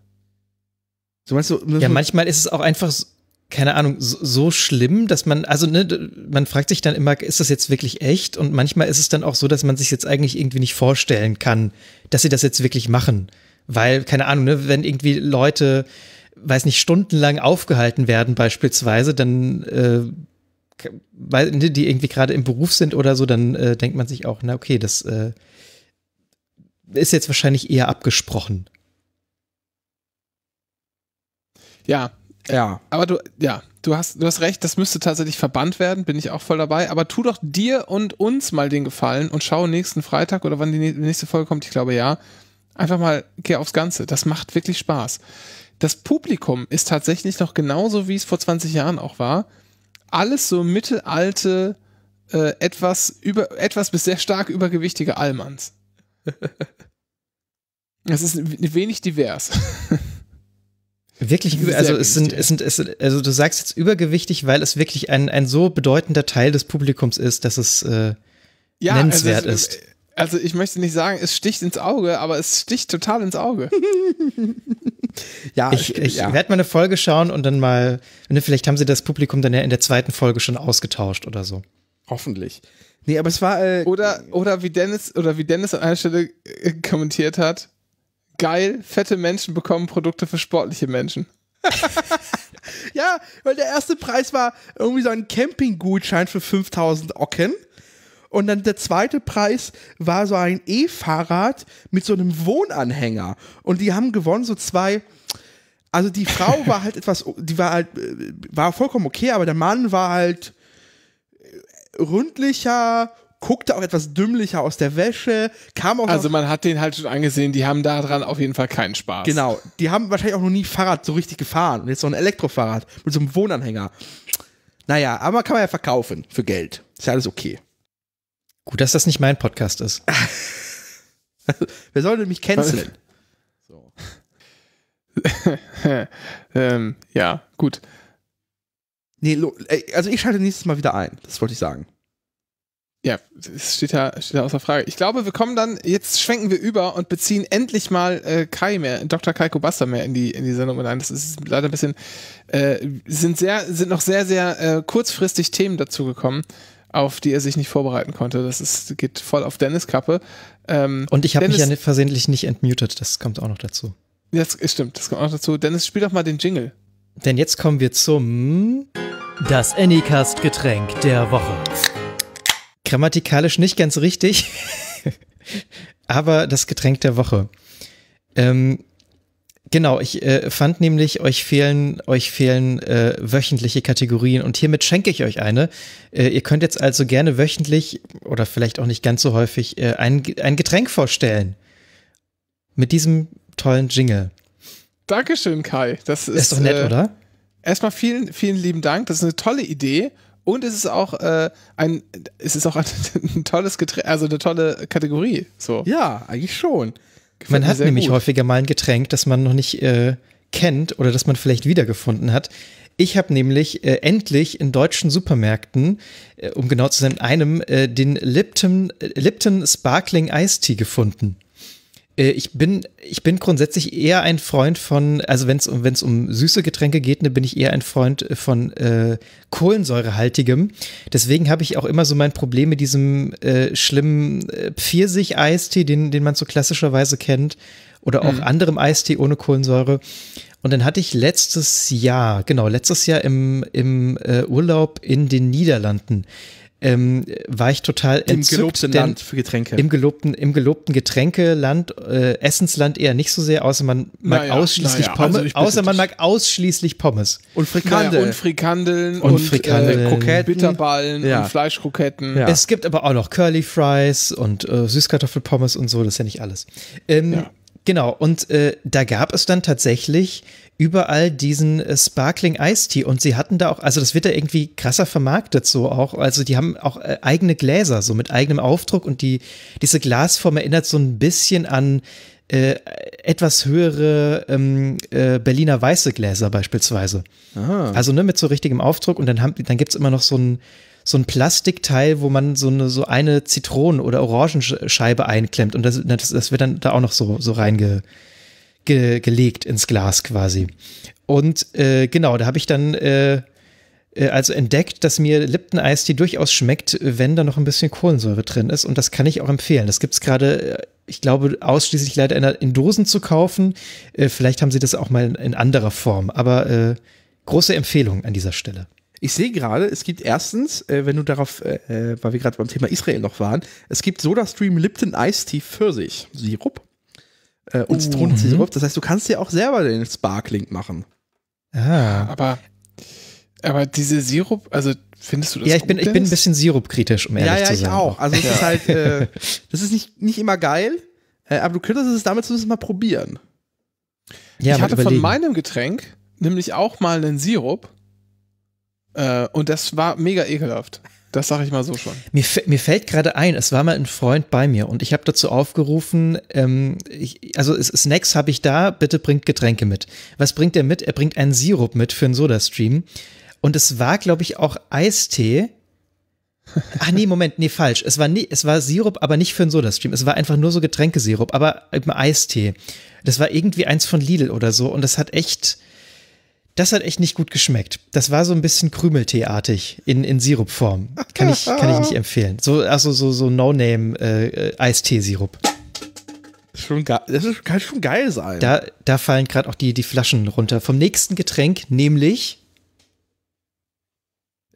So meinst du, ja, manchmal ist es auch einfach so keine Ahnung, so, so, schlimm, dass man, also ne, man fragt sich dann immer, ist das jetzt wirklich echt? Und manchmal ist es dann auch so, dass man sich jetzt eigentlich irgendwie nicht vorstellen kann, dass sie das jetzt wirklich machen. Weil, keine Ahnung, ne, wenn irgendwie Leute, weiß nicht, stundenlang aufgehalten werden beispielsweise, dann äh, weil, ne, die irgendwie gerade im Beruf sind oder so, dann äh, denkt man sich auch, na okay, das äh, ist jetzt wahrscheinlich eher abgesprochen. Ja, ja. Aber du, ja, du hast, du hast recht, das müsste tatsächlich verbannt werden, bin ich auch voll dabei. Aber tu doch dir und uns mal den Gefallen und schau nächsten Freitag oder wann die nächste Folge kommt, ich glaube ja. Einfach mal, geh aufs Ganze. Das macht wirklich Spaß. Das Publikum ist tatsächlich noch genauso, wie es vor 20 Jahren auch war. Alles so mittelalte, äh, etwas, über, etwas bis sehr stark übergewichtige Allmanns. Es ist wenig divers. Wirklich also es sind, es sind, es sind, also du sagst jetzt übergewichtig, weil es wirklich ein, ein so bedeutender Teil des Publikums ist, dass es äh, ja, nennenswert also es, ist. Äh, also ich möchte nicht sagen, es sticht ins Auge, aber es sticht total ins Auge. ja, ich, ich ja. werde mal eine Folge schauen und dann mal, ne, vielleicht haben sie das Publikum dann ja in der zweiten Folge schon ausgetauscht oder so. Hoffentlich. Nee, aber es war. Äh, oder, oder wie Dennis, oder wie Dennis an einer Stelle äh, kommentiert hat, geil, fette Menschen bekommen Produkte für sportliche Menschen. ja, weil der erste Preis war irgendwie so ein Campinggutschein für 5000 Ocken. Und dann der zweite Preis war so ein E-Fahrrad mit so einem Wohnanhänger. Und die haben gewonnen, so zwei. Also die Frau war halt etwas, die war halt, äh, war vollkommen okay, aber der Mann war halt ründlicher, guckte auch etwas dümmlicher aus der Wäsche, kam auch. Also man hat den halt schon angesehen, die haben daran auf jeden Fall keinen Spaß. Genau, die haben wahrscheinlich auch noch nie Fahrrad so richtig gefahren. Und jetzt so ein Elektrofahrrad mit so einem Wohnanhänger. Naja, aber kann man ja verkaufen für Geld. Ist ja alles okay. Gut, dass das nicht mein Podcast ist. Wer soll denn mich canceln? So. ähm, ja, gut. Nee, also ich schalte nächstes Mal wieder ein. Das wollte ich sagen. Ja, das steht da, steht da außer Frage. Ich glaube, wir kommen dann, jetzt schwenken wir über und beziehen endlich mal äh, Kai mehr, Dr. Kai Kobasta mehr in die, in die Sendung mit ein. Das ist leider ein bisschen, äh, sind sehr, sind noch sehr, sehr äh, kurzfristig Themen dazugekommen, auf die er sich nicht vorbereiten konnte. Das ist, geht voll auf Dennis Kappe. Ähm, und ich habe mich ja nicht versehentlich nicht entmutet, das kommt auch noch dazu. Das stimmt, das kommt auch noch dazu. Dennis, spiel doch mal den Jingle. Denn jetzt kommen wir zum Das Anycast Getränk der Woche. Grammatikalisch nicht ganz richtig, aber das Getränk der Woche. Ähm, genau, ich äh, fand nämlich, euch fehlen, euch fehlen äh, wöchentliche Kategorien und hiermit schenke ich euch eine. Äh, ihr könnt jetzt also gerne wöchentlich oder vielleicht auch nicht ganz so häufig äh, ein, ein Getränk vorstellen. Mit diesem tollen Jingle. Dankeschön, Kai. Das ist, ist doch nett, äh, oder? Erstmal vielen, vielen lieben Dank. Das ist eine tolle Idee. Und es ist auch äh, ein, es ist auch ein, ein tolles Getränk, also eine tolle Kategorie. So. Ja, eigentlich schon. Gefällt man hat nämlich gut. häufiger mal ein Getränk, das man noch nicht äh, kennt oder das man vielleicht wiedergefunden hat. Ich habe nämlich äh, endlich in deutschen Supermärkten, äh, um genau zu sein, einem, äh, den Lipton, äh, Lipton Sparkling Ice Tea gefunden. Äh, ich bin, ich bin grundsätzlich eher ein Freund von, also wenn es um, wenn's um süße Getränke geht, ne, bin ich eher ein Freund äh, von äh, Kohlensäurehaltigem. Deswegen habe ich auch immer so mein Problem mit diesem äh, schlimmen äh, Pfirsich-Eistee, den, den man so klassischerweise kennt, oder auch mhm. anderem Eistee ohne Kohlensäure. Und dann hatte ich letztes Jahr, genau, letztes Jahr im, im äh, Urlaub in den Niederlanden ähm, war ich total Im entzückt. Im gelobten Land für Getränke. Im gelobten, im gelobten Getränkeland, äh, Essensland eher nicht so sehr, außer man mag naja, ausschließlich naja, Pommes. Also außer man mag ausschließlich Pommes. Und Frikandeln. Naja, und Frikandeln und, und äh, Frikandeln. Äh, Kroketten, Bitterballen ja. und Fleischkroketten. Ja. Es gibt aber auch noch Curly Fries und äh, Süßkartoffelpommes und so, das ist ja nicht alles. Ähm, ja. Genau, und äh, da gab es dann tatsächlich überall diesen äh, Sparkling Ice Tea und sie hatten da auch, also das wird da irgendwie krasser vermarktet so auch, also die haben auch äh, eigene Gläser so mit eigenem Aufdruck und die diese Glasform erinnert so ein bisschen an äh, etwas höhere ähm, äh, Berliner weiße Gläser beispielsweise. Aha. Also ne, mit so richtigem Aufdruck und dann, haben, dann gibt es immer noch so ein, so ein Plastikteil, wo man so eine, so eine Zitronen- oder Orangenscheibe einklemmt und das, das, das wird dann da auch noch so, so reinge, ge gelegt ins Glas quasi. Und äh, genau, da habe ich dann äh, äh also entdeckt, dass mir Lipton Eistee durchaus schmeckt, wenn da noch ein bisschen Kohlensäure drin ist. Und das kann ich auch empfehlen. Das gibt es gerade, äh, ich glaube, ausschließlich leider in Dosen zu kaufen. Äh, vielleicht haben sie das auch mal in anderer Form. Aber äh, große Empfehlung an dieser Stelle. Ich sehe gerade, es gibt erstens, wenn du darauf, äh, weil wir gerade beim Thema Israel noch waren, es gibt SodaStream Lipton Ice Tea Pfirsich Sirup äh, und oh, Zitronensirup. Mhm. Das heißt, du kannst dir auch selber den Sparkling machen. Ah. Aber, aber diese Sirup, also findest du das Ja, ich gut, bin, ich bin ein bisschen sirupkritisch, um ehrlich ja, ja, zu sein. Ja, ich auch. Also es ja. ist halt, äh, das ist nicht, nicht immer geil, äh, aber du könntest es damit zumindest mal probieren. Ja, ich hatte überlegen. von meinem Getränk nämlich auch mal einen Sirup äh, und das war mega ekelhaft. Das sage ich mal so schon. Mir, mir fällt gerade ein, es war mal ein Freund bei mir und ich habe dazu aufgerufen, ähm, ich, also Snacks habe ich da, bitte bringt Getränke mit. Was bringt er mit? Er bringt einen Sirup mit für einen Soda-Stream. Und es war, glaube ich, auch Eistee. Ach nee, Moment, nee, falsch. Es war, nie, es war Sirup, aber nicht für einen Soda-Stream. Es war einfach nur so Getränkesirup, aber im Eistee. Das war irgendwie eins von Lidl oder so und das hat echt, das hat echt nicht gut geschmeckt. Das war so ein bisschen Krümelteeartig in, in Sirupform. Kann ich, kann ich nicht empfehlen. So, also so, so No-Name-Eisteesirup. Äh, Schon Das kann schon geil sein. Da, da fallen gerade auch die, die Flaschen runter. Vom nächsten Getränk, nämlich.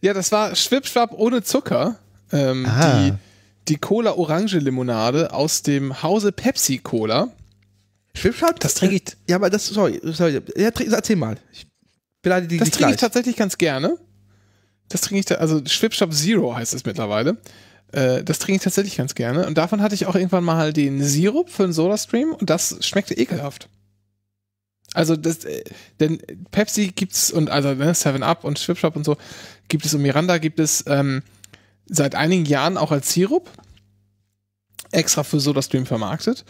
Ja, das war Schwipschwapp ohne Zucker. Ähm, ah. die, die Cola Orange Limonade aus dem Hause Pepsi Cola. Schwipschwapp? Das trinke ich. Ja, aber das, sorry, sorry. Ja, erzähl mal. Ich Beleidige dich Das trinke gleich. ich tatsächlich ganz gerne. Das trinke ich, da, also Schwipshop Zero heißt es mittlerweile. Äh, das trinke ich tatsächlich ganz gerne. Und davon hatte ich auch irgendwann mal den Sirup für den Soda-Stream und das schmeckte ekelhaft. Also, das, äh, denn Pepsi gibt's und also ne, Seven Up und Schwipshop und so gibt es und Miranda gibt es ähm, seit einigen Jahren auch als Sirup extra für Soda-Stream vermarktet.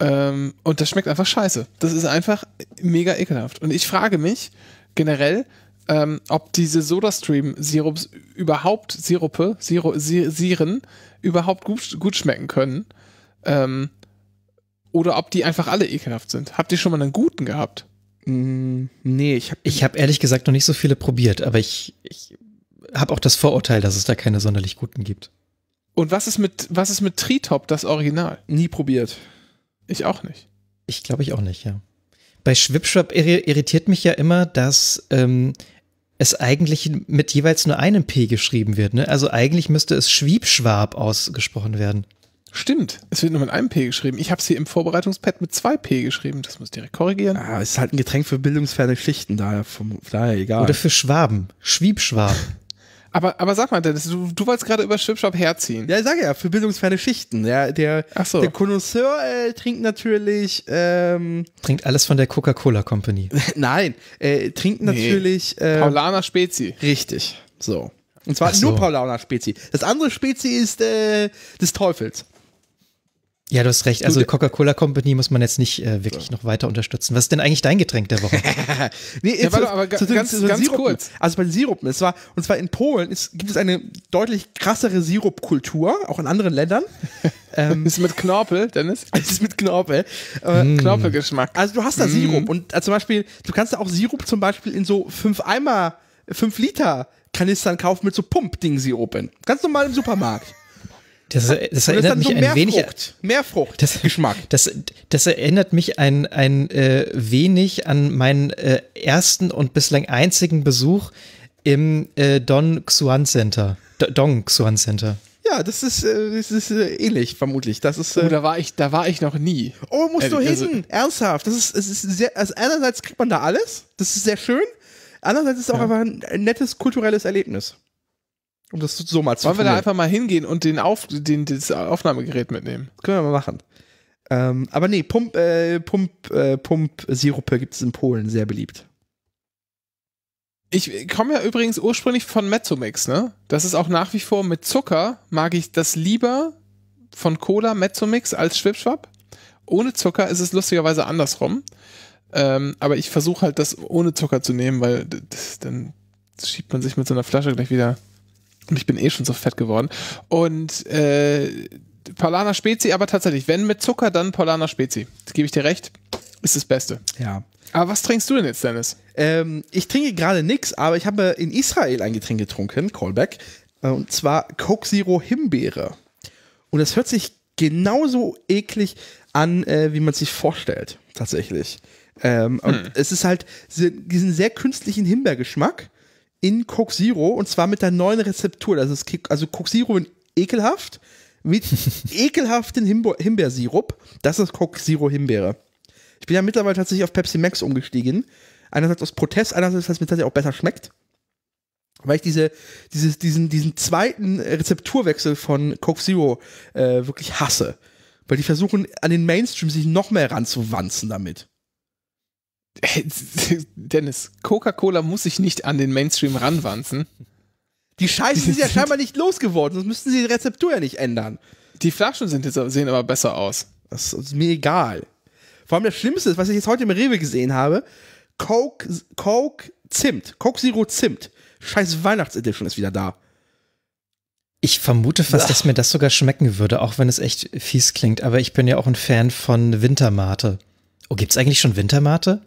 Ähm, und das schmeckt einfach scheiße. Das ist einfach mega ekelhaft. Und ich frage mich, generell, ähm, ob diese sodastream stream sirups überhaupt, Sirupe, Siru Siren, überhaupt gut, gut schmecken können. Ähm, oder ob die einfach alle ekelhaft sind. Habt ihr schon mal einen guten gehabt? Mm, nee, ich habe ich hab ehrlich gesagt noch nicht so viele probiert, aber ich, ich habe auch das Vorurteil, dass es da keine sonderlich guten gibt. Und was ist mit, was ist mit Tritop, das Original? Nie probiert. Ich auch nicht. Ich glaube, ich auch nicht, ja bei Schwipschwap irritiert mich ja immer, dass ähm, es eigentlich mit jeweils nur einem P geschrieben wird. Ne? Also eigentlich müsste es Schwiebschwab ausgesprochen werden. Stimmt, es wird nur mit einem P geschrieben. Ich habe es hier im Vorbereitungspad mit zwei P geschrieben. Das muss direkt korrigieren. Ah, es ist halt ein Getränk für bildungsferne Schichten, daher, vom, daher egal. Oder für Schwaben. Schwiebschwab. Aber, aber sag mal, Dennis, du, du wolltest gerade über Schwipschwap herziehen. Ja, ich sage ja, für bildungsferne Schichten. Ja, der, Ach so. der Connoisseur äh, trinkt natürlich. Ähm, trinkt alles von der Coca-Cola Company. Nein, äh, trinkt nee. natürlich. Äh, Paulaner Spezi. Richtig. So. Und zwar so. nur Paulaner Spezi. Das andere Spezi ist äh, des Teufels. Ja, du hast recht. Also äh, Coca-Cola Company muss man jetzt nicht äh, wirklich so. noch weiter unterstützen. Was ist denn eigentlich dein Getränk der Woche? nee, ja, warte, aber zu, ganz, zu ganz kurz. Also bei den Sirupen, es war, und zwar in Polen ist, gibt es eine deutlich krassere Sirupkultur, auch in anderen Ländern. ähm, ist mit Knorpel, Dennis? Es ist mit Knorpel. Äh, mm. Knorpelgeschmack. Also du hast da mm. Sirup und äh, zum Beispiel, du kannst da auch Sirup zum Beispiel in so fünf Eimer, fünf Liter Kanistern kaufen mit so Pump-Ding-Sirupen. Ganz normal im Supermarkt. Das, das, erinnert mich so ein wenig Frucht, mehr Frucht, das, Geschmack. Das, das erinnert mich ein, ein äh, wenig an meinen äh, ersten und bislang einzigen Besuch im äh, Don Xuan Center. D Dong Xuan Center. Ja, das ist, äh, das ist äh, ähnlich, vermutlich. Das ist, äh oh, da war ich, da war ich noch nie. Oh, musst du also, ernsthaft. Das ist, es ist sehr, also einerseits kriegt man da alles, das ist sehr schön. Andererseits ist es auch ja. einfach ein nettes kulturelles Erlebnis. Um das so mal zu Wollen wir da einfach mal hingehen und den Auf, den, das Aufnahmegerät mitnehmen? Das können wir mal machen. Ähm, aber nee, Pump, äh, Pump, äh, Pump-Sirupe gibt es in Polen, sehr beliebt. Ich komme ja übrigens ursprünglich von Mezzomix, ne? Das ist auch nach wie vor mit Zucker, mag ich das lieber von Cola Mezzomix als Schwipschwapp. Ohne Zucker ist es lustigerweise andersrum. Ähm, aber ich versuche halt das ohne Zucker zu nehmen, weil das, dann schiebt man sich mit so einer Flasche gleich wieder und ich bin eh schon so fett geworden. Und äh, Paulana Spezi, aber tatsächlich, wenn mit Zucker, dann Paulana Spezi. Das Gebe ich dir recht, ist das Beste. Ja. Aber was trinkst du denn jetzt, Dennis? Ähm, ich trinke gerade nichts, aber ich habe in Israel ein Getränk getrunken, Callback. Äh, und zwar Coke Zero Himbeere. Und das hört sich genauso eklig an, äh, wie man sich vorstellt, tatsächlich. Ähm, hm. Und es ist halt diesen sehr künstlichen Himbeergeschmack in Coke Zero und zwar mit der neuen Rezeptur. Das ist also Coke Zero in ekelhaft mit ekelhaften Himbeersirup. Das ist Coke Zero Himbeere. Ich bin ja mittlerweile tatsächlich auf Pepsi Max umgestiegen. Einerseits aus Protest, andererseits, weil es mir tatsächlich auch besser schmeckt. Weil ich diese, dieses, diesen, diesen zweiten Rezepturwechsel von Coke Zero äh, wirklich hasse. Weil die versuchen, an den Mainstream sich noch mehr ranzuwanzen damit. Dennis, Coca-Cola muss sich nicht an den Mainstream ranwanzen. Die Scheiße sind ja scheinbar nicht losgeworden, sonst müssten sie die Rezeptur ja nicht ändern. Die Flaschen sind jetzt, sehen aber besser aus. Das ist mir egal. Vor allem das Schlimmste ist, was ich jetzt heute im Rewe gesehen habe: Coke, Coke Zimt. Coke Zero Zimt. Scheiß Weihnachtsedition ist wieder da. Ich vermute fast, Ach. dass mir das sogar schmecken würde, auch wenn es echt fies klingt. Aber ich bin ja auch ein Fan von Wintermate. Oh, gibt es eigentlich schon Wintermate?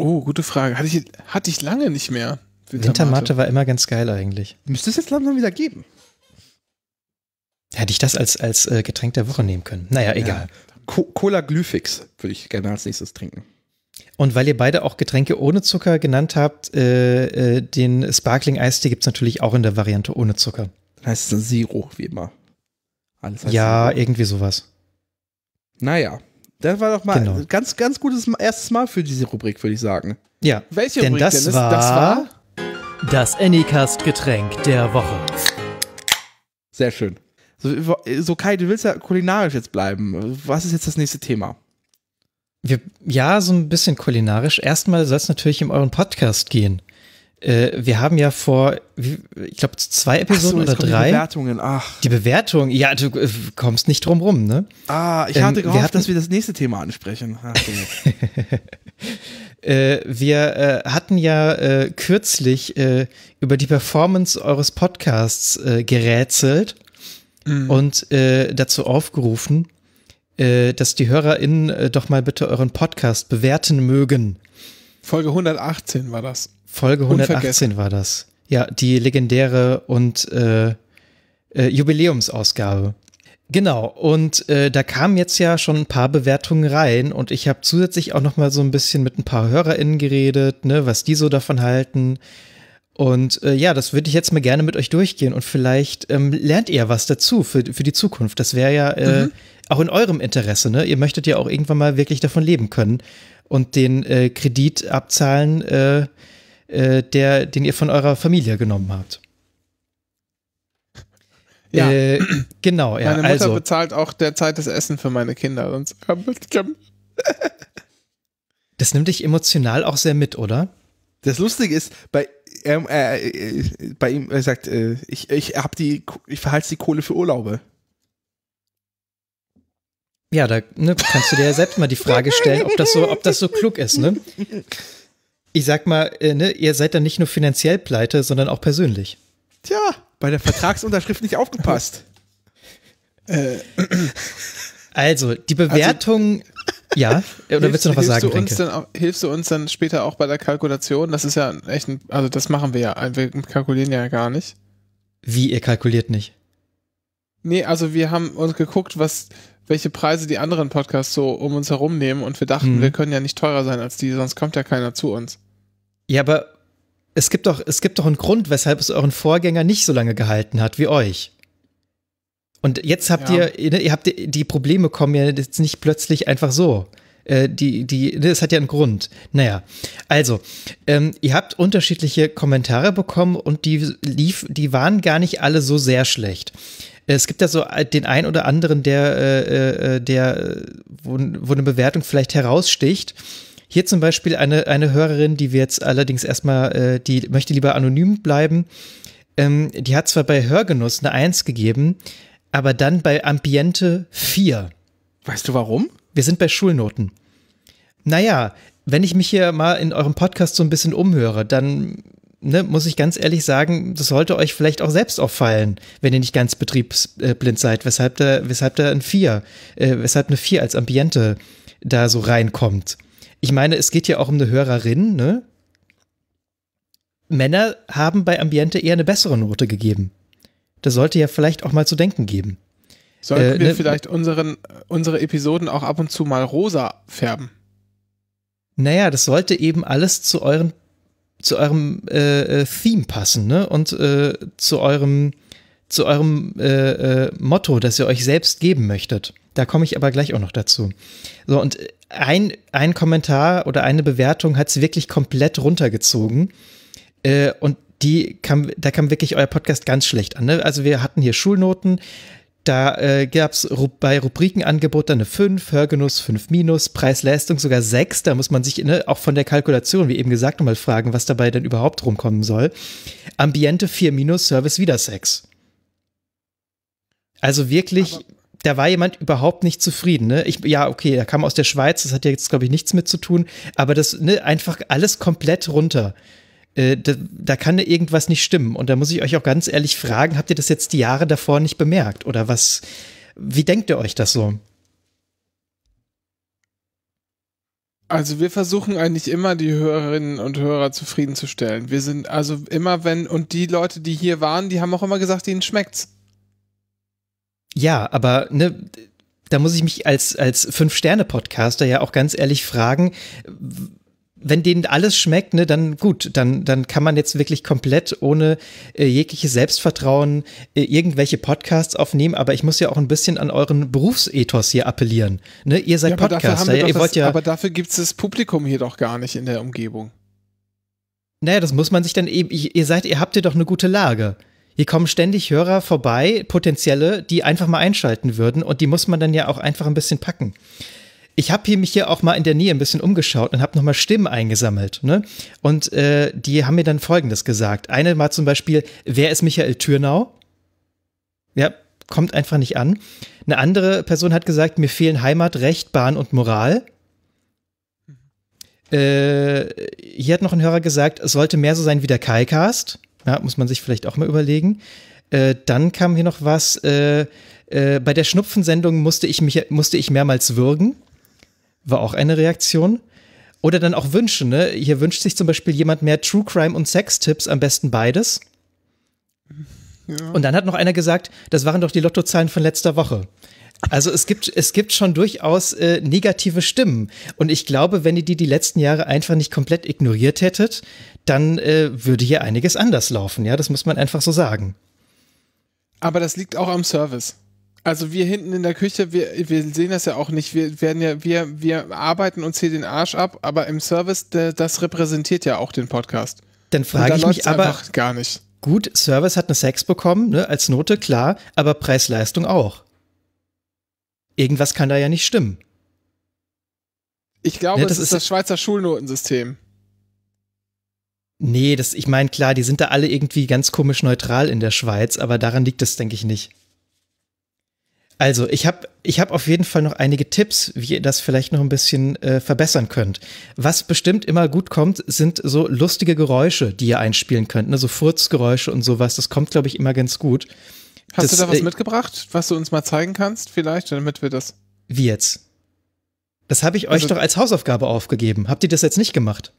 Oh, gute Frage. Hatte ich, hatte ich lange nicht mehr. Wintermatte. Wintermate war immer ganz geil eigentlich. Müsste es jetzt langsam wieder geben. Hätte ich das als, als äh, Getränk der Woche nehmen können. Naja, egal. Ja. Cola Glyphix würde ich gerne als nächstes trinken. Und weil ihr beide auch Getränke ohne Zucker genannt habt, äh, äh, den Sparkling Eistee gibt es natürlich auch in der Variante ohne Zucker. Dann heißt es Zero, wie immer. ja, Zero. irgendwie sowas. Naja, das war doch mal genau. ein ganz, ganz gutes erstes Mal für diese Rubrik, würde ich sagen. Ja. Welche denn Rubrik das, denn? War das war das Anycast-Getränk der Woche. Sehr schön. So, so, Kai, du willst ja kulinarisch jetzt bleiben. Was ist jetzt das nächste Thema? Wir, ja, so ein bisschen kulinarisch. Erstmal soll es natürlich in euren Podcast gehen. Äh, wir haben ja vor, ich glaube, zwei Episoden so, oder drei. Die Bewertungen, ach. Die Bewertung, ja, du äh, kommst nicht drum rum, ne? Ah, ich ähm, hatte ähm, gehofft, wir hatten, dass wir das nächste Thema ansprechen. äh, wir äh, hatten ja kürzlich über die Performance eures Podcasts gerätselt mhm. und dazu aufgerufen, dass die HörerInnen doch mal bitte euren Podcast bewerten mögen. Folge 118 war das. Folge 118 war das. Ja, die legendäre und äh, äh, Jubiläumsausgabe. Genau, und äh, da kamen jetzt ja schon ein paar Bewertungen rein und ich habe zusätzlich auch noch mal so ein bisschen mit ein paar HörerInnen geredet, ne, was die so davon halten. Und äh, ja, das würde ich jetzt mal gerne mit euch durchgehen und vielleicht ähm, lernt ihr was dazu für, für die Zukunft. Das wäre ja äh, mhm. auch in eurem Interesse, ne? Ihr möchtet ja auch irgendwann mal wirklich davon leben können und den äh, Kredit abzahlen, äh, äh, der, den ihr von eurer Familie genommen habt. Ja. Äh, genau, ja. Meine Mutter also. bezahlt auch derzeit das Essen für meine Kinder. Sonst das nimmt dich emotional auch sehr mit, oder? Das Lustige ist, bei, ähm, äh, äh bei ihm, er sagt, äh, ich, ich, ich verhalte die Kohle für Urlaube. Ja, da ne, kannst du dir ja selbst mal die Frage stellen, ob das so, ob das so klug ist, ne? Ich sag mal, äh, ne, ihr seid dann nicht nur finanziell pleite, sondern auch persönlich. Tja, bei der Vertragsunterschrift nicht aufgepasst. Äh, also, die also, Bewertung, also, ja, oder hilfst, willst du noch was sagen? Du uns dann, hilfst du uns dann später auch bei der Kalkulation? Das ist ja echt ein, also das machen wir ja, äh, wir kalkulieren ja gar nicht. Wie, ihr kalkuliert nicht? Nee, also wir haben uns geguckt, was welche Preise die anderen Podcasts so um uns herum nehmen und wir dachten, mhm. wir können ja nicht teurer sein als die, sonst kommt ja keiner zu uns. Ja, aber es gibt doch, es gibt doch einen Grund, weshalb es euren Vorgänger nicht so lange gehalten hat wie euch. Und jetzt habt ja. ihr, ne, ihr habt die Probleme kommen ja jetzt nicht plötzlich einfach so. Äh, die, die, das ne, hat ja einen Grund. Naja, also, ähm, ihr habt unterschiedliche Kommentare bekommen und die lief, die waren gar nicht alle so sehr schlecht. Es gibt ja so den einen oder anderen, der, äh, äh, äh, der wo, wo eine Bewertung vielleicht heraussticht. Hier zum Beispiel eine, eine Hörerin, die wir jetzt allerdings erstmal, die möchte lieber anonym bleiben. Ähm, die hat zwar bei Hörgenuss eine 1 gegeben, aber dann bei Ambiente 4. Weißt du warum? Wir sind bei Schulnoten. Naja, wenn ich mich hier mal in eurem Podcast so ein bisschen umhöre, dann ne, muss ich ganz ehrlich sagen, das sollte euch vielleicht auch selbst auffallen, wenn ihr nicht ganz betriebsblind seid, weshalb da, weshalb da ein Vier, äh, weshalb eine Vier als Ambiente da so reinkommt. Ich meine, es geht ja auch um eine Hörerin, ne? Männer haben bei Ambiente eher eine bessere Note gegeben. Das sollte ja vielleicht auch mal zu denken geben. Sollten äh, wir ne, vielleicht unseren, unsere Episoden auch ab und zu mal rosa färben? Naja, das sollte eben alles zu euren zu eurem äh, äh, Theme passen, ne? Und äh, zu eurem zu eurem äh, äh, Motto, das ihr euch selbst geben möchtet. Da komme ich aber gleich auch noch dazu. So, und ein, ein Kommentar oder eine Bewertung hat es wirklich komplett runtergezogen. Äh, und die kam, da kam wirklich euer Podcast ganz schlecht an. Ne? Also wir hatten hier Schulnoten, da äh, gab es bei Rubrikenangebot dann eine 5, Hörgenuss 5 minus, Preis-Leistung sogar 6. Da muss man sich ne, auch von der Kalkulation, wie eben gesagt, nochmal fragen, was dabei denn überhaupt rumkommen soll. Ambiente 4 minus, Service wieder 6. Also wirklich, Aber da war jemand überhaupt nicht zufrieden. Ne? Ich, ja, okay, er kam aus der Schweiz, das hat ja jetzt, glaube ich, nichts mit zu tun, aber das ne, einfach alles komplett runter. Äh, da, da kann irgendwas nicht stimmen. Und da muss ich euch auch ganz ehrlich fragen, habt ihr das jetzt die Jahre davor nicht bemerkt? Oder was, wie denkt ihr euch das so? Also wir versuchen eigentlich immer die Hörerinnen und Hörer zufriedenzustellen. Wir sind also immer wenn und die Leute, die hier waren, die haben auch immer gesagt, ihnen schmeckt's. Ja, aber ne, da muss ich mich als als Fünf Sterne Podcaster ja auch ganz ehrlich fragen, wenn denen alles schmeckt, ne, dann gut, dann, dann kann man jetzt wirklich komplett ohne äh, jegliches Selbstvertrauen äh, irgendwelche Podcasts aufnehmen. Aber ich muss ja auch ein bisschen an euren Berufsethos hier appellieren. Ne? Ihr seid ja, Podcaster, ne? ja, ihr wollt ja. Aber dafür gibt es das Publikum hier doch gar nicht in der Umgebung. Naja, das muss man sich dann eben, ihr seid, ihr habt ihr doch eine gute Lage. Hier kommen ständig Hörer vorbei, potenzielle, die einfach mal einschalten würden und die muss man dann ja auch einfach ein bisschen packen ich habe mich hier auch mal in der Nähe ein bisschen umgeschaut und habe nochmal Stimmen eingesammelt. Ne? Und äh, die haben mir dann Folgendes gesagt. Eine mal zum Beispiel, wer ist Michael Türnau? Ja, kommt einfach nicht an. Eine andere Person hat gesagt, mir fehlen Heimat, Recht, Bahn und Moral. Mhm. Äh, hier hat noch ein Hörer gesagt, es sollte mehr so sein wie der Kalkast. Ja, muss man sich vielleicht auch mal überlegen. Äh, dann kam hier noch was, äh, äh bei der Schnupfensendung musste ich, mich, musste ich mehrmals würgen war auch eine Reaktion. Oder dann auch Wünsche, ne? Hier wünscht sich zum Beispiel jemand mehr True Crime und Sex-Tipps, am besten beides. Ja. Und dann hat noch einer gesagt, das waren doch die Lottozahlen von letzter Woche. Also es gibt, es gibt schon durchaus äh, negative Stimmen. Und ich glaube, wenn ihr die die letzten Jahre einfach nicht komplett ignoriert hättet, dann äh, würde hier einiges anders laufen. Ja, das muss man einfach so sagen. Aber das liegt auch am Service. Also wir hinten in der Küche, wir, wir sehen das ja auch nicht. Wir werden ja, wir, wir arbeiten uns hier den Arsch ab, aber im Service, das repräsentiert ja auch den Podcast. Dann frage ich mich aber gar nicht. Gut, Service hat eine Sex bekommen, ne, als Note, klar, aber Preis-Leistung auch. Irgendwas kann da ja nicht stimmen. Ich glaube, ne, das es ist das Schweizer Schulnotensystem. Nee, das, ich meine, klar, die sind da alle irgendwie ganz komisch neutral in der Schweiz, aber daran liegt es, denke ich, nicht. Also, ich habe ich hab auf jeden Fall noch einige Tipps, wie ihr das vielleicht noch ein bisschen äh, verbessern könnt. Was bestimmt immer gut kommt, sind so lustige Geräusche, die ihr einspielen könnt. Ne? So Furzgeräusche und sowas. Das kommt, glaube ich, immer ganz gut. Hast das, du da was äh, mitgebracht, was du uns mal zeigen kannst, vielleicht, damit wir das. Wie jetzt? Das habe ich euch also, doch als Hausaufgabe aufgegeben. Habt ihr das jetzt nicht gemacht?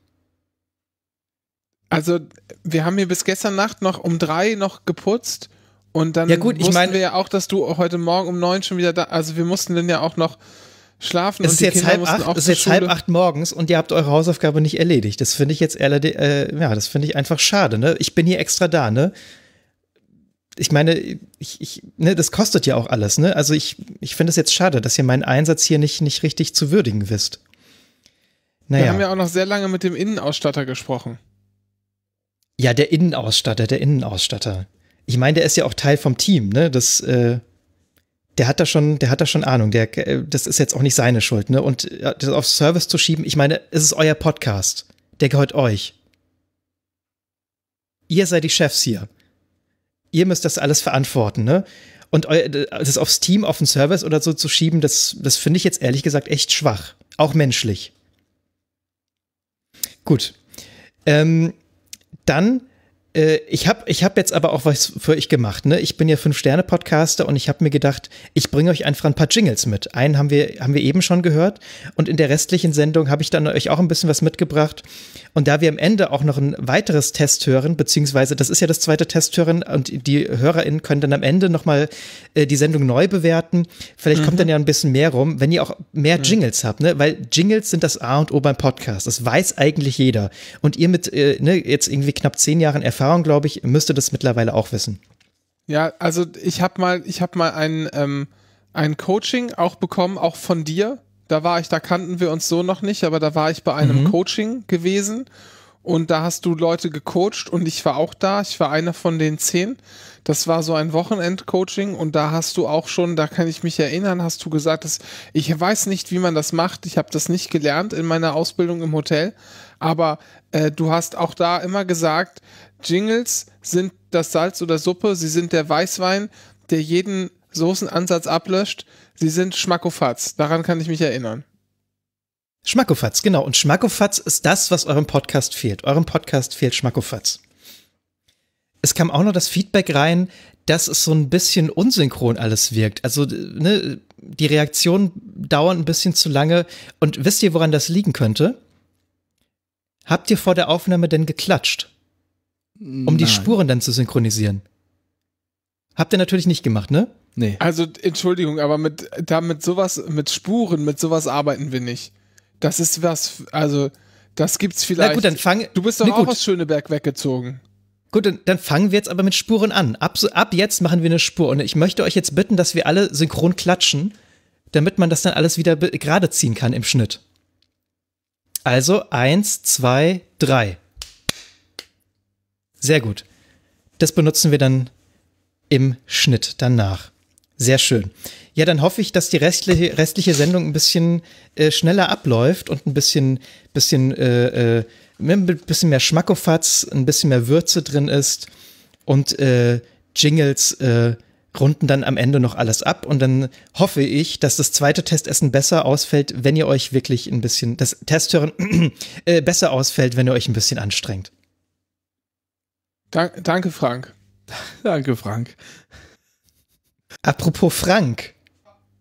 Also, wir haben hier bis gestern Nacht noch um drei noch geputzt und dann ja gut, ich wussten wir ja auch, dass du heute Morgen um neun schon wieder da, also wir mussten dann ja auch noch schlafen. Es ist, jetzt halb, acht, es ist jetzt halb acht morgens und ihr habt eure Hausaufgabe nicht erledigt. Das finde ich jetzt, äh, ja, das finde ich einfach schade, ne? Ich bin hier extra da, ne? ich meine, ich, ich, ne, das kostet ja auch alles, ne? Also ich, ich finde es jetzt schade, dass ihr meinen Einsatz hier nicht, nicht richtig zu würdigen wisst. Naja. Wir haben ja auch noch sehr lange mit dem Innenausstatter gesprochen. Ja, der Innenausstatter, der Innenausstatter ich meine, der ist ja auch Teil vom Team, ne? Das, äh, der hat da schon, der hat da schon Ahnung. Der, äh, das ist jetzt auch nicht seine Schuld, ne? Und äh, das auf Service zu schieben, ich meine, es ist euer Podcast. Der gehört euch. Ihr seid die Chefs hier. Ihr müsst das alles verantworten, ne? Und das aufs Team, auf den Service oder so zu schieben, das, das finde ich jetzt ehrlich gesagt echt schwach. Auch menschlich. Gut. Ähm, dann äh, ich habe ich hab jetzt aber auch was für euch gemacht. Ne? Ich bin ja Fünf-Sterne-Podcaster und ich habe mir gedacht, ich bringe euch einfach ein paar Jingles mit. Einen haben wir, haben wir eben schon gehört und in der restlichen Sendung habe ich dann euch auch ein bisschen was mitgebracht. Und da wir am Ende auch noch ein weiteres Test hören, beziehungsweise das ist ja das zweite Test hören und die HörerInnen können dann am Ende nochmal äh, die Sendung neu bewerten. Vielleicht mhm. kommt dann ja ein bisschen mehr rum, wenn ihr auch mehr mhm. Jingles habt, ne? Weil Jingles sind das A und O beim Podcast. Das weiß eigentlich jeder. Und ihr mit äh, ne, jetzt irgendwie knapp zehn Jahren Erfahrung, glaube ich, müsstet das mittlerweile auch wissen. Ja, also ich habe mal, ich habe mal ein, ähm, ein Coaching auch bekommen, auch von dir da war ich, da kannten wir uns so noch nicht, aber da war ich bei einem mhm. Coaching gewesen und da hast du Leute gecoacht und ich war auch da. Ich war einer von den zehn. Das war so ein Wochenend-Coaching und da hast du auch schon, da kann ich mich erinnern, hast du gesagt, dass ich weiß nicht, wie man das macht. Ich habe das nicht gelernt in meiner Ausbildung im Hotel, aber äh, du hast auch da immer gesagt, Jingles sind das Salz oder Suppe, sie sind der Weißwein, der jeden Soßenansatz ablöscht Sie sind Schmackofatz, daran kann ich mich erinnern. Schmackofatz, genau. Und Schmackofatz ist das, was eurem Podcast fehlt. Eurem Podcast fehlt Schmackofatz. Es kam auch noch das Feedback rein, dass es so ein bisschen unsynchron alles wirkt. Also ne, die Reaktionen dauern ein bisschen zu lange. Und wisst ihr, woran das liegen könnte? Habt ihr vor der Aufnahme denn geklatscht? Um Nein. die Spuren dann zu synchronisieren. Habt ihr natürlich nicht gemacht, ne? Nee. Also, Entschuldigung, aber mit, da sowas, mit Spuren, mit sowas arbeiten wir nicht. Das ist was, also, das gibt's vielleicht. Na gut, dann fang, du bist doch auch gut. aus Schöneberg weggezogen. Gut, dann, dann, fangen wir jetzt aber mit Spuren an. Ab, ab jetzt machen wir eine Spur. Und ich möchte euch jetzt bitten, dass wir alle synchron klatschen, damit man das dann alles wieder gerade ziehen kann im Schnitt. Also eins, zwei, drei. Sehr gut. Das benutzen wir dann im Schnitt danach. Sehr schön. Ja, dann hoffe ich, dass die restliche, restliche Sendung ein bisschen äh, schneller abläuft und ein bisschen, bisschen, äh, äh, ein bisschen mehr Schmackofatz, ein bisschen mehr Würze drin ist und äh, Jingles äh, runden dann am Ende noch alles ab. Und dann hoffe ich, dass das zweite Testessen besser ausfällt, wenn ihr euch wirklich ein bisschen, das Testhören äh, besser ausfällt, wenn ihr euch ein bisschen anstrengt. Dank, danke, Frank. danke, Frank. Apropos Frank.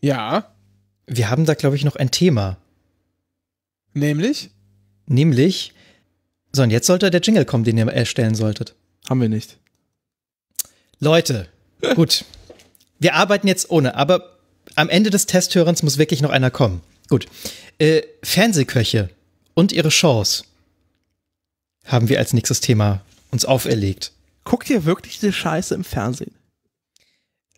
Ja. Wir haben da, glaube ich, noch ein Thema. Nämlich? Nämlich. So, und jetzt sollte der Jingle kommen, den ihr erstellen solltet. Haben wir nicht. Leute, gut. Wir arbeiten jetzt ohne, aber am Ende des Testhörens muss wirklich noch einer kommen. Gut. Äh, Fernsehköche und ihre Shows haben wir als nächstes Thema uns auferlegt. Guckt ihr wirklich diese Scheiße im Fernsehen?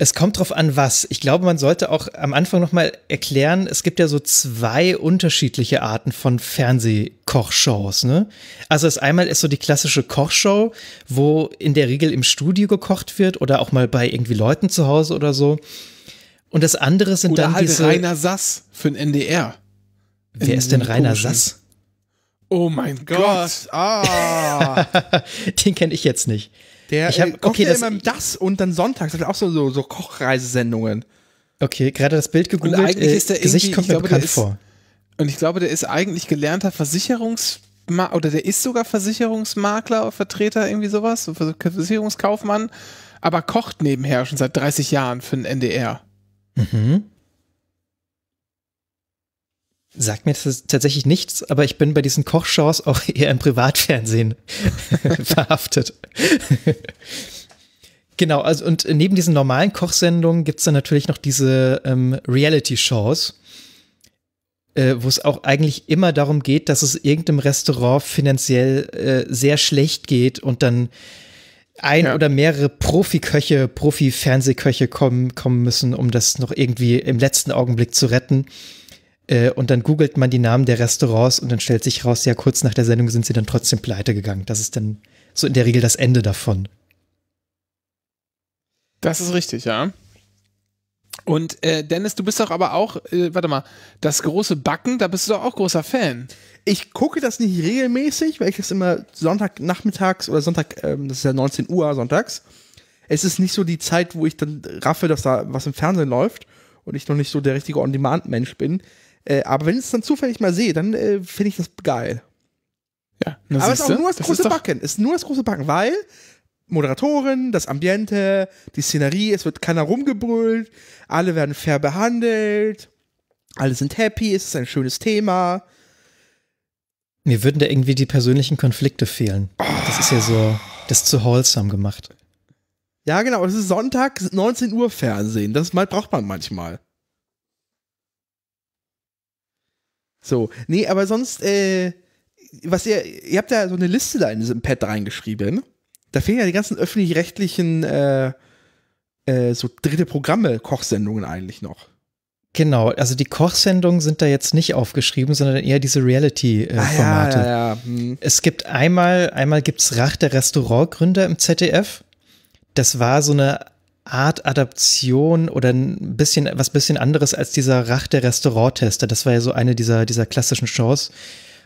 Es kommt drauf an, was. Ich glaube, man sollte auch am Anfang nochmal erklären, es gibt ja so zwei unterschiedliche Arten von Fernsehkochshows, ne? Also das einmal ist so die klassische Kochshow, wo in der Regel im Studio gekocht wird oder auch mal bei irgendwie Leuten zu Hause oder so. Und das andere sind oder dann halt diese Rainer Sass für den NDR. Wer ist denn Rainer Sass? Oh mein Gott. Ah. den kenne ich jetzt nicht. Der ich hab, äh, kocht okay, ja das, immer das und dann sonntags hat er auch so, so, so Kochreisesendungen. Okay, gerade das Bild gegoogelt. Und eigentlich äh, ist der Gesicht kommt glaube, bekannt ist, vor. Und ich glaube, der ist eigentlich gelernter Versicherungs- oder der ist sogar Versicherungsmakler, Vertreter, irgendwie sowas, Versicherungskaufmann, aber kocht nebenher schon seit 30 Jahren für den NDR. Mhm. Sagt mir das tatsächlich nichts, aber ich bin bei diesen Kochshows auch eher im Privatfernsehen verhaftet. genau, also und neben diesen normalen Kochsendungen gibt es dann natürlich noch diese ähm, Reality-Shows, äh, wo es auch eigentlich immer darum geht, dass es irgendeinem Restaurant finanziell äh, sehr schlecht geht und dann ein ja. oder mehrere Profiköche, Profi-Fernsehköche kommen, kommen müssen, um das noch irgendwie im letzten Augenblick zu retten. Äh, und dann googelt man die Namen der Restaurants und dann stellt sich raus, ja, kurz nach der Sendung sind sie dann trotzdem pleite gegangen. Das ist dann so in der Regel das Ende davon. Das ist richtig, ja. Und äh, Dennis, du bist doch aber auch, äh, warte mal, das große Backen, da bist du doch auch großer Fan. Ich gucke das nicht regelmäßig, weil ich das immer Sonntagnachmittags oder Sonntag, ähm, das ist ja 19 Uhr sonntags. Es ist nicht so die Zeit, wo ich dann raffe, dass da was im Fernsehen läuft und ich noch nicht so der richtige On-Demand-Mensch bin. Äh, aber wenn ich es dann zufällig mal sehe, dann äh, finde ich das geil. Ja, das aber es ist auch nur das, das große Backen. Es ist nur das große Backen, weil Moderatorin, das Ambiente, die Szenerie, es wird keiner rumgebrüllt, alle werden fair behandelt, alle sind happy, es ist ein schönes Thema. Mir würden da irgendwie die persönlichen Konflikte fehlen. Oh. Das ist ja so, das ist zu wholesome gemacht. Ja, genau, es ist Sonntag, 19 Uhr Fernsehen. Das braucht man manchmal. So, nee, aber sonst, äh, was ihr, ihr habt ja so eine Liste da in diesem Pad reingeschrieben. Da fehlen ja die ganzen öffentlich-rechtlichen, äh, äh, so dritte Programme, Kochsendungen eigentlich noch. Genau, also die Kochsendungen sind da jetzt nicht aufgeschrieben, sondern eher diese Reality-Formate. Äh, ah, ja, ja, ja. Hm. Es gibt einmal, einmal gibt es Rach der Restaurantgründer im ZDF. Das war so eine Art Adaption oder ein bisschen was bisschen anderes als dieser Rach der Restauranttester. Das war ja so eine dieser, dieser klassischen Shows.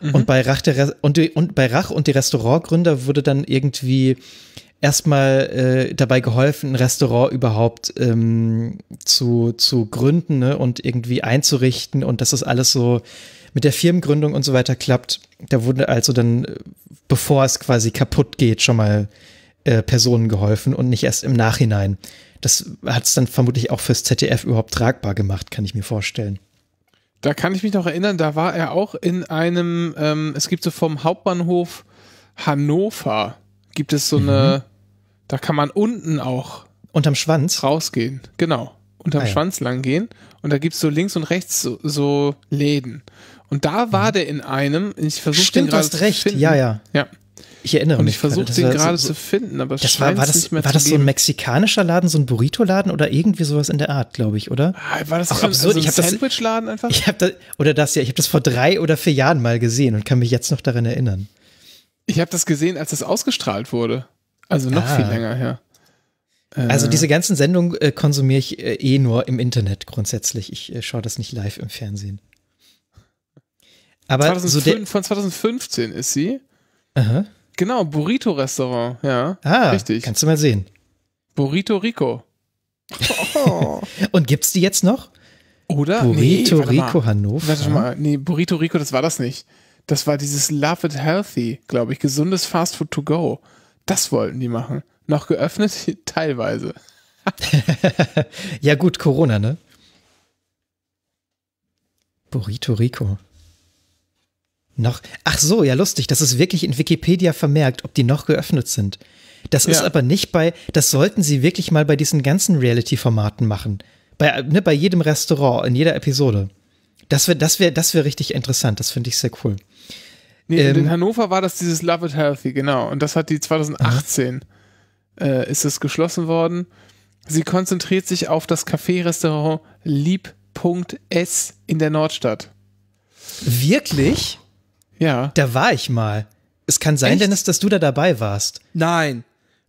Mhm. Und bei Rach der und, die, und bei Rach und die Restaurantgründer wurde dann irgendwie erstmal äh, dabei geholfen, ein Restaurant überhaupt ähm, zu, zu gründen ne? und irgendwie einzurichten und dass das alles so mit der Firmengründung und so weiter klappt. Da wurde also dann, äh, bevor es quasi kaputt geht, schon mal äh, Personen geholfen und nicht erst im Nachhinein. Das hat es dann vermutlich auch fürs ZDF überhaupt tragbar gemacht, kann ich mir vorstellen. Da kann ich mich noch erinnern, da war er auch in einem, ähm, es gibt so vom Hauptbahnhof Hannover, gibt es so mhm. eine, da kann man unten auch. Unterm Schwanz? Rausgehen, genau. Unterm ah, ja. Schwanz langgehen Und da gibt es so links und rechts so, so Läden. Und da mhm. war mhm. der in einem, ich versuche den gerade Stimmt, du hast recht, ja, ja. Ja. Ich erinnere und mich. Und ich versuche den gerade so, zu finden, aber das war, war das, nicht mehr War das so ein mexikanischer Laden, so ein Burrito-Laden oder irgendwie sowas in der Art, glaube ich, oder? Ah, war das Auch so absurd. Also ein Sandwich-Laden einfach? Ich hab das, oder das ja, ich habe das vor drei oder vier Jahren mal gesehen und kann mich jetzt noch daran erinnern. Ich habe das gesehen, als das ausgestrahlt wurde. Also noch ah. viel länger her. Also äh. diese ganzen Sendungen äh, konsumiere ich äh, eh nur im Internet grundsätzlich. Ich äh, schaue das nicht live im Fernsehen. Aber 2005, so von 2015 ist sie. Aha. Genau, Burrito-Restaurant, ja. Ah, richtig. Kannst du mal sehen. Burrito Rico. Oh. Und gibt's die jetzt noch? Oder? Burrito nee, Rico mal. Hannover. Warte mal, nee, Burrito Rico, das war das nicht. Das war dieses Love It Healthy, glaube ich, gesundes Fast Food to go. Das wollten die machen. Noch geöffnet? Teilweise. ja, gut, Corona, ne? Burrito Rico. Noch. Ach so, ja, lustig. Das ist wirklich in Wikipedia vermerkt, ob die noch geöffnet sind. Das ja. ist aber nicht bei, das sollten sie wirklich mal bei diesen ganzen Reality-Formaten machen. Bei, ne, bei jedem Restaurant, in jeder Episode. Das wäre das wär, das wär richtig interessant. Das finde ich sehr cool. Nee, ähm, in Hannover war das dieses Love It Healthy, genau. Und das hat die 2018 äh, ist es geschlossen worden. Sie konzentriert sich auf das Café-Restaurant Lieb.s in der Nordstadt. Wirklich? Ja. Da war ich mal. Es kann sein, Echt? Dennis, dass du da dabei warst. Nein.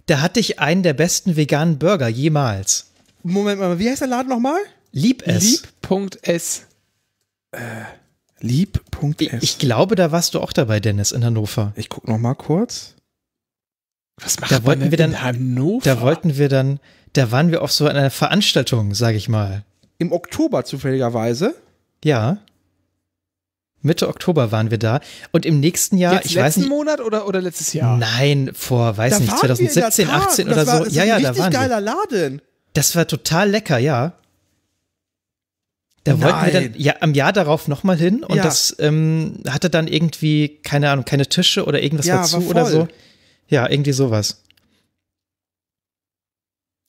Da hatte ich einen der besten veganen Burger jemals. Moment mal, wie heißt der Laden nochmal? Liebes. Lieb.s. Äh, Lieb.s. Ich, glaube, da warst du auch dabei, Dennis, in Hannover. Ich guck nochmal kurz. Was macht da wollten denn wir dann, in Hannover? Da wollten wir dann, da waren wir auf so einer Veranstaltung, sage ich mal. Im Oktober zufälligerweise? Ja. Mitte Oktober waren wir da und im nächsten Jahr, Jetzt ich weiß nicht. Monat oder, oder letztes Jahr? Nein, vor, weiß da nicht, 2017, 18 oder war, so. ja, ja, da waren wir. Das geiler Laden. Das war total lecker, ja. Da Nein. wollten wir dann ja, am Jahr darauf nochmal hin und ja. das ähm, hatte dann irgendwie, keine Ahnung, keine Tische oder irgendwas ja, dazu oder so. Ja, irgendwie sowas.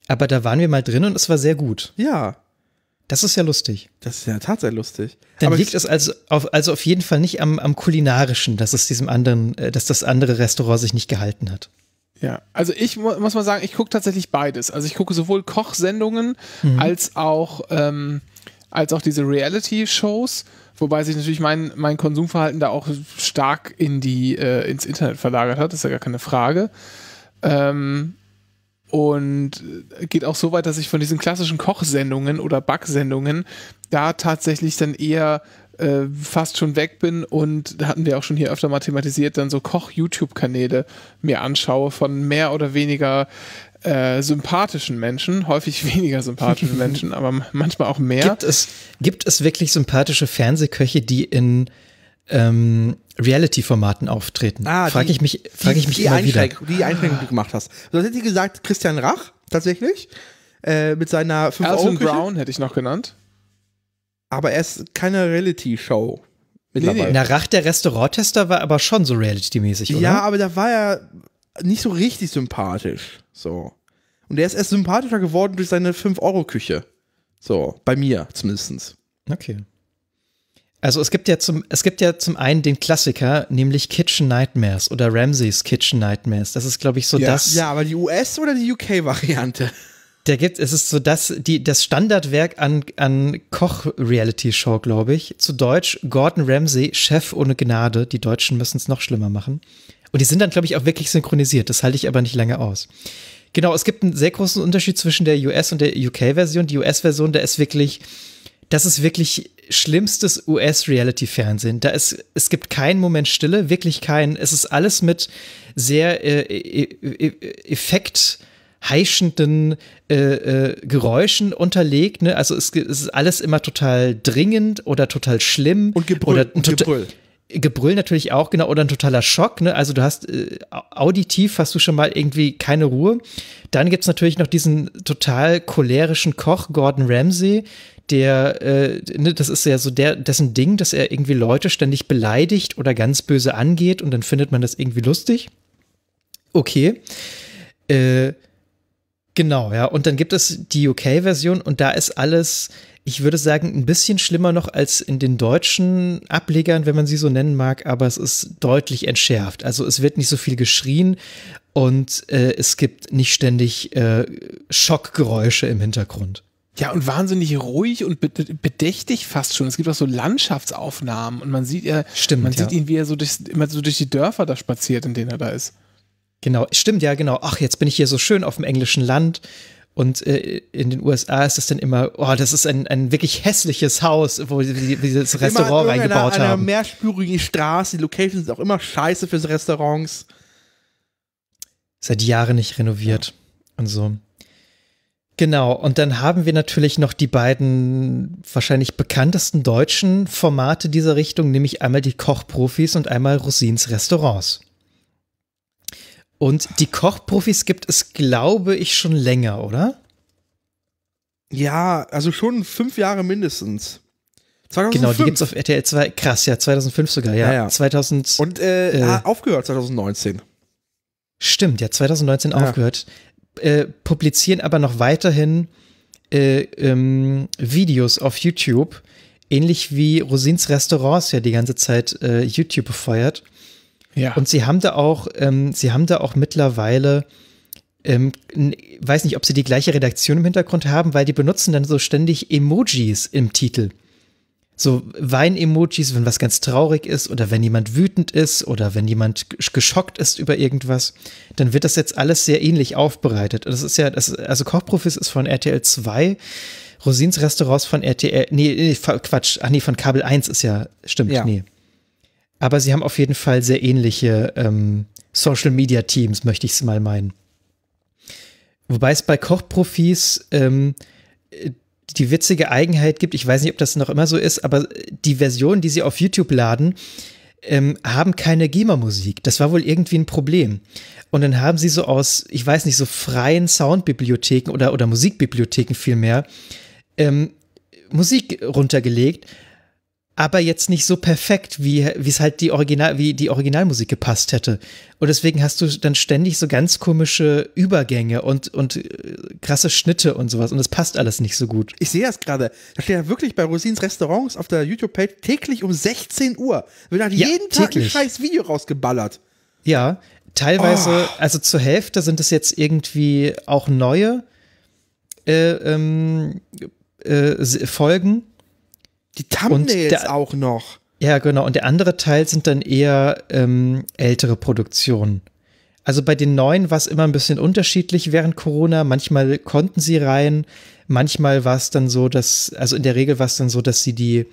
Aber da waren wir mal drin und es war sehr gut. Ja. Das ist ja lustig. Das ist ja tatsächlich lustig. Dann Aber liegt es also auf, also auf jeden Fall nicht am, am kulinarischen, dass es diesem anderen, äh, dass das andere Restaurant sich nicht gehalten hat. Ja, also ich mu muss mal sagen, ich gucke tatsächlich beides. Also ich gucke sowohl Kochsendungen mhm. als auch ähm, als auch diese Reality-Shows, wobei sich natürlich mein, mein Konsumverhalten da auch stark in die, äh, ins Internet verlagert hat, ist ja gar keine Frage. Ähm, und geht auch so weit, dass ich von diesen klassischen Kochsendungen oder Backsendungen da tatsächlich dann eher äh, fast schon weg bin und da hatten wir auch schon hier öfter mal thematisiert, dann so Koch-YouTube-Kanäle mir anschaue von mehr oder weniger äh, sympathischen Menschen, häufig weniger sympathischen Menschen, aber manchmal auch mehr. Gibt es, gibt es wirklich sympathische Fernsehköche, die in ähm, Reality-Formaten auftreten. Ah, frage ich mich, frage ich mich die, die immer wieder. Die Einschränkung, die du gemacht hast. So also hätte ich gesagt, Christian Rach, tatsächlich, äh, mit seiner 5 Alton Euro -Küche. Brown hätte ich noch genannt. Aber er ist keine Reality-Show. Nee, nee. Na, Rach, der Restauranttester, war aber schon so Reality-mäßig, oder? Ja, aber da war er nicht so richtig sympathisch. So. Und er ist erst sympathischer geworden durch seine 5-Euro-Küche. So, bei mir zumindest. Okay. Also es gibt ja zum, es gibt ja zum einen den Klassiker, nämlich Kitchen Nightmares oder Ramsey's Kitchen Nightmares. Das ist, glaube ich, so ja, das. Ja, aber die US- oder die UK-Variante? Der gibt, es ist so das, die, das Standardwerk an, an Koch-Reality-Show, glaube ich. Zu Deutsch Gordon Ramsay, Chef ohne Gnade. Die Deutschen müssen es noch schlimmer machen. Und die sind dann, glaube ich, auch wirklich synchronisiert. Das halte ich aber nicht lange aus. Genau, es gibt einen sehr großen Unterschied zwischen der US- und der UK-Version. Die US-Version, da ist wirklich, das ist wirklich schlimmstes US-Reality-Fernsehen. Da ist, es gibt keinen Moment Stille, wirklich keinen. Es ist alles mit sehr äh, e, e, e, Effekt heischenden äh, äh, Geräuschen unterlegt. Ne? Also es, es, ist alles immer total dringend oder total schlimm. Und Gebrüll. Oder, und tot, Gebrüll. Gebrüll natürlich auch, genau, oder ein totaler Schock. Ne? Also du hast äh, auditiv hast du schon mal irgendwie keine Ruhe. Dann gibt es natürlich noch diesen total cholerischen Koch Gordon Ramsay, der, äh, ne, das ist ja so der, dessen Ding, dass er irgendwie Leute ständig beleidigt oder ganz böse angeht und dann findet man das irgendwie lustig. Okay. Äh, genau, ja. Und dann gibt es die UK-Version und da ist alles, ich würde sagen, ein bisschen schlimmer noch als in den deutschen Ablegern, wenn man sie so nennen mag, aber es ist deutlich entschärft. Also es wird nicht so viel geschrien und äh, es gibt nicht ständig äh, Schockgeräusche im Hintergrund. Ja, und wahnsinnig ruhig und bedächtig fast schon. Es gibt auch so Landschaftsaufnahmen und man sieht ja, äh, stimmt, man ja. sieht ihn, wie er so durch, immer so durch die Dörfer da spaziert, in denen er da ist. Genau, stimmt, ja, genau. Ach, jetzt bin ich hier so schön auf dem englischen Land. Und äh, in den USA ist das dann immer, oh, das ist ein, ein wirklich hässliches Haus, wo sie dieses Restaurant reingebaut haben. An einer mehrspürigen Straße, die Locations sind auch immer scheiße fürs Restaurants. Seit Jahren nicht renoviert ja. und so. Genau, und dann haben wir natürlich noch die beiden wahrscheinlich bekanntesten deutschen Formate dieser Richtung, nämlich einmal die Kochprofis und einmal Rosins Restaurants. Und die Kochprofis gibt es, glaube ich, schon länger, oder? Ja, also schon fünf Jahre mindestens. 2005. Genau, die gibt es auf RTL 2. Krass, ja, 2005 sogar, ja. ja, ja. 2000, Und äh, äh, aufgehört 2019. Stimmt, ja, 2019 ja. aufgehört. Äh, publizieren aber noch weiterhin äh, ähm, Videos auf YouTube, ähnlich wie Rosins Restaurants ja die ganze Zeit äh, YouTube befeuert. Ja. Und sie haben da auch, ähm, sie haben da auch mittlerweile, ähm, weiß nicht, ob sie die gleiche Redaktion im Hintergrund haben, weil die benutzen dann so ständig Emojis im Titel so Wein-Emojis, wenn was ganz traurig ist oder wenn jemand wütend ist oder wenn jemand geschockt ist über irgendwas, dann wird das jetzt alles sehr ähnlich aufbereitet. das ist ja, das, also Kochprofis ist von RTL 2, Rosins Restaurants von RTL, nee, nee Quatsch, ach nee, von Kabel 1 ist ja, stimmt, ja. nee. Aber sie haben auf jeden Fall sehr ähnliche ähm, Social-Media-Teams, möchte ich es mal meinen. Wobei es bei Kochprofis ähm, äh, die witzige Eigenheit gibt, ich weiß nicht, ob das noch immer so ist, aber die Versionen, die sie auf YouTube laden, ähm, haben keine GEMA-Musik. Das war wohl irgendwie ein Problem. Und dann haben sie so aus, ich weiß nicht, so freien Soundbibliotheken oder, oder Musikbibliotheken vielmehr, ähm, Musik runtergelegt, aber jetzt nicht so perfekt, wie es halt die Original, wie die Originalmusik gepasst hätte. Und deswegen hast du dann ständig so ganz komische Übergänge und, und äh, krasse Schnitte und sowas. Und es passt alles nicht so gut. Ich sehe das gerade. Da steht ja wirklich bei Rosins Restaurants auf der YouTube-Page täglich um 16 Uhr. Wird halt ja, jeden Tag täglich. ein scheiß Video rausgeballert. Ja, teilweise, oh. also zur Hälfte sind es jetzt irgendwie auch neue äh, ähm, äh, Folgen die Thumbnails der, auch noch. Ja, genau. Und der andere Teil sind dann eher ähm, ältere Produktionen. Also bei den neuen war es immer ein bisschen unterschiedlich während Corona. Manchmal konnten sie rein, manchmal war es dann so, dass, also in der Regel war es dann so, dass sie die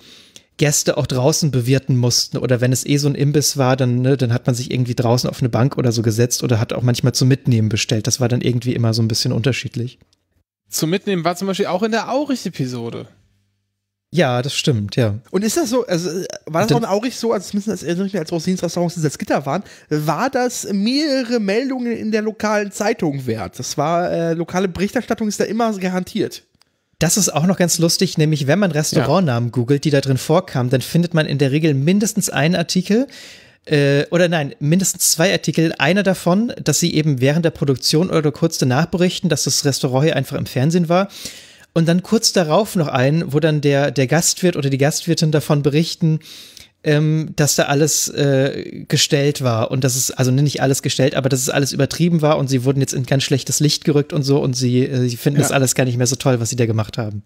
Gäste auch draußen bewirten mussten. Oder wenn es eh so ein Imbiss war, dann, ne, dann hat man sich irgendwie draußen auf eine Bank oder so gesetzt oder hat auch manchmal zum Mitnehmen bestellt. Das war dann irgendwie immer so ein bisschen unterschiedlich. Zum Mitnehmen war zum Beispiel auch in der Aurich-Episode. Ja, das stimmt, ja. Und ist das so, also äh, war das dann auch nicht so, als erinnere ich mich, als Rosins Restaurants dieses Gitter waren, war das mehrere Meldungen in der lokalen Zeitung wert? Das war, äh, lokale Berichterstattung ist da immer garantiert. Das ist auch noch ganz lustig, nämlich wenn man Restaurantnamen ja. googelt, die da drin vorkamen, dann findet man in der Regel mindestens einen Artikel, äh, oder nein, mindestens zwei Artikel. Einer davon, dass sie eben während der Produktion oder kurz danach berichten, dass das Restaurant hier einfach im Fernsehen war. Und dann kurz darauf noch einen, wo dann der, der Gastwirt oder die Gastwirtin davon berichten, ähm, dass da alles äh, gestellt war und dass es, also nicht alles gestellt, aber dass es alles übertrieben war und sie wurden jetzt in ganz schlechtes Licht gerückt und so und sie, äh, sie finden ja. das alles gar nicht mehr so toll, was sie da gemacht haben.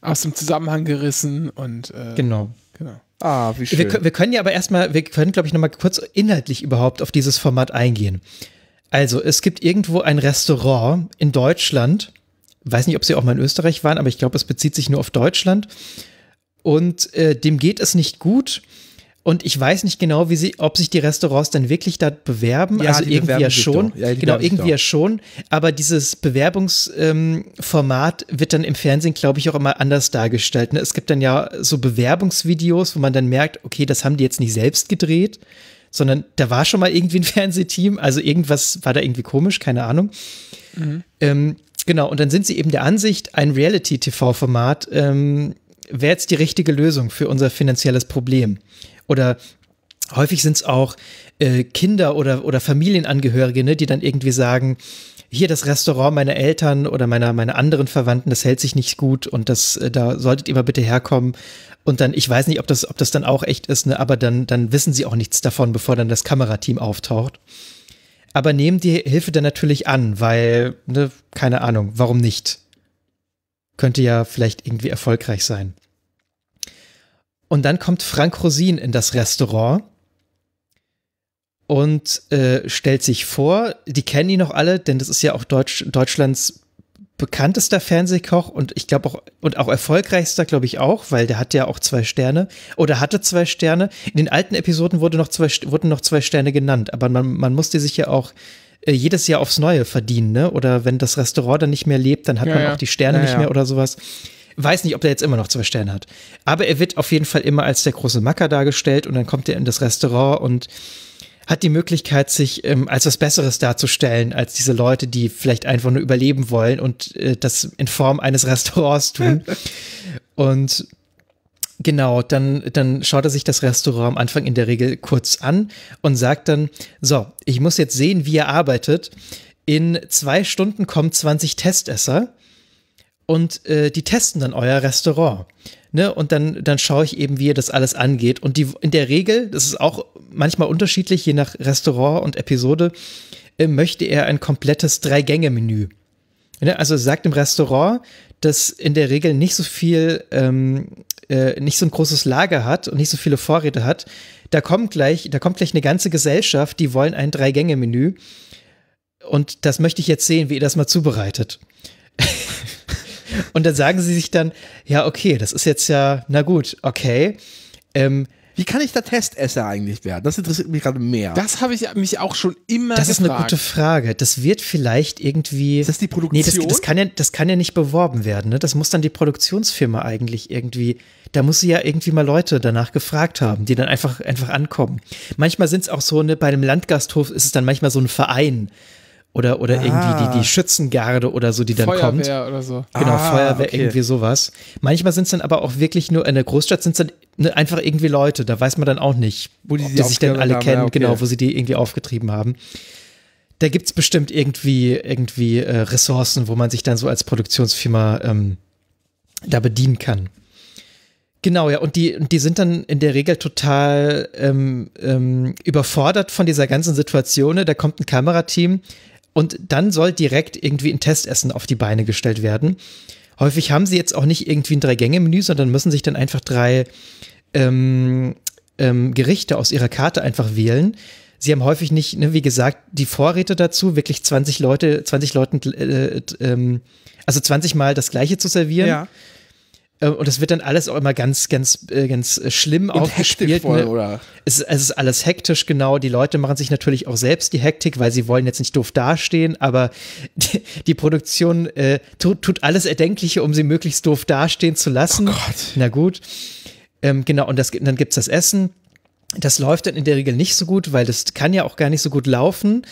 Aus dem Zusammenhang gerissen und äh, genau. genau. Ah, wie schön. Wir, wir können ja aber erstmal, wir können, glaube ich, nochmal kurz inhaltlich überhaupt auf dieses Format eingehen. Also, es gibt irgendwo ein Restaurant in Deutschland, weiß nicht, ob sie auch mal in Österreich waren, aber ich glaube, es bezieht sich nur auf Deutschland. Und äh, dem geht es nicht gut. Und ich weiß nicht genau, wie sie, ob sich die Restaurants dann wirklich da bewerben. Ja, also irgendwie bewerben ja schon. Ja, genau, irgendwie ja schon. Aber dieses Bewerbungsformat ähm, wird dann im Fernsehen, glaube ich, auch immer anders dargestellt. Ne? Es gibt dann ja so Bewerbungsvideos, wo man dann merkt, okay, das haben die jetzt nicht selbst gedreht, sondern da war schon mal irgendwie ein Fernsehteam. Also irgendwas war da irgendwie komisch, keine Ahnung. Mhm. Ähm, Genau, und dann sind sie eben der Ansicht, ein Reality-TV-Format ähm, wäre jetzt die richtige Lösung für unser finanzielles Problem. Oder häufig sind es auch äh, Kinder oder, oder Familienangehörige, ne, die dann irgendwie sagen, hier das Restaurant meiner Eltern oder meiner, meiner anderen Verwandten, das hält sich nicht gut und das, äh, da solltet ihr mal bitte herkommen. Und dann, ich weiß nicht, ob das, ob das dann auch echt ist, ne, aber dann, dann wissen sie auch nichts davon, bevor dann das Kamerateam auftaucht aber nehmen die Hilfe dann natürlich an, weil, ne, keine Ahnung, warum nicht? Könnte ja vielleicht irgendwie erfolgreich sein. Und dann kommt Frank Rosin in das Restaurant und äh, stellt sich vor. Die kennen ihn noch alle, denn das ist ja auch Deutsch, Deutschlands bekanntester Fernsehkoch und ich glaube auch und auch erfolgreichster, glaube ich auch, weil der hat ja auch zwei Sterne oder hatte zwei Sterne. In den alten Episoden wurde noch zwei, wurden noch zwei Sterne genannt, aber man, man musste sich ja auch äh, jedes Jahr aufs Neue verdienen, ne? Oder wenn das Restaurant dann nicht mehr lebt, dann hat ja, man ja. auch die Sterne ja, nicht mehr oder sowas. Weiß nicht, ob der jetzt immer noch zwei Sterne hat. Aber er wird auf jeden Fall immer als der große Macker dargestellt und dann kommt er in das Restaurant und hat die Möglichkeit, sich ähm, als was Besseres darzustellen, als diese Leute, die vielleicht einfach nur überleben wollen und äh, das in Form eines Restaurants tun. und Genau, dann, dann schaut er sich das Restaurant am Anfang in der Regel kurz an und sagt dann, so, ich muss jetzt sehen, wie er arbeitet. In zwei Stunden kommen 20 Testesser und äh, die testen dann euer Restaurant ne? Und dann, dann schaue ich eben, wie ihr das alles angeht. Und die, in der Regel, das ist auch manchmal unterschiedlich, je nach Restaurant und Episode, äh, möchte er ein komplettes Drei-Gänge-Menü. Ne? Also sagt im Restaurant, dass in der Regel nicht so viel, ähm, äh, nicht so ein großes Lager hat und nicht so viele Vorräte hat. Da kommt gleich, da kommt gleich eine ganze Gesellschaft, die wollen ein Drei-Gänge-Menü. Und das möchte ich jetzt sehen, wie ihr das mal zubereitet. Und dann sagen sie sich dann, ja, okay, das ist jetzt ja, na gut, okay. Ähm, wie kann ich da Testesser eigentlich werden? Das interessiert mich gerade mehr. Das habe ich mich auch schon immer Das gefragt. ist eine gute Frage. Das wird vielleicht irgendwie. Ist das die Produktion? Nee, das, das, kann, ja, das kann ja nicht beworben werden. Ne? Das muss dann die Produktionsfirma eigentlich irgendwie. Da muss sie ja irgendwie mal Leute danach gefragt haben, die dann einfach, einfach ankommen. Manchmal sind es auch so, ne, bei einem Landgasthof ist es dann manchmal so ein Verein oder, oder ah. irgendwie die, die ah. Schützengarde oder so, die dann Feuerwehr kommt. Feuerwehr oder so. Genau, ah, Feuerwehr, okay. irgendwie sowas. Manchmal sind es dann aber auch wirklich nur, in der Großstadt sind es dann ne, einfach irgendwie Leute, da weiß man dann auch nicht, wo die, die, sich dann alle haben, kennen, ja, okay. genau, wo sie die irgendwie aufgetrieben haben. Da gibt es bestimmt irgendwie, irgendwie äh, Ressourcen, wo man sich dann so als Produktionsfirma ähm, da bedienen kann. Genau, ja, und die, und die sind dann in der Regel total ähm, ähm, überfordert von dieser ganzen Situation. Ne? Da kommt ein Kamerateam, und dann soll direkt irgendwie ein Testessen auf die Beine gestellt werden. Häufig haben sie jetzt auch nicht irgendwie ein Drei-Gänge-Menü, sondern müssen sich dann einfach drei ähm, ähm, Gerichte aus ihrer Karte einfach wählen. Sie haben häufig nicht, ne, wie gesagt, die Vorräte dazu, wirklich 20 Leute, 20 Leuten, äh, äh, also 20 Mal das Gleiche zu servieren. Ja ähm, und es wird dann alles auch immer ganz, ganz, äh, ganz äh, schlimm und aufgespielt. Ne? Voll, oder? Es, es, ist alles hektisch, genau. Die Leute machen sich natürlich auch selbst die Hektik, weil sie wollen jetzt nicht doof dastehen, aber die, die Produktion äh, tut, tut, alles Erdenkliche, um sie möglichst doof dastehen zu lassen. Oh Gott. Na gut. Ähm, genau, und das, dann es das Essen. Das läuft dann in der Regel nicht so gut, weil das kann ja auch gar nicht so gut laufen.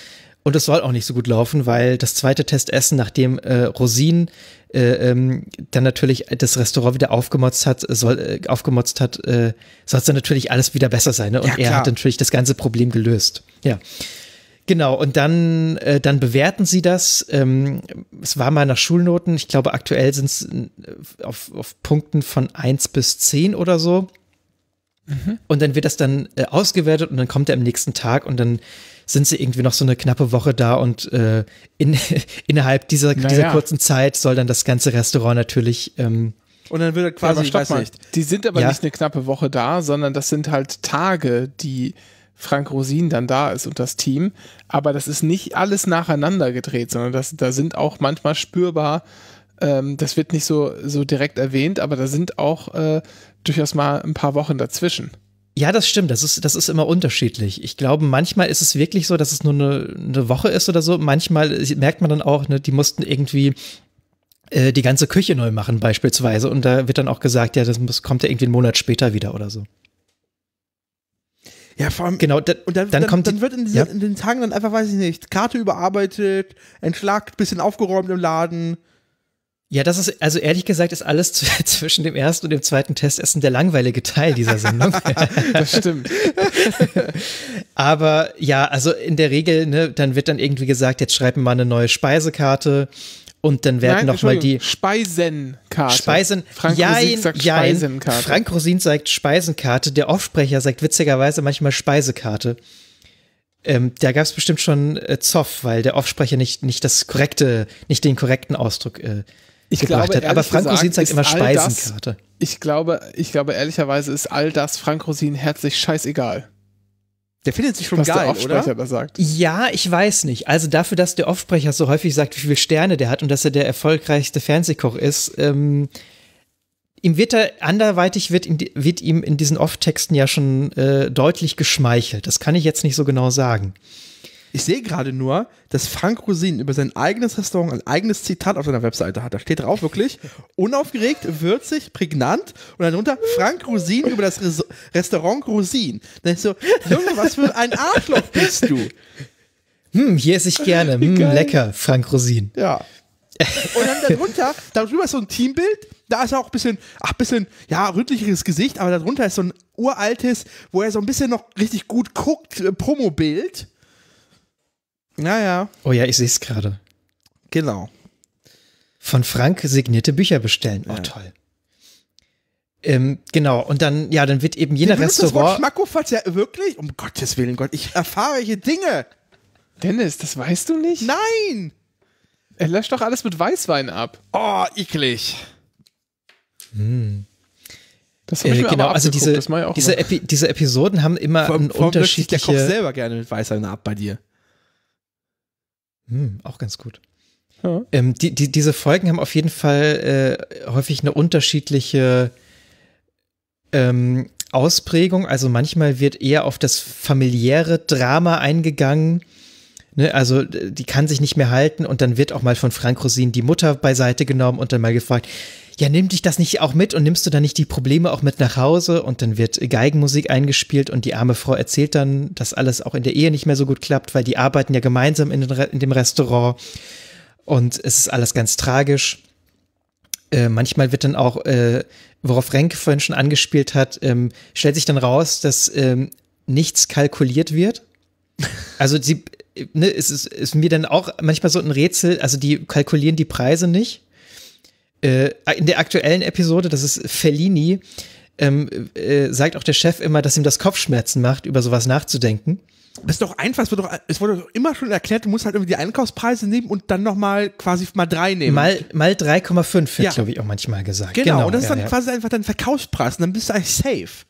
Und es soll auch nicht so gut laufen, weil das zweite Testessen, nachdem äh, Rosin äh, ähm, dann natürlich das Restaurant wieder aufgemotzt hat, soll, äh, aufgemotzt hat, äh, soll es dann natürlich alles wieder besser sein. Ne? Und ja, er hat natürlich das ganze Problem gelöst. Ja. Genau, und dann, äh, dann bewerten sie das. Ähm, es war mal nach Schulnoten. Ich glaube, aktuell sind es äh, auf, auf Punkten von 1 bis 10 oder so. Mhm. Und dann wird das dann äh, ausgewertet und dann kommt er am nächsten Tag und dann sind sie irgendwie noch so eine knappe Woche da und äh, in, innerhalb dieser, naja. dieser kurzen Zeit soll dann das ganze Restaurant natürlich ähm, und dann würde quasi, ja, weiß nicht. Die sind aber ja. nicht eine knappe Woche da, sondern das sind halt Tage, die Frank Rosin dann da ist und das Team. Aber das ist nicht alles nacheinander gedreht, sondern das, da sind auch manchmal spürbar, ähm, das wird nicht so, so direkt erwähnt, aber da sind auch äh, durchaus mal ein paar Wochen dazwischen. Ja, das stimmt. Das ist, das ist immer unterschiedlich. Ich glaube, manchmal ist es wirklich so, dass es nur eine, eine Woche ist oder so. Manchmal merkt man dann auch, ne, die mussten irgendwie äh, die ganze Küche neu machen, beispielsweise. Und da wird dann auch gesagt, ja, das muss, kommt ja irgendwie einen Monat später wieder oder so. Ja, vor allem. Genau, da, und dann, dann, dann, kommt. Dann wird in, diese, ja? in, den Tagen dann einfach, weiß ich nicht, Karte überarbeitet, entschlagt, bisschen aufgeräumt im Laden, ja, das ist, also ehrlich gesagt, ist alles zwischen dem ersten und dem zweiten Testessen der langweilige Teil dieser Sendung. das stimmt. Aber ja, also in der Regel, ne, dann wird dann irgendwie gesagt, jetzt schreiben wir mal eine neue Speisekarte und dann werden nochmal die. Speisenkarte. Speisen. Frank Rosin sagt jein, Speisenkarte. Frank Rosin sagt Speisenkarte, der Offsprecher sagt witzigerweise manchmal Speisekarte. Ähm, da gab es bestimmt schon äh, Zoff, weil der Offsprecher nicht, nicht das korrekte, nicht den korrekten Ausdruck äh, ich gebracht glaube, hat. Aber Frankosin sagt halt immer Speisenkarte. Das, ich, glaube, ich glaube, ehrlicherweise ist all das Frank Rosin herzlich scheißegal. Der findet sich schon Was geil, der Offsprecher Da sagt. Ja, ich weiß nicht. Also dafür, dass der Offsprecher so häufig sagt, wie viele Sterne der hat und dass er der erfolgreichste Fernsehkoch ist, ähm, ihm wird er anderweitig wird, die, wird ihm in diesen Off-Texten ja schon äh, deutlich geschmeichelt. Das kann ich jetzt nicht so genau sagen. Ich sehe gerade nur, dass Frank Rosin über sein eigenes Restaurant ein eigenes Zitat auf seiner Webseite hat. Da steht drauf wirklich unaufgeregt, würzig, prägnant und dann drunter Frank Rosin über das Res Restaurant Rosin. Dann ist so, Junge, was für ein Arschloch bist du? Hm, hier esse ich gerne. Hm, lecker, Frank Rosin. Ja. Und dann darunter, darüber ist so ein Teambild. Da ist auch ein bisschen, ach, ein bisschen, ja, rötlicheres Gesicht, aber darunter ist so ein uraltes, wo er so ein bisschen noch richtig gut guckt, äh, Promobild. Naja. Oh ja, ich sehe es gerade. Genau. Von Frank signierte Bücher bestellen. Oh, ja. toll. Ähm, genau, und dann, ja, dann wird eben jeder Restaurant. Das Schmackhof hat ja wirklich, um Gottes Willen, Gott, ich erfahre hier Dinge. Dennis, das weißt du nicht? Nein! Er löscht doch alles mit Weißwein ab. Oh, eklig. Hm. Das habe ich äh, mir genau, also diese, diese, Epi diese, Episoden haben immer vor, einen vor unterschiedliche... Der kocht selber gerne mit Weißwein ab bei dir. Hm, auch ganz gut. Ja. Ähm, die, die, diese Folgen haben auf jeden Fall äh, häufig eine unterschiedliche ähm, Ausprägung. Also manchmal wird eher auf das familiäre Drama eingegangen. Ne? Also die kann sich nicht mehr halten und dann wird auch mal von Frank Rosin die Mutter beiseite genommen und dann mal gefragt, ja, nimm dich das nicht auch mit und nimmst du da nicht die Probleme auch mit nach Hause und dann wird Geigenmusik eingespielt und die arme Frau erzählt dann, dass alles auch in der Ehe nicht mehr so gut klappt, weil die arbeiten ja gemeinsam in, in dem Restaurant und es ist alles ganz tragisch. Äh, manchmal wird dann auch, äh, worauf Renke vorhin schon angespielt hat, ähm, stellt sich dann raus, dass ähm, nichts kalkuliert wird. Also sie, äh, ne, es ist, ist mir dann auch manchmal so ein Rätsel, also die kalkulieren die Preise nicht. Äh, in der aktuellen Episode, das ist Fellini, ähm, äh, sagt auch der Chef immer, dass ihm das Kopfschmerzen macht, über sowas nachzudenken. Das ist doch einfach, es, wurde doch, es wurde doch immer schon erklärt, du musst halt irgendwie die Einkaufspreise nehmen und dann nochmal quasi mal drei nehmen. Mal, mal 3,5 wird, ja. glaube ich, auch manchmal gesagt. Genau, genau. und das ja, ist dann ja. quasi einfach dein Verkaufspreis und dann bist du eigentlich safe.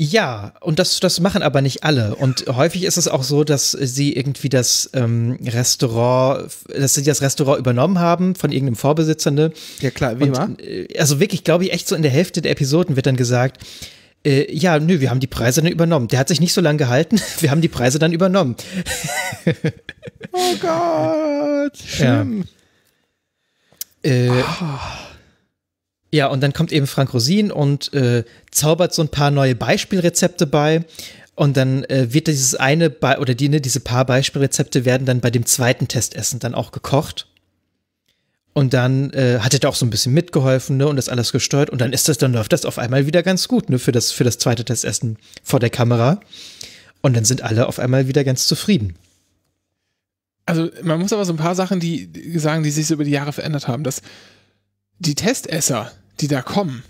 Ja, und das, das machen aber nicht alle. Und häufig ist es auch so, dass sie irgendwie das ähm, Restaurant, dass sie das Restaurant übernommen haben von irgendeinem Vorbesitzer. Ne? Ja, klar, wie immer. Äh, also wirklich, glaube ich, echt so in der Hälfte der Episoden wird dann gesagt, äh, ja, nö, wir haben die Preise dann übernommen. Der hat sich nicht so lange gehalten, wir haben die Preise dann übernommen. oh Gott, schlimm. Ja. Äh, oh. Ja, und dann kommt eben Frank Rosin und äh, zaubert so ein paar neue Beispielrezepte bei. Und dann äh, wird dieses eine Be oder die, ne, diese paar Beispielrezepte werden dann bei dem zweiten Testessen dann auch gekocht. Und dann äh, hat er da auch so ein bisschen mitgeholfen ne, und das alles gesteuert. Und dann ist das, dann läuft das auf einmal wieder ganz gut ne, für, das, für das zweite Testessen vor der Kamera. Und dann sind alle auf einmal wieder ganz zufrieden. Also man muss aber so ein paar Sachen, die sagen, die sich so über die Jahre verändert haben. Das die Testesser, die da kommen,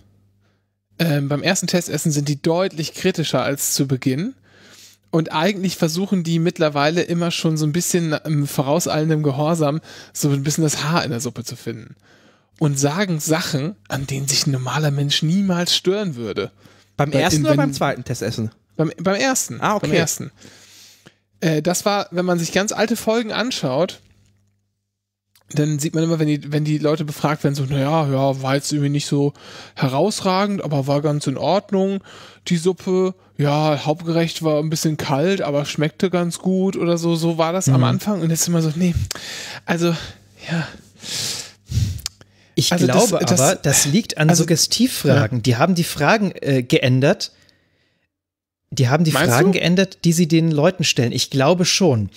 ähm, beim ersten Testessen sind die deutlich kritischer als zu Beginn. Und eigentlich versuchen die mittlerweile immer schon so ein bisschen im ähm, vorauseilendem Gehorsam so ein bisschen das Haar in der Suppe zu finden. Und sagen Sachen, an denen sich ein normaler Mensch niemals stören würde. Beim Weil ersten in, wenn, oder beim zweiten Testessen? Beim, beim ersten. Ah, okay. Beim ersten. Äh, das war, wenn man sich ganz alte Folgen anschaut, dann sieht man immer, wenn die, wenn die Leute befragt werden, so, naja, ja, war jetzt irgendwie nicht so herausragend, aber war ganz in Ordnung, die Suppe. Ja, hauptgerecht war ein bisschen kalt, aber schmeckte ganz gut oder so. So war das mhm. am Anfang. Und jetzt immer so, nee, also, ja. Ich also glaube das, aber, das, das liegt an also, Suggestivfragen. Ja. Die haben die Fragen äh, geändert. Die haben die Meinst Fragen du? geändert, die sie den Leuten stellen. Ich glaube schon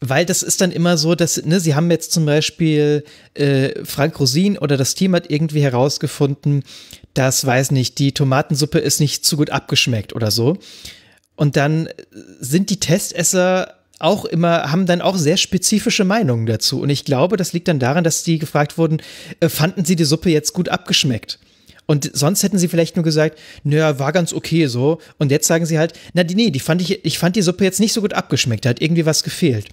weil das ist dann immer so, dass, ne, sie haben jetzt zum Beispiel äh, Frank Rosin oder das Team hat irgendwie herausgefunden, dass, weiß nicht, die Tomatensuppe ist nicht zu gut abgeschmeckt oder so. Und dann äh, sind die Testesser auch immer, haben dann auch sehr spezifische Meinungen dazu. Und ich glaube, das liegt dann daran, dass die gefragt wurden, äh, fanden sie die Suppe jetzt gut abgeschmeckt? Und sonst hätten sie vielleicht nur gesagt, naja, war ganz okay so. Und jetzt sagen sie halt, na, die, nee, die fand ich, ich fand die Suppe jetzt nicht so gut abgeschmeckt, da hat irgendwie was gefehlt.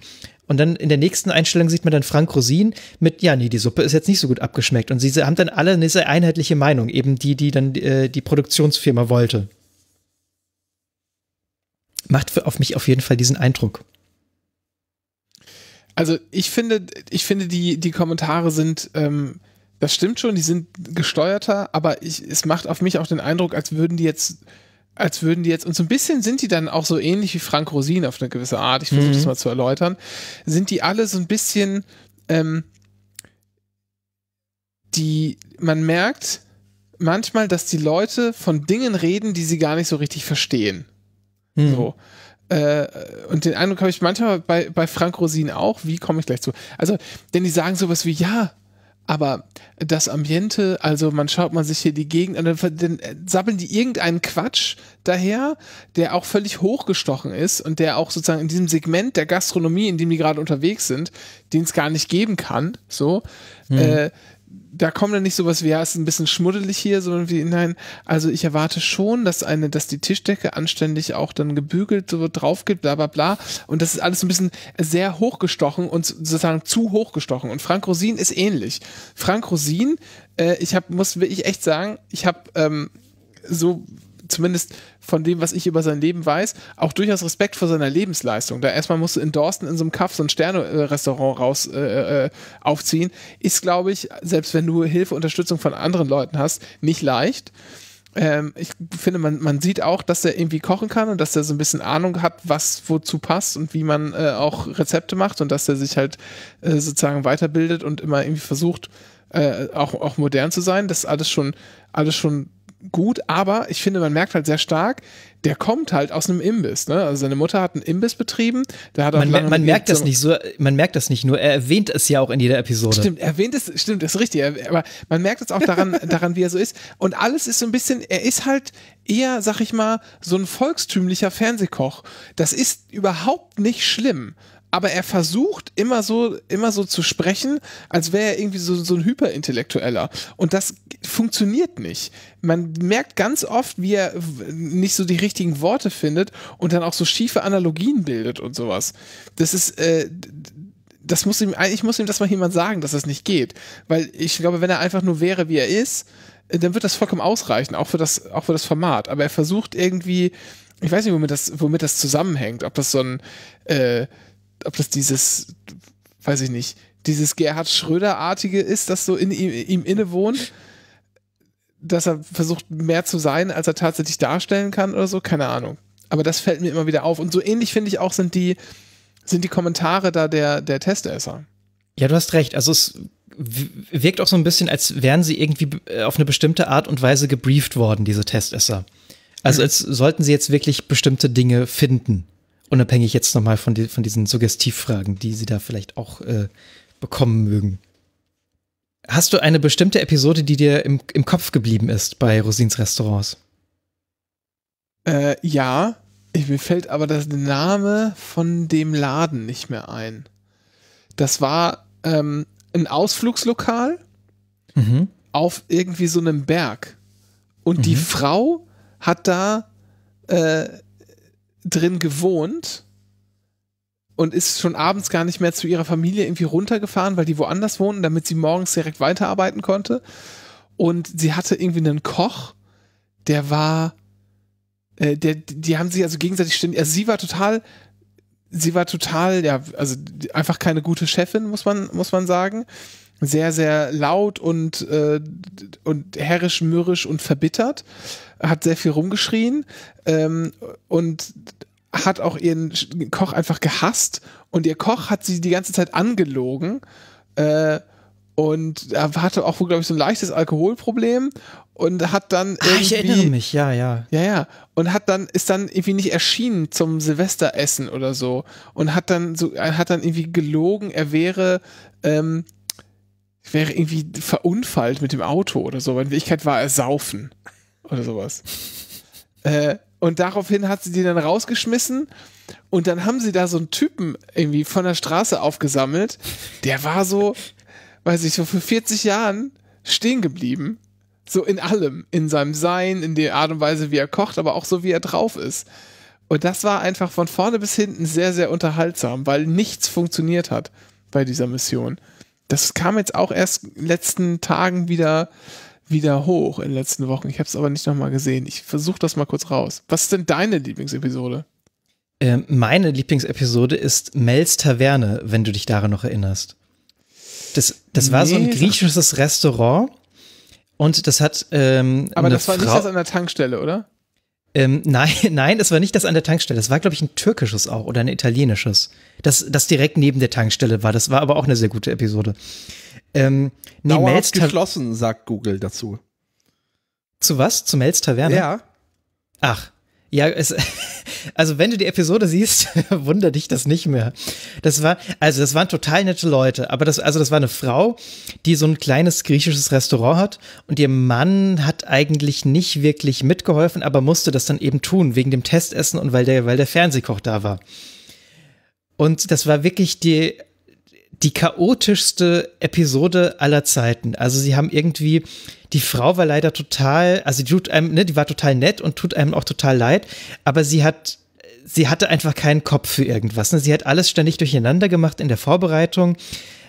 Und dann in der nächsten Einstellung sieht man dann Frank Rosin mit, ja, nee, die Suppe ist jetzt nicht so gut abgeschmeckt. Und sie haben dann alle eine sehr einheitliche Meinung, eben die, die dann äh, die Produktionsfirma wollte. Macht für, auf mich auf jeden Fall diesen Eindruck. Also ich finde, ich finde, die, die Kommentare sind ähm, das stimmt schon, die sind gesteuerter, aber ich, es macht auf mich auch den Eindruck, als würden die jetzt, als würden die jetzt, und so ein bisschen sind die dann auch so ähnlich wie Frank Rosin auf eine gewisse Art, ich versuche mhm. das mal zu erläutern, sind die alle so ein bisschen, ähm, die, man merkt manchmal, dass die Leute von Dingen reden, die sie gar nicht so richtig verstehen. Mhm. So. Äh, und den Eindruck habe ich manchmal bei, bei Frank Rosin auch, wie komme ich gleich zu? Also, denn die sagen sowas wie, ja, aber das Ambiente, also man schaut man sich hier die Gegend an, dann, dann sabbeln die irgendeinen Quatsch daher, der auch völlig hochgestochen ist und der auch sozusagen in diesem Segment der Gastronomie, in dem die gerade unterwegs sind, den es gar nicht geben kann, so, hm. äh, da kommt dann nicht sowas wie, ja, ist ein bisschen schmuddelig hier, sondern wie, nein, also ich erwarte schon, dass eine, dass die Tischdecke anständig auch dann gebügelt so drauf geht, bla bla bla. Und das ist alles ein bisschen sehr hochgestochen und sozusagen zu hochgestochen. Und Frank Rosin ist ähnlich. Frank Rosin, äh, ich hab, muss wirklich echt sagen, ich habe ähm, so zumindest von dem, was ich über sein Leben weiß, auch durchaus Respekt vor seiner Lebensleistung. Da erstmal musst du in Dorsten in so einem Kaff so ein Sterne-Restaurant raus äh, äh, aufziehen, ist, glaube ich, selbst wenn du Hilfe, Unterstützung von anderen Leuten hast, nicht leicht ähm, ich finde, man, man sieht auch, dass er irgendwie kochen kann und dass er so ein bisschen Ahnung hat, was wozu passt und wie man äh, auch Rezepte macht und dass er sich halt äh, sozusagen weiterbildet und immer irgendwie versucht, äh, auch, auch modern zu sein. Das ist alles schon, alles schon gut, aber ich finde, man merkt halt sehr stark, der kommt halt aus einem Imbiss. Ne? Also seine Mutter hat einen Imbiss betrieben. Der hat man, man, man merkt das nicht so, man merkt das nicht nur. Er erwähnt es ja auch in jeder Episode. Stimmt, er erwähnt es, stimmt, ist richtig. Aber man merkt es auch daran, daran, wie er so ist. Und alles ist so ein bisschen, er ist halt eher, sag ich mal, so ein volkstümlicher Fernsehkoch. Das ist überhaupt nicht schlimm aber er versucht immer so, immer so zu sprechen, als wäre er irgendwie so, so ein Hyperintellektueller. Und das funktioniert nicht. Man merkt ganz oft, wie er nicht so die richtigen Worte findet und dann auch so schiefe Analogien bildet und sowas. Das ist, äh, das muss ihm, eigentlich muss ihm das mal jemand sagen, dass das nicht geht. Weil ich glaube, wenn er einfach nur wäre, wie er ist, äh, dann wird das vollkommen ausreichen, auch für das, auch für das Format. Aber er versucht irgendwie, ich weiß nicht, womit das, womit das zusammenhängt, ob das so ein, äh, ob das dieses, weiß ich nicht, dieses Gerhard Schröder-artige ist, das so in ihm, ihm inne dass er versucht mehr zu sein, als er tatsächlich darstellen kann oder so, keine Ahnung. Aber das fällt mir immer wieder auf. Und so ähnlich finde ich auch sind die, sind die Kommentare da der, der Testesser. Ja, du hast recht. Also es wirkt auch so ein bisschen, als wären sie irgendwie äh, auf eine bestimmte Art und Weise gebrieft worden, diese Testesser. Also mhm. als sollten sie jetzt wirklich bestimmte Dinge finden unabhängig jetzt nochmal von, die, von diesen Suggestivfragen, die Sie da vielleicht auch äh, bekommen mögen. Hast du eine bestimmte Episode, die dir im, im Kopf geblieben ist bei Rosins Restaurants? Äh, ja, ich, mir fällt aber der Name von dem Laden nicht mehr ein. Das war ähm, ein Ausflugslokal mhm. auf irgendwie so einem Berg. Und mhm. die Frau hat da äh, drin gewohnt und ist schon abends gar nicht mehr zu ihrer Familie irgendwie runtergefahren, weil die woanders wohnten, damit sie morgens direkt weiterarbeiten konnte. Und sie hatte irgendwie einen Koch, der war, äh, der, die haben sich also gegenseitig ständig, also sie war total, sie war total, ja, also einfach keine gute Chefin, muss man, muss man sagen sehr, sehr laut und, äh, und herrisch, mürrisch und verbittert, hat sehr viel rumgeschrien ähm, und hat auch ihren Koch einfach gehasst und ihr Koch hat sie die ganze Zeit angelogen äh, und hatte auch, glaube ich, so ein leichtes Alkoholproblem und hat dann irgendwie, ah, ich erinnere mich, ja, ja. Ja, ja. Und hat dann, ist dann irgendwie nicht erschienen zum Silvesteressen oder so. Und hat dann so, hat dann irgendwie gelogen, er wäre ähm, ich wäre irgendwie verunfallt mit dem Auto oder so. weil In Wirklichkeit war er saufen oder sowas. äh, und daraufhin hat sie die dann rausgeschmissen und dann haben sie da so einen Typen irgendwie von der Straße aufgesammelt. Der war so, weiß ich, so für 40 Jahren stehen geblieben. So in allem. In seinem Sein, in der Art und Weise, wie er kocht, aber auch so, wie er drauf ist. Und das war einfach von vorne bis hinten sehr, sehr unterhaltsam, weil nichts funktioniert hat bei dieser Mission das kam jetzt auch erst in den letzten Tagen wieder, wieder hoch, in den letzten Wochen. Ich habe es aber nicht nochmal gesehen. Ich versuche das mal kurz raus. Was ist denn deine Lieblingsepisode? Ähm, meine Lieblingsepisode ist Mels Taverne, wenn du dich daran noch erinnerst. Das, das nee, war so ein griechisches Restaurant und das hat. Ähm, aber das war Frau nicht das an der Tankstelle, oder? Ähm, nein, nein, es war nicht das an der Tankstelle. Es war, glaube ich, ein türkisches auch oder ein italienisches. Das, das direkt neben der Tankstelle war. Das war aber auch eine sehr gute Episode. Ähm, nee, Dauerhaft geschlossen, sagt Google dazu. Zu was? Zu Mels Taverne? Ja. Ach, ja, es, Also, wenn du die Episode siehst, wundert dich das nicht mehr. Das war, also, das waren total nette Leute. Aber das, also, das war eine Frau, die so ein kleines griechisches Restaurant hat und ihr Mann hat eigentlich nicht wirklich mitgeholfen, aber musste das dann eben tun, wegen dem Testessen und weil der, weil der Fernsehkoch da war. Und das war wirklich die, die chaotischste Episode aller Zeiten. Also sie haben irgendwie, die Frau war leider total, also die tut einem, ne, die war total nett und tut einem auch total leid, aber sie hat, sie hatte einfach keinen Kopf für irgendwas. Ne? Sie hat alles ständig durcheinander gemacht in der Vorbereitung,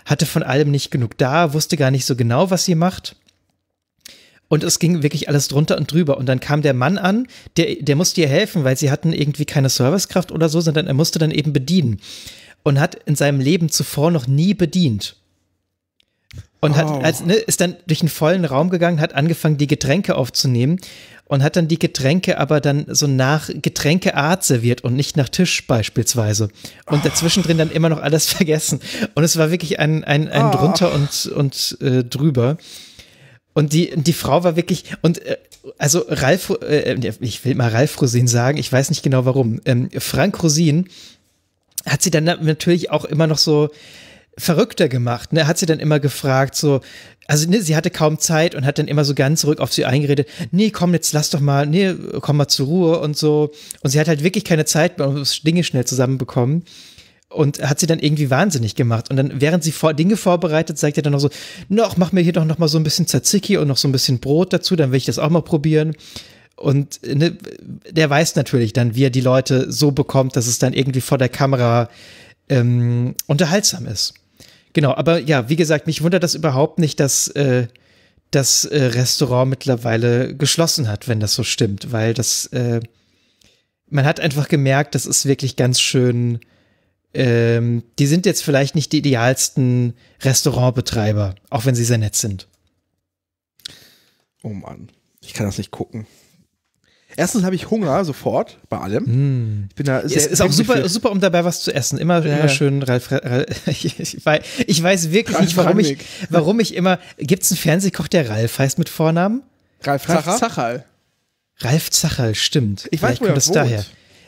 hatte von allem nicht genug da, wusste gar nicht so genau, was sie macht. Und es ging wirklich alles drunter und drüber. Und dann kam der Mann an, der, der musste ihr helfen, weil sie hatten irgendwie keine Servicekraft oder so, sondern er musste dann eben bedienen und hat in seinem Leben zuvor noch nie bedient. Und oh. als, ne, ist dann durch einen vollen Raum gegangen, hat angefangen, die Getränke aufzunehmen und hat dann die Getränke aber dann so nach Getränkeart serviert und nicht nach Tisch beispielsweise. Und oh. dazwischen drin dann immer noch alles vergessen. Und es war wirklich ein, ein, ein oh. drunter und, und äh, drüber. Und die, die Frau war wirklich, und äh, also Ralf, äh, äh ich will mal Ralf Rosin sagen, ich weiß nicht genau warum. Ähm, Frank Rosin hat sie dann natürlich auch immer noch so verrückter gemacht. Ne? Hat sie dann immer gefragt, so, also ne, sie hatte kaum Zeit und hat dann immer so ganz zurück auf sie eingeredet, nee, komm, jetzt lass doch mal, nee, komm mal zur Ruhe und so. Und sie hat halt wirklich keine Zeit mehr, um Dinge schnell zusammenbekommen. Und hat sie dann irgendwie wahnsinnig gemacht. Und dann, während sie vor Dinge vorbereitet, sagt er dann noch so, noch, mach mir hier doch noch mal so ein bisschen Tzatziki und noch so ein bisschen Brot dazu, dann will ich das auch mal probieren. Und ne, der weiß natürlich dann, wie er die Leute so bekommt, dass es dann irgendwie vor der Kamera ähm, unterhaltsam ist. Genau, aber ja, wie gesagt, mich wundert das überhaupt nicht, dass äh, das äh, Restaurant mittlerweile geschlossen hat, wenn das so stimmt, weil das, äh, man hat einfach gemerkt, das ist wirklich ganz schön. Ähm, die sind jetzt vielleicht nicht die idealsten Restaurantbetreiber, auch wenn sie sehr nett sind. Oh Mann, ich kann das nicht gucken. Erstens habe ich Hunger sofort bei allem. Mm. Ich bin da sehr, es ist auch super, super, um dabei was zu essen. Immer, ja, immer ja. schön. Ralf, Ralf, ich, ich, weiß, wirklich nicht, warum ich, warum ich immer. Gibt es einen Fernsehkoch, der Ralf heißt mit Vornamen? Ralf, Ralf Zacherl. Ralf Zacherl, stimmt. Ich weiß, Vielleicht wo kommt das daher.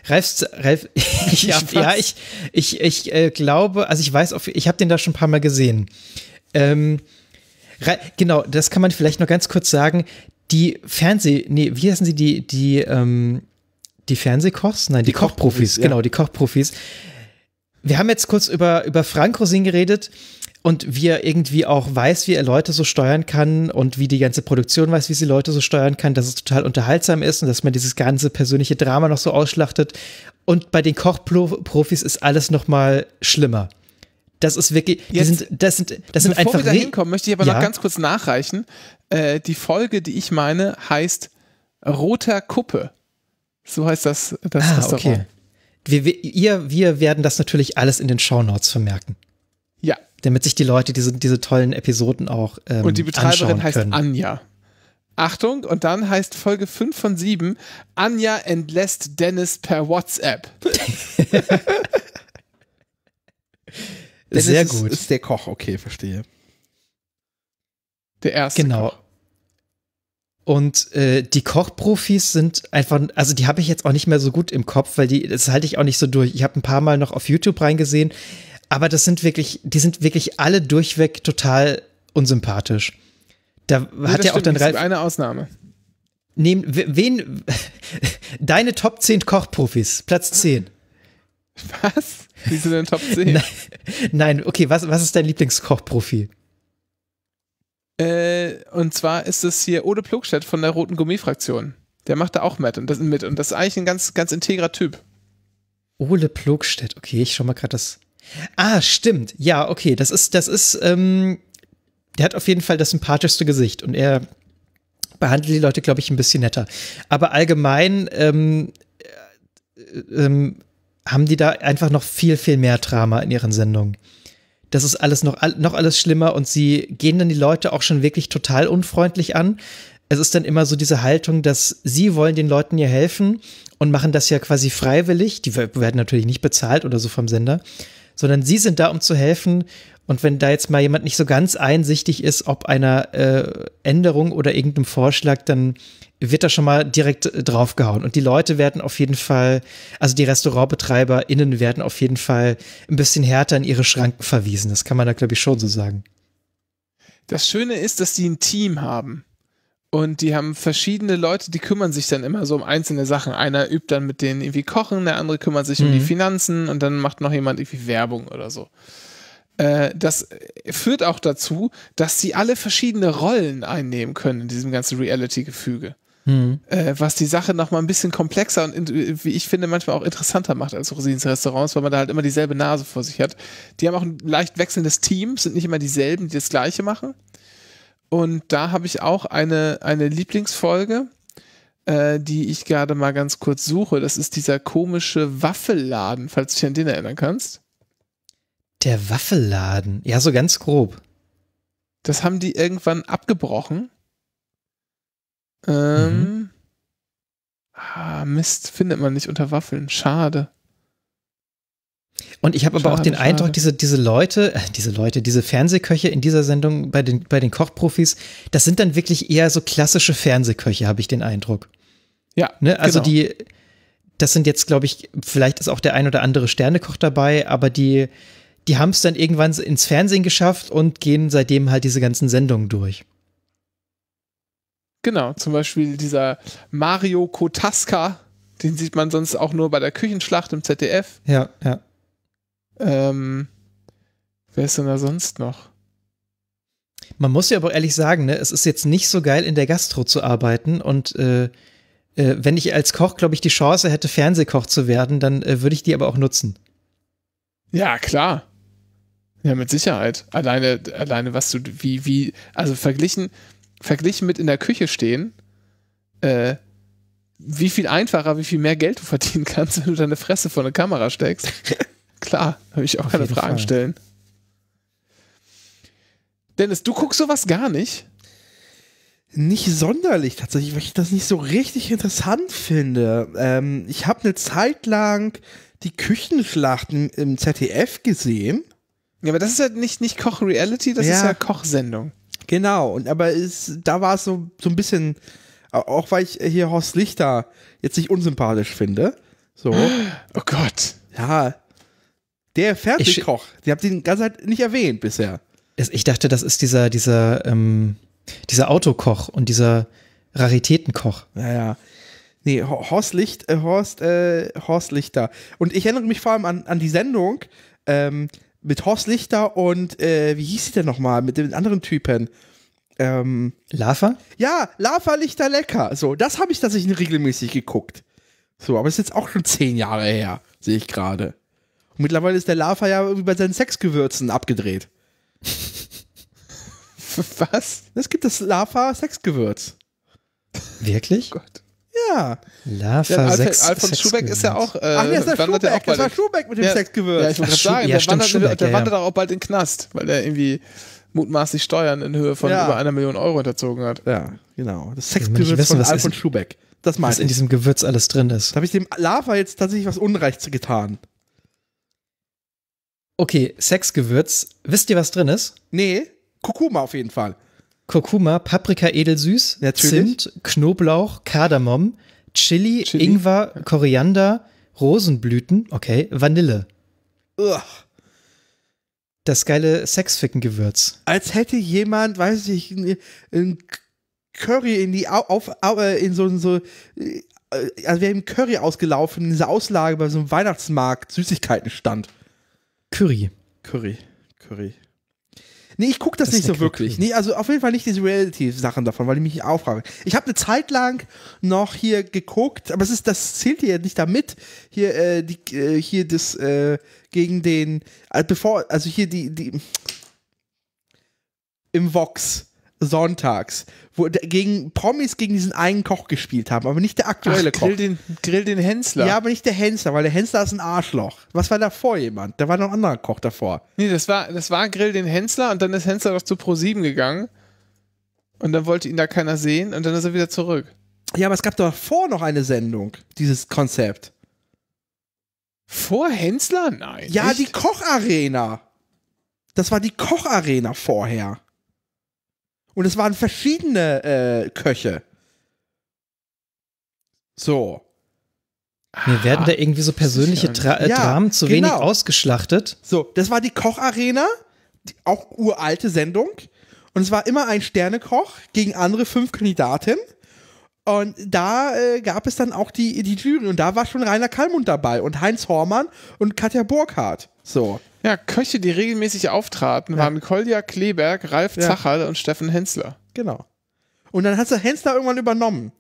Ralf, Ralf ich, ja, ja, ich, ich, ich äh, glaube, also ich weiß, ich habe den da schon ein paar Mal gesehen. Ähm, genau, das kann man vielleicht noch ganz kurz sagen die Fernseh, nee, wie heißen sie, die, die, ähm, die Fernsehkochs? Nein, die, die Kochprofis, Kochprofis ja. genau, die Kochprofis. Wir haben jetzt kurz über, über Frank Rosin geredet und wie er irgendwie auch weiß, wie er Leute so steuern kann und wie die ganze Produktion weiß, wie sie Leute so steuern kann, dass es total unterhaltsam ist und dass man dieses ganze persönliche Drama noch so ausschlachtet. Und bei den Kochprofis ist alles noch mal schlimmer. Das ist wirklich, Jetzt, sind, das sind, das sind bevor einfach. Bevor wir da hinkommen, möchte ich aber ja. noch ganz kurz nachreichen, äh, die Folge, die ich meine, heißt Roter Kuppe. So heißt das, das ah, Restaurant. Okay. Wir, wir, wir werden das natürlich alles in den Shownotes vermerken. Ja. Damit sich die Leute diese, diese tollen Episoden auch ähm, Und die Betreiberin heißt können. Anja. Achtung, und dann heißt Folge 5 von 7, Anja entlässt Dennis per WhatsApp. Dennis Sehr gut. Ist, ist der Koch, okay, verstehe. Der erste. Genau. Koch. Und äh, die Kochprofis sind einfach, also die habe ich jetzt auch nicht mehr so gut im Kopf, weil die, das halte ich auch nicht so durch. Ich habe ein paar Mal noch auf YouTube reingesehen, aber das sind wirklich, die sind wirklich alle durchweg total unsympathisch. Da nee, hat ja auch dann Ralf. Eine Ausnahme. Nehmen, wen, deine Top 10 Kochprofis, Platz 10. Was? Wie sind denn Top 10? Nein, nein, okay, was, was ist dein Lieblingskochprofi? Äh, und zwar ist es hier Ole Plugstedt von der Roten Gummifraktion. Der macht da auch mit und das, mit. Und das ist eigentlich ein ganz, ganz integrer Typ. Ole Plogstedt, okay, ich schau mal gerade das. Ah, stimmt. Ja, okay, das ist, das ist, ähm, der hat auf jeden Fall das sympathischste Gesicht und er behandelt die Leute, glaube ich, ein bisschen netter. Aber allgemein ähm, äh, äh, haben die da einfach noch viel, viel mehr Drama in ihren Sendungen das ist alles noch, noch alles schlimmer und sie gehen dann die Leute auch schon wirklich total unfreundlich an. Es ist dann immer so diese Haltung, dass sie wollen den Leuten ja helfen und machen das ja quasi freiwillig. Die werden natürlich nicht bezahlt oder so vom Sender, sondern sie sind da, um zu helfen. Und wenn da jetzt mal jemand nicht so ganz einsichtig ist, ob einer äh, Änderung oder irgendeinem Vorschlag, dann wird da schon mal direkt äh, draufgehauen. Und die Leute werden auf jeden Fall, also die RestaurantbetreiberInnen werden auf jeden Fall ein bisschen härter in ihre Schranken verwiesen. Das kann man da, glaube ich, schon so sagen. Das Schöne ist, dass die ein Team haben. Und die haben verschiedene Leute, die kümmern sich dann immer so um einzelne Sachen. Einer übt dann mit denen irgendwie Kochen, der andere kümmert sich mhm. um die mhm. Finanzen und dann macht noch jemand irgendwie Werbung oder so äh, das äh, führt auch dazu, dass sie alle verschiedene Rollen einnehmen können in diesem ganzen Reality-Gefüge hm. äh, was die Sache nochmal ein bisschen komplexer und wie ich finde manchmal auch interessanter macht als Rosins Restaurants, weil man da halt immer dieselbe Nase vor sich hat. Die haben auch ein leicht wechselndes Team, sind nicht immer dieselben, die das gleiche machen. Und da habe ich auch eine, eine Lieblingsfolge, äh, die ich gerade mal ganz kurz suche. Das ist dieser komische Waffelladen, falls du dich an den erinnern kannst. Der Waffelladen, ja, so ganz grob. Das haben die irgendwann abgebrochen ähm, mhm. Ah, Mist, findet man nicht unter Waffeln. Schade. Und ich habe aber auch den schade. Eindruck, diese, diese Leute, äh, diese Leute, diese Fernsehköche in dieser Sendung bei den, bei den Kochprofis, das sind dann wirklich eher so klassische Fernsehköche, habe ich den Eindruck. Ja. Ne? Also genau. die, das sind jetzt, glaube ich, vielleicht ist auch der ein oder andere Sternekoch dabei, aber die, die haben es dann irgendwann ins Fernsehen geschafft und gehen seitdem halt diese ganzen Sendungen durch. Genau, zum Beispiel dieser Mario Kotaska, den sieht man sonst auch nur bei der Küchenschlacht im ZDF. Ja, ja. Ähm, wer ist denn da sonst noch? Man muss ja aber ehrlich sagen, ne, es ist jetzt nicht so geil, in der Gastro zu arbeiten. Und äh, äh, wenn ich als Koch, glaube ich, die Chance hätte, Fernsehkoch zu werden, dann äh, würde ich die aber auch nutzen. Ja, klar. Ja, mit Sicherheit. Alleine, alleine, was du, wie, wie, also verglichen, verglichen mit in der Küche stehen, äh, wie viel einfacher, wie viel mehr Geld du verdienen kannst, wenn du deine Fresse vor eine Kamera steckst. Klar, da will ich auch Auf keine Fragen Fall. stellen. Dennis, du guckst sowas gar nicht. Nicht sonderlich tatsächlich, weil ich das nicht so richtig interessant finde. Ähm, ich habe eine Zeit lang die Küchenschlachten im ZDF gesehen. Ja, aber das ist ja nicht, nicht Koch-Reality, das ja. ist ja Kochsendung. Genau, und aber es, da war es so, so ein bisschen, auch weil ich äh, hier Horst Lichter jetzt nicht unsympathisch finde. So. Oh Gott. Ja. Der Fertigkoch, Ihr habt ihn die ganze Zeit nicht erwähnt bisher. Ich dachte, das ist dieser, dieser, ähm, dieser Autokoch und dieser Raritätenkoch. Naja. Ja. Nee, Horst Licht, äh, Horst, äh, Horst Lichter. Und ich erinnere mich vor allem an, an die Sendung, ähm, mit Horst Lichter und äh, wie hieß sie denn nochmal? Mit den anderen Typen. Ähm, Lava? Ja, Lava Lichter lecker. So, das habe ich tatsächlich regelmäßig geguckt. So, aber es ist jetzt auch schon zehn Jahre her, sehe ich gerade. Und Mittlerweile ist der Lava ja irgendwie bei seinen Sexgewürzen abgedreht. Was? Es gibt das Lava-Sexgewürz. Wirklich? Oh Gott. Ja. La ja, Alfred, Alfred Schubeck ist ja auch. Äh, Ach, nee, ist der Schubeck, ja auch das war Schubeck mit dem ja, Sexgewürz. Ja, ich wollte sagen, ja, der, stimmt, wandert, Schubeck, der wandert auch, bald in den Knast, weil der irgendwie mutmaßlich Steuern in Höhe von über einer Million Euro unterzogen hat. Ja, genau. Das Sexgewürz von was Alfred Schubeck. Das meint Was in diesem Gewürz alles drin ist. Da habe ich dem Lava jetzt tatsächlich was Unrechts getan. Okay, Sexgewürz. Wisst ihr, was drin ist? Nee, Kurkuma auf jeden Fall. Kurkuma, Paprika edelsüß, Natürlich. Zimt, Knoblauch, Kardamom, Chili, Chili, Ingwer, Koriander, Rosenblüten, okay, Vanille. Ugh. Das geile Sexficken-Gewürz. Als hätte jemand, weiß ich, ein Curry in die auf, auf äh, in so, so äh, also wäre ihm Curry ausgelaufen in dieser Auslage bei so einem Weihnachtsmarkt Süßigkeitenstand. Curry. Curry. Curry. Nee, ich gucke das, das, nicht so wirklich. Nee, also auf jeden Fall nicht diese Reality-Sachen davon, weil ich mich nicht aufragen. Ich habe eine Zeit lang noch hier geguckt, aber es ist, das zählt hier nicht damit. Hier, äh, die, äh, hier das äh, gegen den, äh, bevor, also hier die, die im Vox sonntags, wo gegen Promis gegen diesen einen Koch gespielt haben, aber nicht der aktuelle Ach, grill Koch. Den, grill den Hensler. Ja, aber nicht der Hensler, weil der Hensler ist ein Arschloch. Was war davor jemand? Da war noch ein anderer Koch davor. Nee, das war, das war Grill den Hensler und dann ist Hensler doch zu Pro7 gegangen. Und dann wollte ihn da keiner sehen und dann ist er wieder zurück. Ja, aber es gab davor noch eine Sendung, dieses Konzept. Vor Hensler? Nein. Ja, nicht. die Kocharena. Das war die Kocharena vorher. Und es waren verschiedene äh, Köche. So. Mir ah, werden da irgendwie so persönliche Tra äh, ja, Dramen zu genau. wenig ausgeschlachtet. So, das war die Kocharena, die auch uralte Sendung. Und es war immer ein Sternekoch gegen andere fünf Kandidaten. Und da äh, gab es dann auch die, die Jury. Und da war schon Rainer Kallmund dabei und Heinz Hormann und Katja Burkhardt. So. Ja, Köche, die regelmäßig auftraten, ja. waren Kolja Kleberg, Ralf ja. Zacherl und Steffen Hensler. Genau. Und dann hat der Hensler irgendwann übernommen.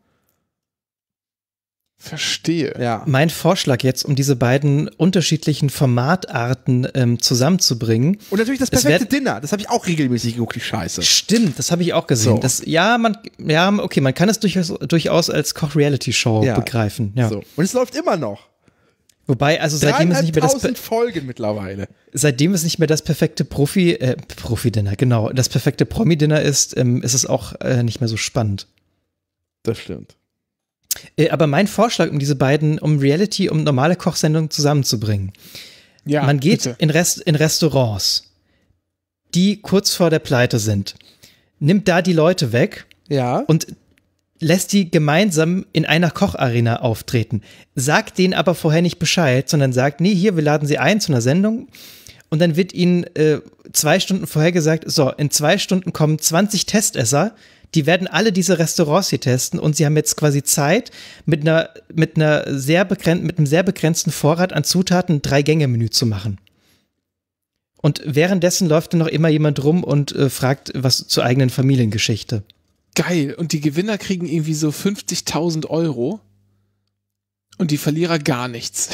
Verstehe. Ja. Mein Vorschlag jetzt, um diese beiden unterschiedlichen Formatarten ähm, zusammenzubringen. Und natürlich das perfekte Dinner. Das habe ich auch regelmäßig geguckt, die Scheiße. Stimmt, das habe ich auch gesehen. So. Das, ja, man, ja, okay, man kann es durchaus, durchaus als Koch-Reality-Show ja. begreifen. Ja. So. Und es läuft immer noch. Wobei, also seitdem es nicht mehr das Folgen mittlerweile. Seitdem es nicht mehr das perfekte Profi äh, Profi Dinner, genau, das perfekte Promi Dinner ist, ähm, ist es auch äh, nicht mehr so spannend. Das stimmt. Äh, aber mein Vorschlag, um diese beiden, um Reality und um normale Kochsendungen zusammenzubringen. Ja, Man geht in, Rest, in Restaurants, die kurz vor der Pleite sind, nimmt da die Leute weg ja. und lässt die gemeinsam in einer Kocharena auftreten, sagt denen aber vorher nicht Bescheid, sondern sagt, nee, hier, wir laden sie ein zu einer Sendung. Und dann wird ihnen äh, zwei Stunden vorher gesagt, so, in zwei Stunden kommen 20 Testesser, die werden alle diese Restaurants hier testen und sie haben jetzt quasi Zeit, mit einer, mit einer sehr begrenzt, mit einem sehr begrenzten Vorrat an Zutaten ein Drei-Gänge-Menü zu machen. Und währenddessen läuft dann noch immer jemand rum und äh, fragt was zur eigenen Familiengeschichte geil. Und die Gewinner kriegen irgendwie so 50.000 Euro und die Verlierer gar nichts.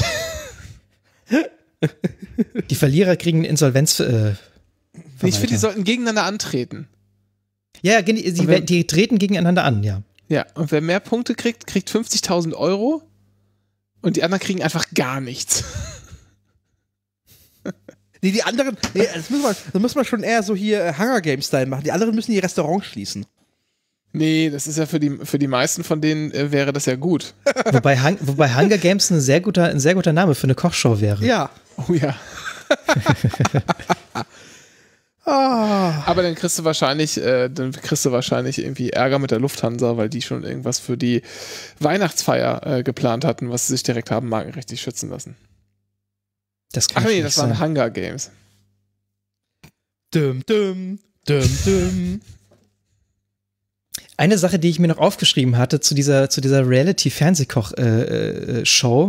die Verlierer kriegen Insolvenz. Äh, ich finde, die sollten gegeneinander antreten. Ja, die, wer, die treten gegeneinander an, ja. Ja, und wer mehr Punkte kriegt, kriegt 50.000 Euro und die anderen kriegen einfach gar nichts. Nee, die anderen, nee, das, muss man, das muss man schon eher so hier äh, Hunger Game-Style machen. Die anderen müssen ihr Restaurant schließen. Nee, das ist ja für die, für die meisten von denen äh, wäre das ja gut. wobei, Hung, wobei Hunger Games ein sehr, guter, ein sehr guter Name für eine Kochshow wäre. Ja. Oh ja. ah. Aber dann kriegst du wahrscheinlich, äh, dann kriegst du wahrscheinlich irgendwie Ärger mit der Lufthansa, weil die schon irgendwas für die Weihnachtsfeier äh, geplant hatten, was sie sich direkt haben markenrechtlich schützen lassen. Das kann Ach nee, das sein. waren Hunger Games. Dum, dum, dum, dum. Eine Sache, die ich mir noch aufgeschrieben hatte zu dieser, zu dieser Reality-Fernsehkoch-Show, äh, äh,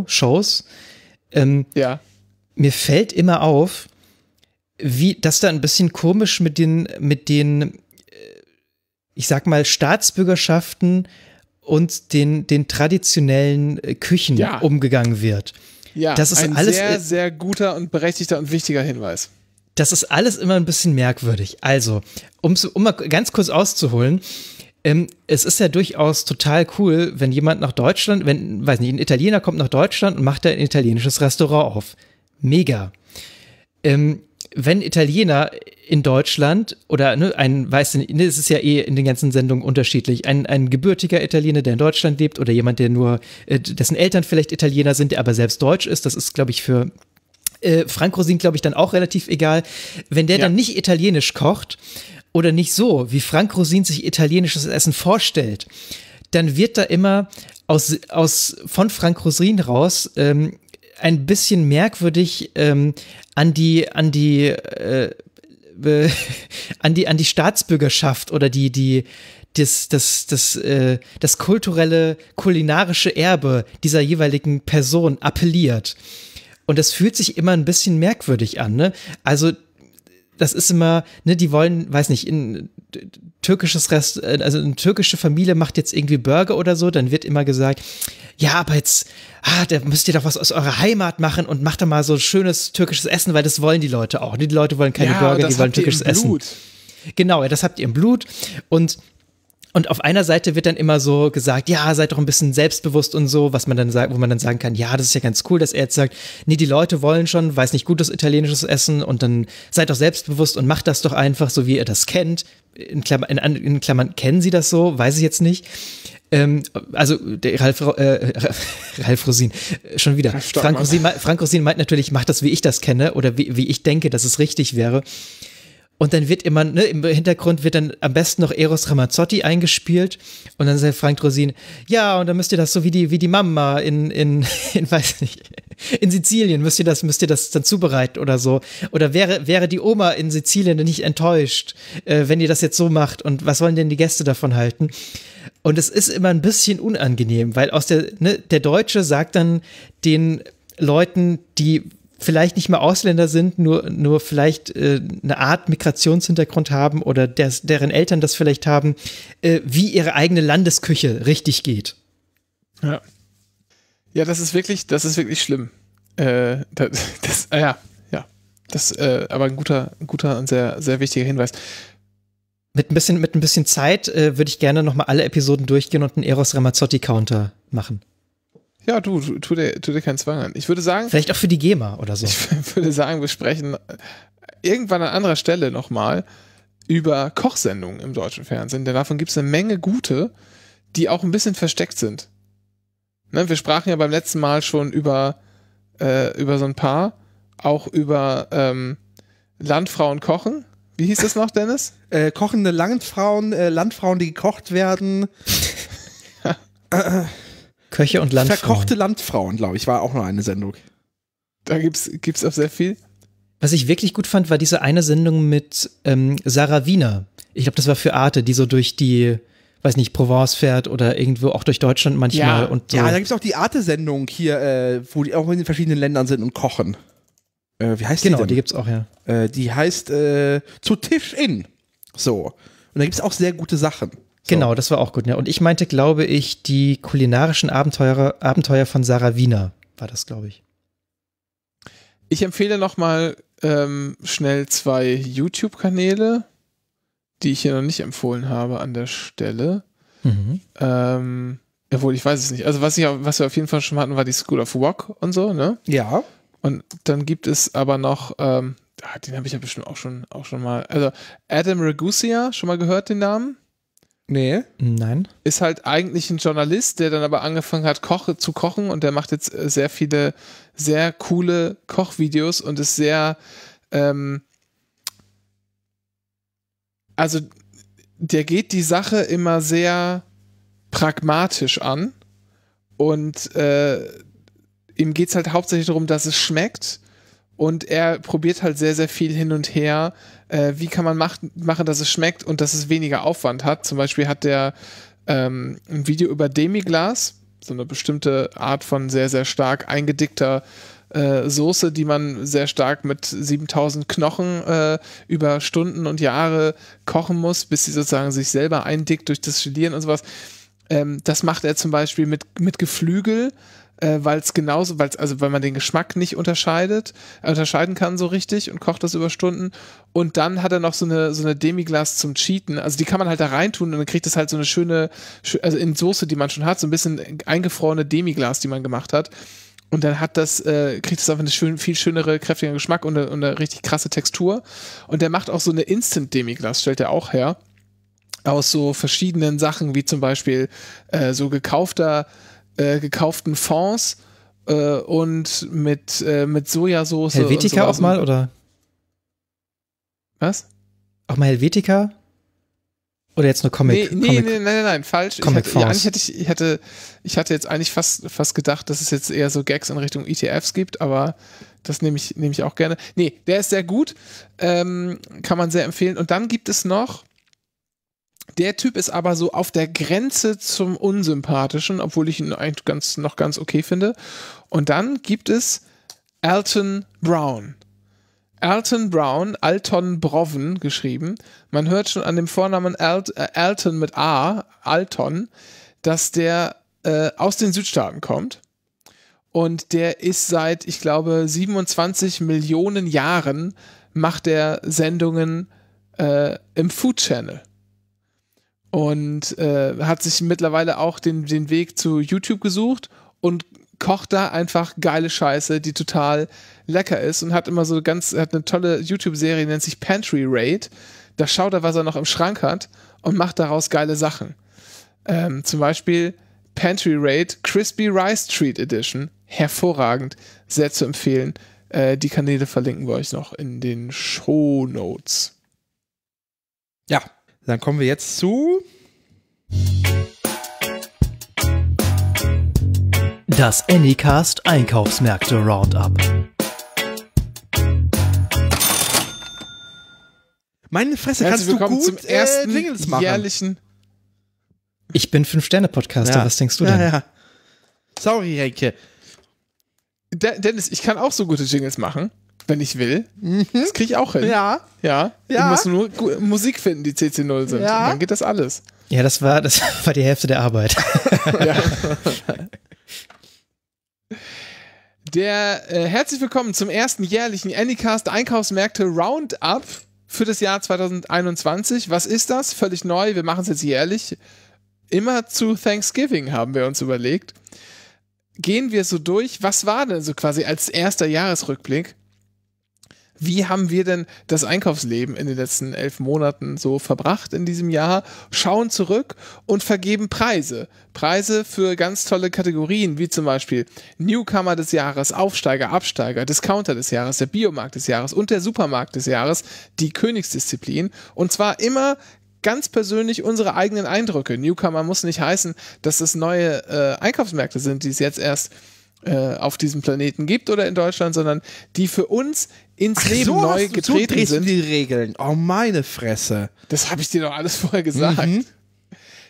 Shows, ähm, ja. mir fällt immer auf, wie, dass da ein bisschen komisch mit den, mit den, äh, ich sag mal, Staatsbürgerschaften und den, den traditionellen Küchen ja. umgegangen wird. Ja, das ist ein alles, sehr, sehr guter und berechtigter und wichtiger Hinweis. Das ist alles immer ein bisschen merkwürdig. Also, um's, um mal ganz kurz auszuholen, ähm, es ist ja durchaus total cool, wenn jemand nach Deutschland, wenn, weiß nicht, ein Italiener kommt nach Deutschland und macht da ein italienisches Restaurant auf. Mega. Ähm, wenn Italiener in Deutschland oder ne, ein, weiß nicht, ne, es ist ja eh in den ganzen Sendungen unterschiedlich, ein, ein gebürtiger Italiener, der in Deutschland lebt oder jemand, der nur, äh, dessen Eltern vielleicht Italiener sind, der aber selbst deutsch ist, das ist, glaube ich, für äh, Frank Rosin, glaube ich, dann auch relativ egal. Wenn der ja. dann nicht italienisch kocht, oder nicht so, wie Frank Rosin sich italienisches Essen vorstellt, dann wird da immer aus, aus, von Frank Rosin raus ähm, ein bisschen merkwürdig ähm, an die, an die, äh, äh an die, an die Staatsbürgerschaft oder die, die, das, das, das, äh, das kulturelle, kulinarische Erbe dieser jeweiligen Person appelliert. Und das fühlt sich immer ein bisschen merkwürdig an. Ne? Also das ist immer, ne, die wollen, weiß nicht, in türkisches Rest, äh, also eine türkische Familie macht jetzt irgendwie Burger oder so, dann wird immer gesagt, ja, aber jetzt, ah, da müsst ihr doch was aus eurer Heimat machen und macht da mal so schönes türkisches Essen, weil das wollen die Leute auch. Die Leute wollen keine ja, Burger, die wollen türkisches Essen. Genau, ja, das habt ihr im Blut und und auf einer Seite wird dann immer so gesagt, ja, seid doch ein bisschen selbstbewusst und so, was man dann sagt, wo man dann sagen kann, ja, das ist ja ganz cool, dass er jetzt sagt, nee, die Leute wollen schon, weiß nicht, gutes italienisches Essen und dann seid doch selbstbewusst und macht das doch einfach, so wie ihr das kennt. In, Klammer, in, in Klammern, kennen sie das so? Weiß ich jetzt nicht. Ähm, also der Ralf, äh, Ralf Rosin, äh, schon wieder. Frank Rosin, Frank Rosin meint natürlich, macht das, wie ich das kenne oder wie, wie ich denke, dass es richtig wäre. Und dann wird immer, ne, im Hintergrund wird dann am besten noch Eros Ramazzotti eingespielt. Und dann sagt Frank Rosin, ja, und dann müsst ihr das so wie die, wie die Mama in, in, in weiß nicht, in Sizilien, müsst ihr das, müsst ihr das dann zubereiten oder so. Oder wäre, wäre die Oma in Sizilien denn nicht enttäuscht, äh, wenn ihr das jetzt so macht? Und was wollen denn die Gäste davon halten? Und es ist immer ein bisschen unangenehm, weil aus der, ne, der Deutsche sagt dann den Leuten, die vielleicht nicht mehr Ausländer sind, nur, nur vielleicht äh, eine Art Migrationshintergrund haben oder des, deren Eltern das vielleicht haben, äh, wie ihre eigene Landesküche richtig geht. Ja. Ja, das ist wirklich, das ist wirklich schlimm. Äh, das, das ah ja, ja. Das, äh, aber ein guter, guter und sehr, sehr wichtiger Hinweis. Mit ein bisschen, mit ein bisschen Zeit äh, würde ich gerne nochmal alle Episoden durchgehen und einen Eros Ramazzotti-Counter machen. Ja, du, tu, tu, dir, tu dir keinen Zwang an. Ich würde sagen. Vielleicht auch für die GEMA oder so. Ich würde sagen, wir sprechen irgendwann an anderer Stelle nochmal über Kochsendungen im deutschen Fernsehen, denn davon gibt es eine Menge gute, die auch ein bisschen versteckt sind. Ne? Wir sprachen ja beim letzten Mal schon über, äh, über so ein paar, auch über ähm, Landfrauen kochen. Wie hieß das noch, Dennis? Äh, kochende Landfrauen, äh, Landfrauen, die gekocht werden. Köche und Landfrauen. Verkochte Landfrauen, glaube ich, war auch noch eine Sendung. Da gibt es auch sehr viel. Was ich wirklich gut fand, war diese eine Sendung mit ähm, Sarah Wiener. Ich glaube, das war für Arte, die so durch die, weiß nicht, Provence fährt oder irgendwo auch durch Deutschland manchmal. Ja, und so. ja da gibt es auch die Arte-Sendung hier, äh, wo die auch in den verschiedenen Ländern sind und kochen. Äh, wie heißt genau, die Genau, die gibt es auch, ja. Äh, die heißt äh, Zu Tisch in. So. Und da gibt es auch sehr gute Sachen. Genau, das war auch gut. Ja. Und ich meinte, glaube ich, die kulinarischen Abenteuer, Abenteuer von Sarah Wiener war das, glaube ich. Ich empfehle nochmal ähm, schnell zwei YouTube-Kanäle, die ich hier noch nicht empfohlen habe an der Stelle. Mhm. Ähm, obwohl, ich weiß es nicht. Also, was, ich, was wir auf jeden Fall schon hatten, war die School of Rock und so, ne? Ja. Und dann gibt es aber noch, ähm, ah, den habe ich ja bestimmt auch schon, auch schon mal. Also, Adam Ragusia, schon mal gehört den Namen? Nee. Nein. Ist halt eigentlich ein Journalist, der dann aber angefangen hat, Koche zu kochen und der macht jetzt äh, sehr viele, sehr coole Kochvideos und ist sehr, ähm, also der geht die Sache immer sehr pragmatisch an und äh, ihm geht es halt hauptsächlich darum, dass es schmeckt und er probiert halt sehr, sehr viel hin und her äh, wie kann man macht, machen, dass es schmeckt und dass es weniger Aufwand hat. Zum Beispiel hat der ähm, ein Video über Demiglas, so eine bestimmte Art von sehr, sehr stark eingedickter äh, Soße, die man sehr stark mit 7000 Knochen äh, über Stunden und Jahre kochen muss, bis sie sozusagen sich selber eindickt durch das Gelieren und sowas. Ähm, das macht er zum Beispiel mit, mit Geflügel äh, weil es genauso, weil also weil man den Geschmack nicht unterscheidet, äh, unterscheiden kann so richtig und kocht das über Stunden. Und dann hat er noch so eine so eine Demiglas zum Cheaten. Also die kann man halt da reintun und dann kriegt es halt so eine schöne, also in Soße, die man schon hat, so ein bisschen eingefrorene Demiglas, die man gemacht hat. Und dann hat das, äh, kriegt es einfach einen schön, viel schönere, kräftigeren Geschmack und eine, und eine richtig krasse Textur. Und der macht auch so eine Instant-Demiglas, stellt er auch her aus so verschiedenen Sachen, wie zum Beispiel äh, so gekaufter äh, gekauften Fonds äh, und mit, äh, mit Sojasauce. Helvetica auch mal, oder? Was? Auch mal Helvetica? Oder jetzt nur Comic? Nee, nee, Comic, nee, nein, nein, nein, falsch. Comic ich hatte, ja, eigentlich hatte ich, ich, hatte, ich hatte jetzt eigentlich fast, fast gedacht, dass es jetzt eher so Gags in Richtung ETFs gibt, aber das nehme ich, nehme ich auch gerne. Nee, der ist sehr gut. Ähm, kann man sehr empfehlen. Und dann gibt es noch der Typ ist aber so auf der Grenze zum Unsympathischen, obwohl ich ihn eigentlich ganz, noch ganz okay finde. Und dann gibt es Alton Brown. Alton Brown, Alton Brown geschrieben. Man hört schon an dem Vornamen Alt, äh, Alton mit A, Alton, dass der äh, aus den Südstaaten kommt. Und der ist seit, ich glaube, 27 Millionen Jahren macht er Sendungen äh, im Food Channel und äh, hat sich mittlerweile auch den, den Weg zu YouTube gesucht und kocht da einfach geile Scheiße, die total lecker ist und hat immer so ganz, hat eine tolle YouTube-Serie, nennt sich Pantry Raid. Da schaut er, was er noch im Schrank hat und macht daraus geile Sachen. Ähm, zum Beispiel Pantry Raid Crispy Rice Treat Edition. Hervorragend, sehr zu empfehlen. Äh, die Kanäle verlinken wir euch noch in den Show Notes. Ja, dann kommen wir jetzt zu. Das Anycast Einkaufsmärkte Roundup. Meine Fresse, Herzlich kannst du gut zum äh, ersten äh, Jingles machen. jährlichen. Ich bin Fünf-Sterne-Podcaster, ja. was denkst du denn? Ja, ja. Sorry, Henke. De Dennis, ich kann auch so gute Jingles machen. Wenn ich will. Mhm. Das kriege ich auch hin. Ja. Ja. ja. Ich muss nur Musik finden, die CC0 sind. Ja. Und dann geht das alles. Ja, das war, das war die Hälfte der Arbeit. ja. Der äh, herzlich willkommen zum ersten jährlichen Anycast Einkaufsmärkte Roundup für das Jahr 2021. Was ist das? Völlig neu. Wir machen es jetzt jährlich. Immer zu Thanksgiving haben wir uns überlegt. Gehen wir so durch. Was war denn so quasi als erster Jahresrückblick? wie haben wir denn das Einkaufsleben in den letzten elf Monaten so verbracht in diesem Jahr, schauen zurück und vergeben Preise. Preise für ganz tolle Kategorien, wie zum Beispiel Newcomer des Jahres, Aufsteiger, Absteiger, Discounter des Jahres, der Biomarkt des Jahres und der Supermarkt des Jahres, die Königsdisziplin. Und zwar immer ganz persönlich unsere eigenen Eindrücke. Newcomer muss nicht heißen, dass es neue äh, Einkaufsmärkte sind, die es jetzt erst äh, auf diesem Planeten gibt oder in Deutschland, sondern die für uns ins Ach, Leben so neu getreten so drehst sind. Du die Regeln. Oh meine Fresse. Das habe ich dir doch alles vorher gesagt. Mhm.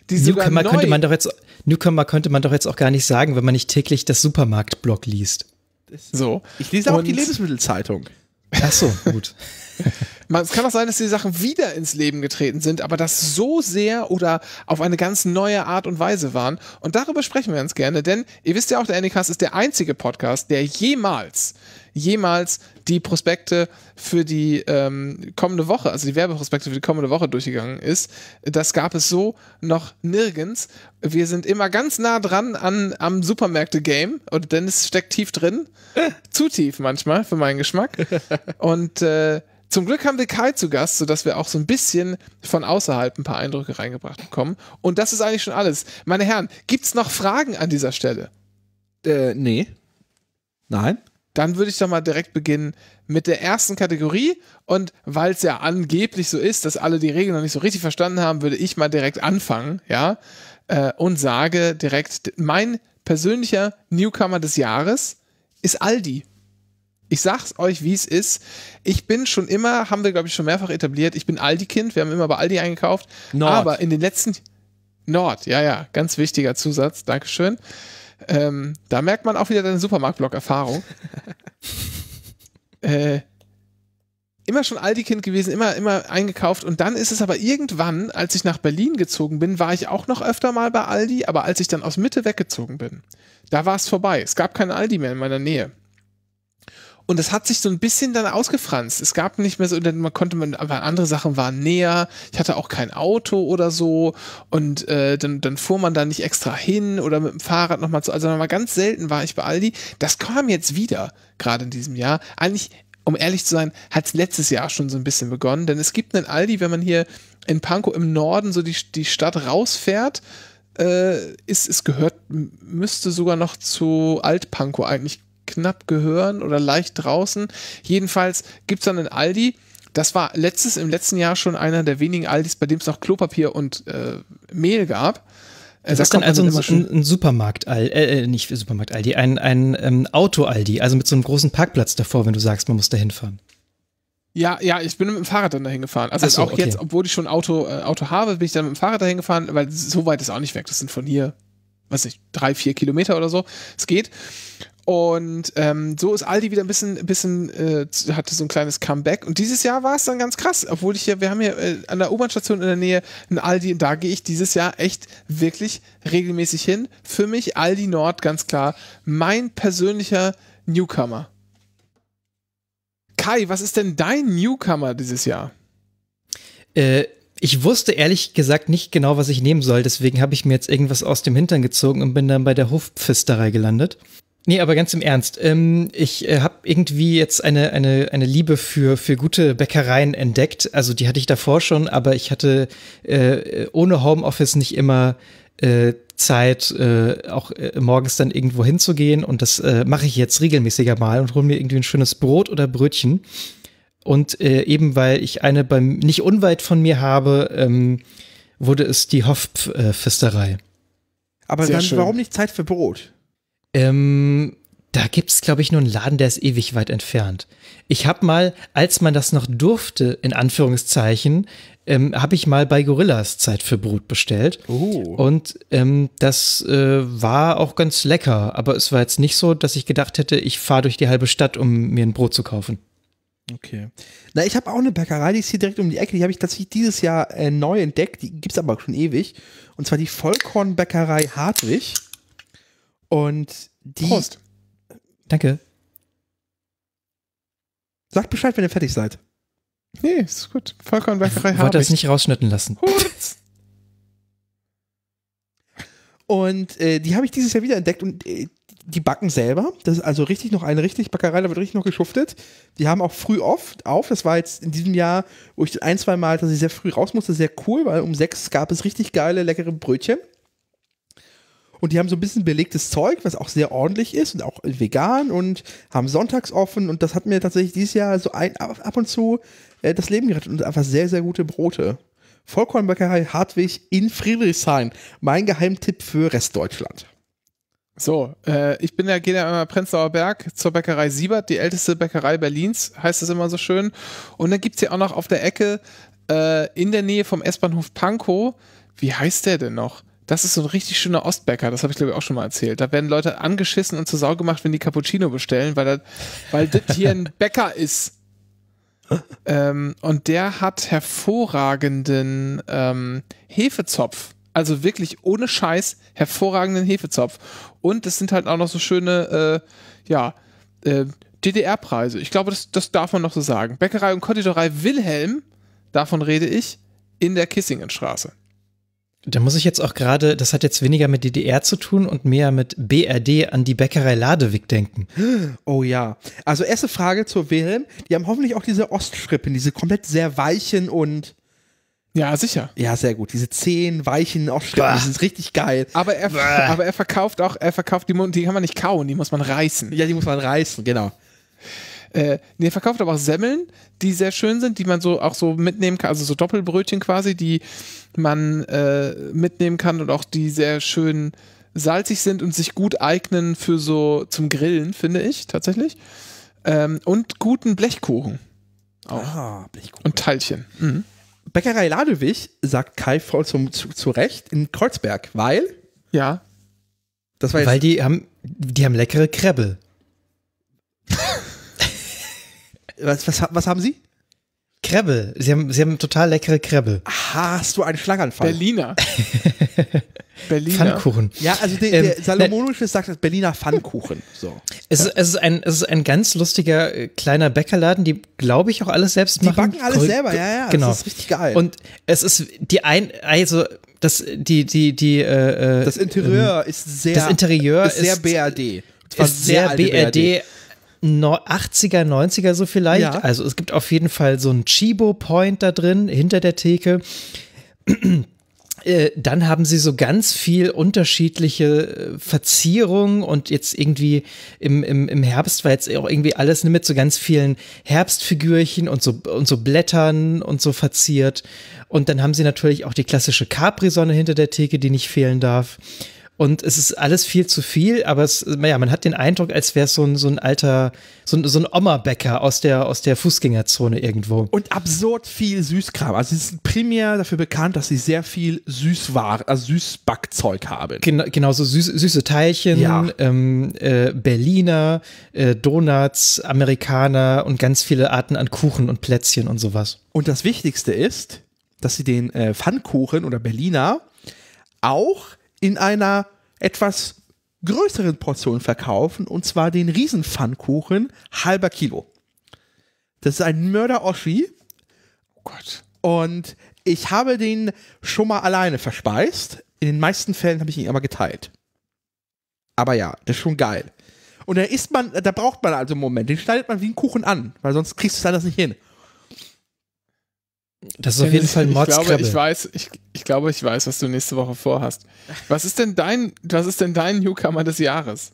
Newcomer könnte man doch jetzt Newcomer könnte man doch jetzt auch gar nicht sagen, wenn man nicht täglich das Supermarktblog liest. So. Ich lese auch die Lebensmittelzeitung. Ach so, gut. Man, es kann auch sein, dass die Sachen wieder ins Leben getreten sind, aber das so sehr oder auf eine ganz neue Art und Weise waren. Und darüber sprechen wir ganz gerne, denn ihr wisst ja auch, der Anycast ist der einzige Podcast, der jemals jemals die Prospekte für die ähm, kommende Woche, also die Werbeprospekte für die kommende Woche durchgegangen ist. Das gab es so noch nirgends. Wir sind immer ganz nah dran an, am Supermärkte-Game und Dennis steckt tief drin. Zu tief manchmal für meinen Geschmack. Und äh, zum Glück haben wir Kai zu Gast, sodass wir auch so ein bisschen von außerhalb ein paar Eindrücke reingebracht bekommen. Und das ist eigentlich schon alles. Meine Herren, gibt es noch Fragen an dieser Stelle? Äh, nee. Nein dann würde ich doch mal direkt beginnen mit der ersten Kategorie. Und weil es ja angeblich so ist, dass alle die Regeln noch nicht so richtig verstanden haben, würde ich mal direkt anfangen, ja, äh, und sage direkt, mein persönlicher Newcomer des Jahres ist Aldi. Ich sag's euch, wie es ist. Ich bin schon immer, haben wir, glaube ich, schon mehrfach etabliert, ich bin Aldi-Kind, wir haben immer bei Aldi eingekauft. Nord. Aber in den letzten Nord, ja, ja, ganz wichtiger Zusatz, Dankeschön. Ähm, da merkt man auch wieder deine Supermarktblock-Erfahrung. äh, immer schon Aldi-Kind gewesen, immer, immer eingekauft. Und dann ist es aber irgendwann, als ich nach Berlin gezogen bin, war ich auch noch öfter mal bei Aldi, aber als ich dann aus Mitte weggezogen bin, da war es vorbei. Es gab keinen Aldi mehr in meiner Nähe. Und das hat sich so ein bisschen dann ausgefranst. Es gab nicht mehr so, man konnte man, aber andere Sachen waren näher. Ich hatte auch kein Auto oder so. Und äh, dann, dann fuhr man da nicht extra hin oder mit dem Fahrrad nochmal zu. Also nochmal ganz selten war ich bei Aldi. Das kam jetzt wieder, gerade in diesem Jahr. Eigentlich, um ehrlich zu sein, hat es letztes Jahr schon so ein bisschen begonnen. Denn es gibt einen Aldi, wenn man hier in Pankow im Norden so die, die Stadt rausfährt, äh, ist, es gehört, müsste sogar noch zu Alt-Pankow eigentlich knapp gehören oder leicht draußen. Jedenfalls gibt es dann einen Aldi. Das war letztes, im letzten Jahr schon einer der wenigen Aldis, bei dem es noch Klopapier und äh, Mehl gab. Das, äh, das ist dann also ein, ein, ein Supermarkt, Aldi, äh, äh, nicht Supermarkt Aldi, ein, ein ähm, Auto Aldi, also mit so einem großen Parkplatz davor, wenn du sagst, man muss da hinfahren. Ja, ja, ich bin mit dem Fahrrad dann dahin gefahren. Also so, auch okay. jetzt, obwohl ich schon Auto, äh, Auto habe, bin ich dann mit dem Fahrrad dahin gefahren, weil so weit ist auch nicht weg. Das sind von hier, weiß nicht, drei, vier Kilometer oder so. Es geht. Und ähm, so ist Aldi wieder ein bisschen, bisschen äh, hatte so ein kleines Comeback. Und dieses Jahr war es dann ganz krass, obwohl ich hier, wir haben hier äh, an der U-Bahn-Station in der Nähe ein Aldi und da gehe ich dieses Jahr echt wirklich regelmäßig hin. Für mich Aldi Nord ganz klar mein persönlicher Newcomer. Kai, was ist denn dein Newcomer dieses Jahr? Äh, ich wusste ehrlich gesagt nicht genau, was ich nehmen soll, deswegen habe ich mir jetzt irgendwas aus dem Hintern gezogen und bin dann bei der Hofpfisterei gelandet. Nee, aber ganz im Ernst. Ähm, ich äh, habe irgendwie jetzt eine, eine, eine Liebe für, für gute Bäckereien entdeckt. Also die hatte ich davor schon, aber ich hatte äh, ohne Homeoffice nicht immer äh, Zeit, äh, auch äh, morgens dann irgendwo hinzugehen. Und das äh, mache ich jetzt regelmäßiger mal und hole mir irgendwie ein schönes Brot oder Brötchen. Und äh, eben weil ich eine beim nicht unweit von mir habe, ähm, wurde es die Hoff-Pfisterei. Äh, aber Sehr dann schön. warum nicht Zeit für Brot? Ähm, da gibt es, glaube ich, nur einen Laden, der ist ewig weit entfernt. Ich habe mal, als man das noch durfte, in Anführungszeichen, ähm, habe ich mal bei Gorillas Zeit für Brot bestellt. Oh. Und ähm, das äh, war auch ganz lecker, aber es war jetzt nicht so, dass ich gedacht hätte, ich fahre durch die halbe Stadt, um mir ein Brot zu kaufen. Okay. Na, ich habe auch eine Bäckerei, die ist hier direkt um die Ecke. Die habe ich tatsächlich dieses Jahr äh, neu entdeckt. Die gibt es aber schon ewig. Und zwar die Vollkornbäckerei Hartwig. Und die. Prost. Danke. Sagt Bescheid, wenn ihr fertig seid. Nee, ist gut. Vollkornbäckerei habe ich. das nicht rausschnitten lassen. und äh, die habe ich dieses Jahr wieder entdeckt und äh, die backen selber. Das ist also richtig noch eine richtig Backerei, da wird richtig noch geschuftet. Die haben auch früh oft auf. Das war jetzt in diesem Jahr, wo ich ein, zwei Mal, dass ich sehr früh raus musste, sehr cool, weil um sechs gab es richtig geile, leckere Brötchen. Und die haben so ein bisschen belegtes Zeug, was auch sehr ordentlich ist und auch vegan und haben sonntags offen. Und das hat mir tatsächlich dieses Jahr so ein, ab und zu äh, das Leben gerettet und einfach sehr, sehr gute Brote. Vollkornbäckerei Hartwig in Friedrichshain. Mein Geheimtipp für Restdeutschland. So, äh, ich bin ja, gehe ja immer Prenzlauer Berg zur Bäckerei Siebert, die älteste Bäckerei Berlins, heißt es immer so schön. Und dann gibt es ja auch noch auf der Ecke äh, in der Nähe vom S-Bahnhof Pankow, wie heißt der denn noch? Das ist so ein richtig schöner Ostbäcker, das habe ich glaube ich auch schon mal erzählt. Da werden Leute angeschissen und zur Sau gemacht, wenn die Cappuccino bestellen, weil das, weil das hier ein Bäcker ist. ähm, und der hat hervorragenden ähm, Hefezopf. Also wirklich ohne Scheiß hervorragenden Hefezopf. Und es sind halt auch noch so schöne, äh, ja, äh, DDR-Preise. Ich glaube, das, das darf man noch so sagen. Bäckerei und Konditorei Wilhelm, davon rede ich, in der Kissingenstraße. Da muss ich jetzt auch gerade, das hat jetzt weniger mit DDR zu tun und mehr mit BRD an die Bäckerei Ladewig denken. Oh ja. Also erste Frage zur Wilhelm. Die haben hoffentlich auch diese Ostschrippen, diese komplett sehr weichen und ja, sicher. Ja, sehr gut. Diese zehn weichen Aufschriften, das ist richtig geil. Aber er, aber er verkauft auch, er verkauft die, die kann man nicht kauen, die muss man reißen. Ja, die muss man reißen, genau. Äh, der verkauft aber auch Semmeln, die sehr schön sind, die man so auch so mitnehmen kann, also so Doppelbrötchen quasi, die man äh, mitnehmen kann und auch die sehr schön salzig sind und sich gut eignen für so zum Grillen, finde ich tatsächlich. Ähm, und guten Blechkuchen. Auch. Ah, Blechkuchen. Und Teilchen. Mhm. Bäckerei Ladewig, sagt Kai voll zum, zu, zu Recht, in Kreuzberg, weil. Ja. Das war jetzt Weil die haben, die haben leckere Krebbe. Was, was, was haben Sie? Krebbe. Sie haben, sie haben total leckere Krebbe. Aha, hast du einen Schlaganfall? Berliner. Berliner. Pfannkuchen. Ja, also der, der ähm, ne- salomonische sagt das Berliner Pfannkuchen. So. Es, ist, es, ist ein, es ist ein ganz lustiger äh, kleiner Bäckerladen, die, glaube ich, auch alles selbst machen. Die backen alles Korrekt. selber, ja, ja. Genau. Das ist richtig geil. Und es ist die ein, also das, die, die, die, äh, äh Das Interieur ähm, ist sehr. Das Interieur ist sehr BRD. Ist sehr, sehr BRD, BRD 80er, 90er so vielleicht. Ja. Also es gibt auf jeden Fall so einen Chibo-Point da drin, hinter der Theke. Äh, dann haben sie so ganz viel unterschiedliche äh, Verzierungen und jetzt irgendwie im, im, im Herbst war jetzt auch irgendwie alles mit so ganz vielen Herbstfigürchen und so, und so Blättern und so verziert. Und dann haben sie natürlich auch die klassische Capri-Sonne hinter der Theke, die nicht fehlen darf. Und es ist alles viel zu viel, aber es, naja, man hat den Eindruck, als wäre es so ein, so ein alter, so ein, so ein Oma-Bäcker aus der, aus der Fußgängerzone irgendwo. Und absurd viel Süßkram. Also sie sind primär dafür bekannt, dass sie sehr viel Süßware, also Süßbackzeug haben. Gen genau, so süß, süße Teilchen, ja. ähm, äh, Berliner, äh, Donuts, Amerikaner und ganz viele Arten an Kuchen und Plätzchen und sowas. Und das Wichtigste ist, dass sie den äh, Pfannkuchen oder Berliner auch in einer etwas größeren Portion verkaufen, und zwar den Riesenpfannkuchen halber Kilo. Das ist ein Mörder-Oschi. Oh Gott. Und ich habe den schon mal alleine verspeist. In den meisten Fällen habe ich ihn aber geteilt. Aber ja, das ist schon geil. Und da isst man, da braucht man also einen Moment, den schneidet man wie einen Kuchen an, weil sonst kriegst du das anders nicht hin. Das ist auf jeden Fall ein Mordskrabbe. Ich glaube, ich weiß, ich, ich glaube, ich weiß, was du nächste Woche vorhast. Was ist denn dein, was ist denn dein Newcomer des Jahres?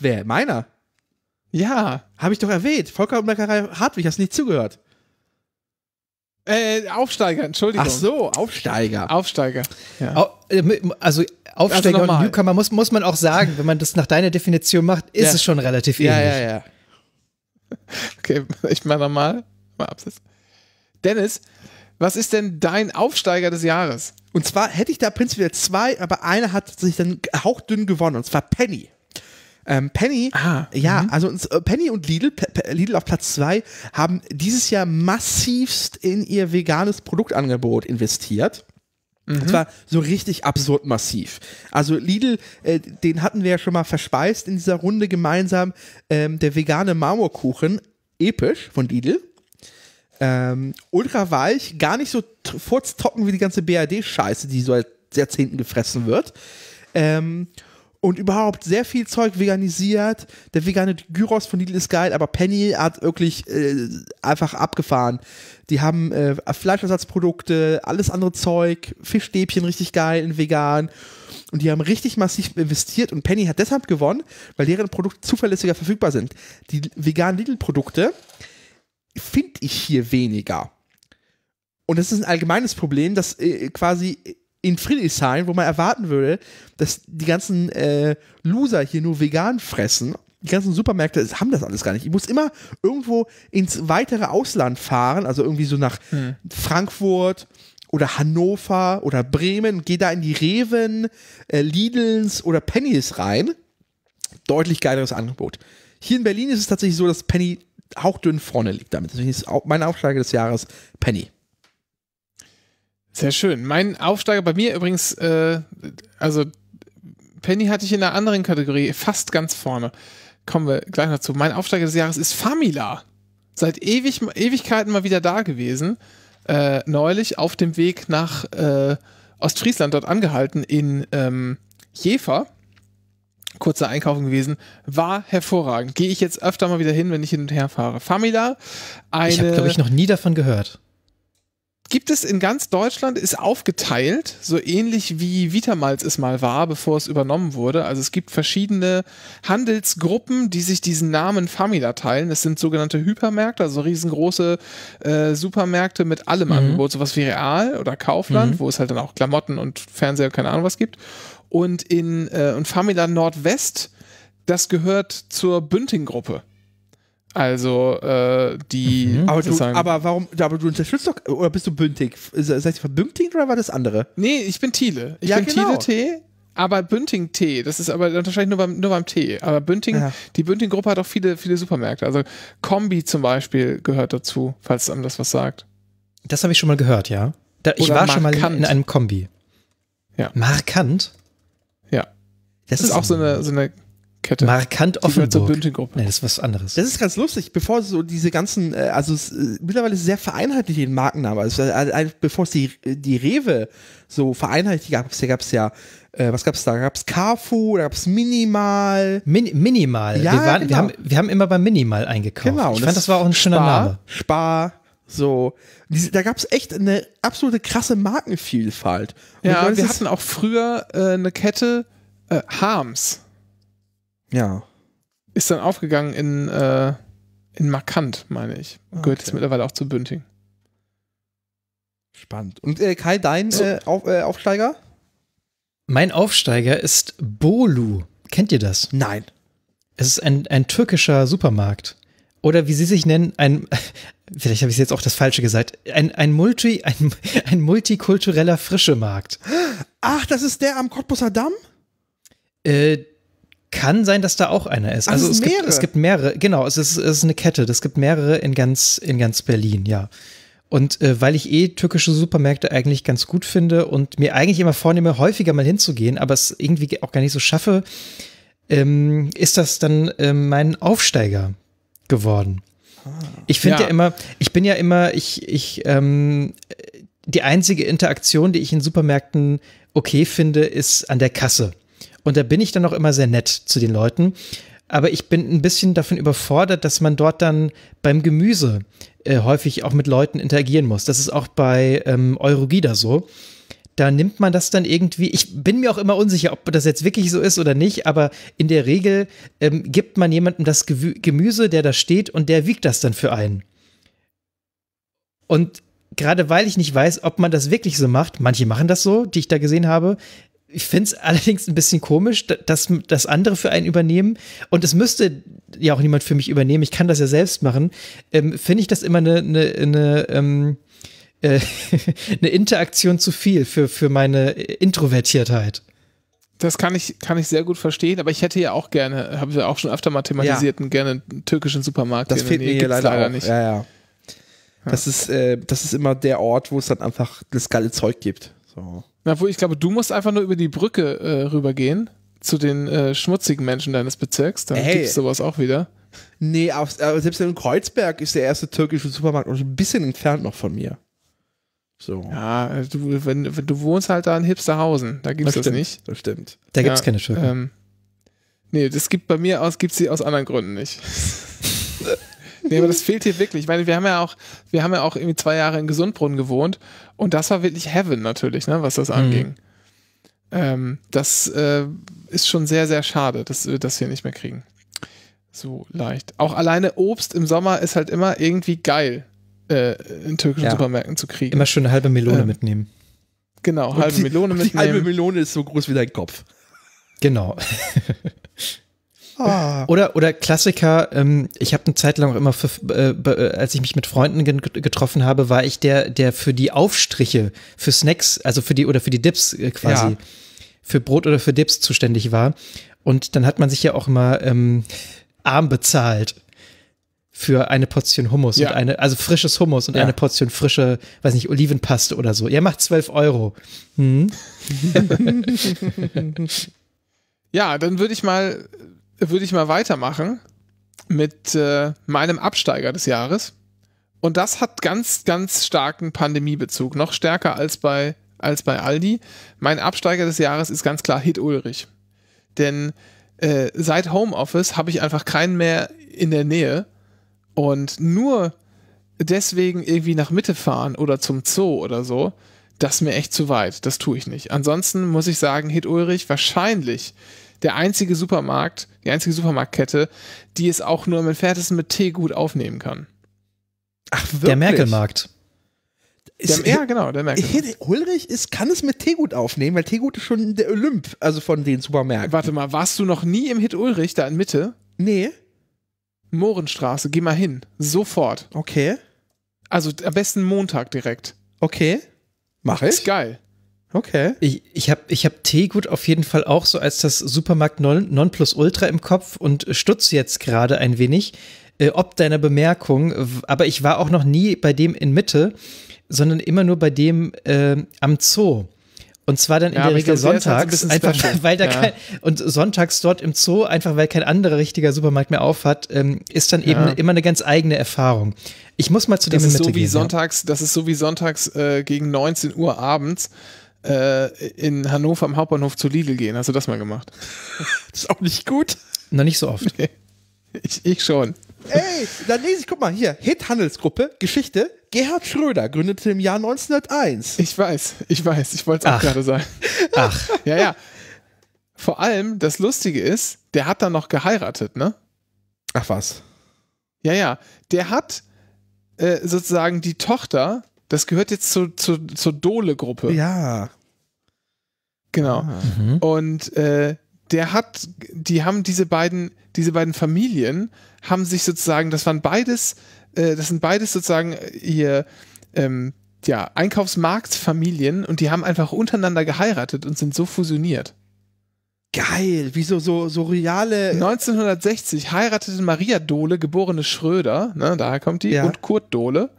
Wer? Meiner? Ja. Habe ich doch erwähnt. Volker und Umleckerei Hartwig, hast nicht zugehört. Äh, Aufsteiger, Entschuldigung. Ach so, Aufsteiger. Aufsteiger. Ja. Au äh, also Aufsteiger also und Newcomer muss, muss man auch sagen, wenn man das nach deiner Definition macht, ist ja. es schon relativ ähnlich. Ja, ja, ja. Okay, ich mache nochmal. Mal absetzen. Dennis, was ist denn dein Aufsteiger des Jahres? Und zwar hätte ich da prinzipiell zwei, aber einer hat sich dann hauchdünn gewonnen, und zwar Penny. Ähm, Penny, ah, ja, mhm. also äh, Penny und Lidl, Lidl auf Platz 2, haben dieses Jahr massivst in ihr veganes Produktangebot investiert. Und mhm. zwar so richtig absurd massiv. Also Lidl, äh, den hatten wir ja schon mal verspeist in dieser Runde gemeinsam. Ähm, der vegane Marmorkuchen, episch von Lidl. Ähm, ultra weich, gar nicht so furztrocken wie die ganze BRD-Scheiße, die so seit Jahrzehnten gefressen wird. Ähm, und überhaupt sehr viel Zeug veganisiert. Der vegane Gyros von Lidl ist geil, aber Penny hat wirklich äh, einfach abgefahren. Die haben äh, Fleischersatzprodukte, alles andere Zeug, Fischstäbchen richtig geil in vegan. Und die haben richtig massiv investiert und Penny hat deshalb gewonnen, weil deren Produkte zuverlässiger verfügbar sind. Die veganen Lidl-Produkte, äh, finde ich hier weniger. Und das ist ein allgemeines Problem, dass äh, quasi in Friedrichshain, wo man erwarten würde, dass die ganzen äh, Loser hier nur vegan fressen, die ganzen Supermärkte haben das alles gar nicht. Ich muss immer irgendwo ins weitere Ausland fahren, also irgendwie so nach hm. Frankfurt oder Hannover oder Bremen, gehe da in die Reven, äh, Lidls oder Pennys rein. Deutlich geileres Angebot. Hier in Berlin ist es tatsächlich so, dass Penny hauchdünn vorne liegt damit. Deswegen ist mein Aufsteiger des Jahres Penny. Sehr schön. Mein Aufsteiger bei mir übrigens, äh, also Penny hatte ich in einer anderen Kategorie, fast ganz vorne. Kommen wir gleich dazu. Mein Aufsteiger des Jahres ist Famila. Seit ewig, Ewigkeiten mal wieder da gewesen. Äh, neulich auf dem Weg nach äh, Ostfriesland dort angehalten in ähm, Jever kurzer Einkaufen gewesen. War hervorragend. Gehe ich jetzt öfter mal wieder hin, wenn ich hin und her fahre. Famila, eine. Ich habe, glaube ich, noch nie davon gehört. Gibt es in ganz Deutschland, ist aufgeteilt, so ähnlich wie Vitamals es mal war, bevor es übernommen wurde. Also es gibt verschiedene Handelsgruppen, die sich diesen Namen Famila teilen. Es sind sogenannte Hypermärkte, also riesengroße äh, Supermärkte mit allem mhm. Angebot, sowas wie Real oder Kaufland, mhm. wo es halt dann auch Klamotten und Fernseher keine Ahnung was gibt und in äh, und Farmiland Nordwest, das gehört zur Bünding-Gruppe. Also äh, die. Mhm. Aber, du, aber warum? Aber du unterstützt doch oder bist du Bünding? Seid ihr von Bünding oder war das andere? Nee, ich bin Thiele. Ich ja, bin genau. Thiele Tee. Aber Bünding Tee, das ist aber wahrscheinlich nur beim, nur beim T. Aber Bünding, ja. die Bünding-Gruppe hat auch viele, viele Supermärkte. Also Kombi zum Beispiel gehört dazu, falls einem das was sagt. Das habe ich schon mal gehört, ja. Da, ich war markant. schon mal in einem Kombi. Ja. Markant? Das, das ist auch so eine, so eine Kette. Markant Offenburg. Zur Nein, das ist was anderes. Das ist ganz lustig. Bevor so diese ganzen, äh, also es, äh, mittlerweile sehr vereinheitlich den Markennamen. Also, äh, bevor es die, die Rewe so vereinheitlich gab, es gab es ja, was gab es da? Gab es Carrefour, da gab es Minimal. Min Minimal. Ja, wir, waren, genau. wir, haben, wir haben immer bei Minimal eingekauft. Genau. Ich fand, das war auch ein schöner Spar, Name. Spar. So, Diese, da gab es echt eine absolute krasse Markenvielfalt. Und ja, wir hatten auch früher äh, eine Kette, äh, Harms. Ja. Ist dann aufgegangen in, äh, in Markant, meine ich. Okay. Gehört jetzt mittlerweile auch zu Bünding. Spannend. Und äh, Kai, dein so. Äh, Auf, äh, Aufsteiger? Mein Aufsteiger ist Bolu. Kennt ihr das? Nein. Es ist ein, ein türkischer Supermarkt. Oder wie sie sich nennen, ein, vielleicht habe ich jetzt auch das Falsche gesagt, ein, ein, Multi, ein, ein multikultureller Frischemarkt. Ach, das ist der am Cottbusser Damm? Äh, kann sein, dass da auch einer ist. also, also es, mehrere. gibt, es gibt mehrere, genau, es ist, es ist eine Kette. Es gibt mehrere in ganz, in ganz Berlin, ja. Und äh, weil ich eh türkische Supermärkte eigentlich ganz gut finde und mir eigentlich immer vornehme, häufiger mal hinzugehen, aber es irgendwie auch gar nicht so schaffe, ähm, ist das dann äh, mein Aufsteiger geworden. Ah, ich finde ja. ja. immer, ich bin ja immer, ich, ich, ähm, die einzige Interaktion, die ich in Supermärkten okay finde, ist an der Kasse. Und da bin ich dann auch immer sehr nett zu den Leuten. Aber ich bin ein bisschen davon überfordert, dass man dort dann beim Gemüse äh, häufig auch mit Leuten interagieren muss. Das ist auch bei ähm, Eurogida so da nimmt man das dann irgendwie. Ich bin mir auch immer unsicher, ob das jetzt wirklich so ist oder nicht, aber in der Regel ähm, gibt man jemandem das Gemüse, der da steht, und der wiegt das dann für einen. Und gerade weil ich nicht weiß, ob man das wirklich so macht, manche machen das so, die ich da gesehen habe, ich finde es allerdings ein bisschen komisch, dass das andere für einen übernehmen. Und es müsste ja auch niemand für mich übernehmen. Ich kann das ja selbst machen. Ähm, finde ich das immer eine, eine, eine ähm, äh, eine Interaktion zu viel für, für meine Introvertiertheit. Das kann ich, kann ich sehr gut verstehen, aber ich hätte ja auch gerne, haben wir auch schon öfter mal thematisiert, ja. gerne einen türkischen Supermarkt. Das fehlt mir hier leider, leider nicht. Ja, ja. Das, ist, äh, das ist immer der Ort, wo es dann einfach das geile Zeug gibt. So. Na, wo ich glaube, du musst einfach nur über die Brücke äh, rübergehen zu den äh, schmutzigen Menschen deines Bezirks. Dann hey. gibt es sowas auch wieder. Nee, auf, selbst in Kreuzberg ist der erste türkische Supermarkt noch ein bisschen entfernt noch von mir. So. Ja, äh, du, wenn, wenn du wohnst halt da in Hipsterhausen, da gibt es das, das, nicht. Das stimmt. Da gibt es keine Schurken. Ähm, nee, das gibt bei mir aus, gibt sie aus anderen Gründen nicht. nee, aber das fehlt hier wirklich. Ich meine, wir haben ja auch, wir haben ja auch irgendwie zwei Jahre in Gesundbrunnen gewohnt und das war wirklich Heaven natürlich, ne, was das mhm. anging. Mhm. Ähm, das äh, ist schon sehr, sehr schade, dass wir das hier nicht mehr kriegen. So leicht. Auch alleine Obst im Sommer ist halt immer irgendwie geil, äh, in türkischen ja. Supermärkten zu kriegen. Immer schön eine halbe Melone äh, mitnehmen. Genau, halbe die, Melone mitnehmen. Die halbe Melone ist so groß wie dein Kopf. Genau. Ah. Oder, oder Klassiker, ähm, ich habe eine Zeit lang auch immer, für, äh, äh, als ich mich mit Freunden getroffen habe, war ich der, der für die Aufstriche, für Snacks, also für die oder für die Dips äh, quasi, ja. für Brot oder für Dips zuständig war. Und dann hat man sich ja auch immer ähm, arm bezahlt für eine Portion Hummus ja. und eine, also frisches Hummus und ja. eine Portion frische, weiß nicht, Olivenpaste oder so. Er macht 12 Euro. Hm? ja, dann würde ich mal würde ich mal weitermachen mit äh, meinem Absteiger des Jahres. Und das hat ganz, ganz starken Pandemiebezug, noch stärker als bei, als bei Aldi. Mein Absteiger des Jahres ist ganz klar Hit Ulrich. Denn äh, seit Homeoffice habe ich einfach keinen mehr in der Nähe. Und nur deswegen irgendwie nach Mitte fahren oder zum Zoo oder so, das ist mir echt zu weit. Das tue ich nicht. Ansonsten muss ich sagen, Hit Ulrich wahrscheinlich der einzige Supermarkt, die einzige Supermarktkette, die es auch nur mit Fertigsten mit Tee gut aufnehmen kann. Ach, wirklich? Der Merkelmarkt. Der, ja, genau, der Merkel. Ulrich ist, kann es mit Teegut aufnehmen, weil Teegut ist schon der Olymp, also von den Supermärkten. Warte mal, warst du noch nie im Hit Ulrich da in Mitte? Nee. Mohrenstraße, geh mal hin. Sofort. Okay. Also am besten Montag direkt. Okay. Mach ich. Ist geil. Okay. Ich, ich habe ich hab Teegut auf jeden Fall auch so als das Supermarkt Nonplusultra im Kopf und stutze jetzt gerade ein wenig, äh, ob deiner Bemerkung. Aber ich war auch noch nie bei dem in Mitte, sondern immer nur bei dem äh, am Zoo. Und zwar dann in ja, der Regel halt sonntags, ein einfach weil da ja. kein, und sonntags dort im Zoo, einfach weil kein anderer richtiger Supermarkt mehr aufhat, ähm, ist dann ja. eben immer eine ganz eigene Erfahrung. Ich muss mal zu dem das in Mitte so gehen. Sonntags, das ist so wie sonntags äh, gegen 19 Uhr abends äh, in Hannover am Hauptbahnhof zu Lidl gehen. Hast du das mal gemacht? Das ist auch nicht gut. Na, nicht so oft. Nee. Ich, ich schon. Ey, dann lese ich, guck mal hier, Hit-Handelsgruppe, Geschichte, Gerhard Schröder gründete im Jahr 1901. Ich weiß, ich weiß, ich wollte es auch gerade sagen. Ach. Ja, ja. Vor allem, das Lustige ist, der hat dann noch geheiratet, ne? Ach was. Ja, ja. Der hat äh, sozusagen die Tochter das gehört jetzt zu, zu, zur Dole-Gruppe. Ja. Genau. Ah. Mhm. Und äh, der hat, die haben diese beiden, diese beiden Familien haben sich sozusagen, das waren beides, äh, das sind beides sozusagen äh, ihr ähm, ja, Einkaufsmarktfamilien und die haben einfach untereinander geheiratet und sind so fusioniert. Geil, wie so, so reale. 1960 heiratete Maria Dohle, geborene Schröder, ne, daher kommt die, ja. und Kurt Dohle.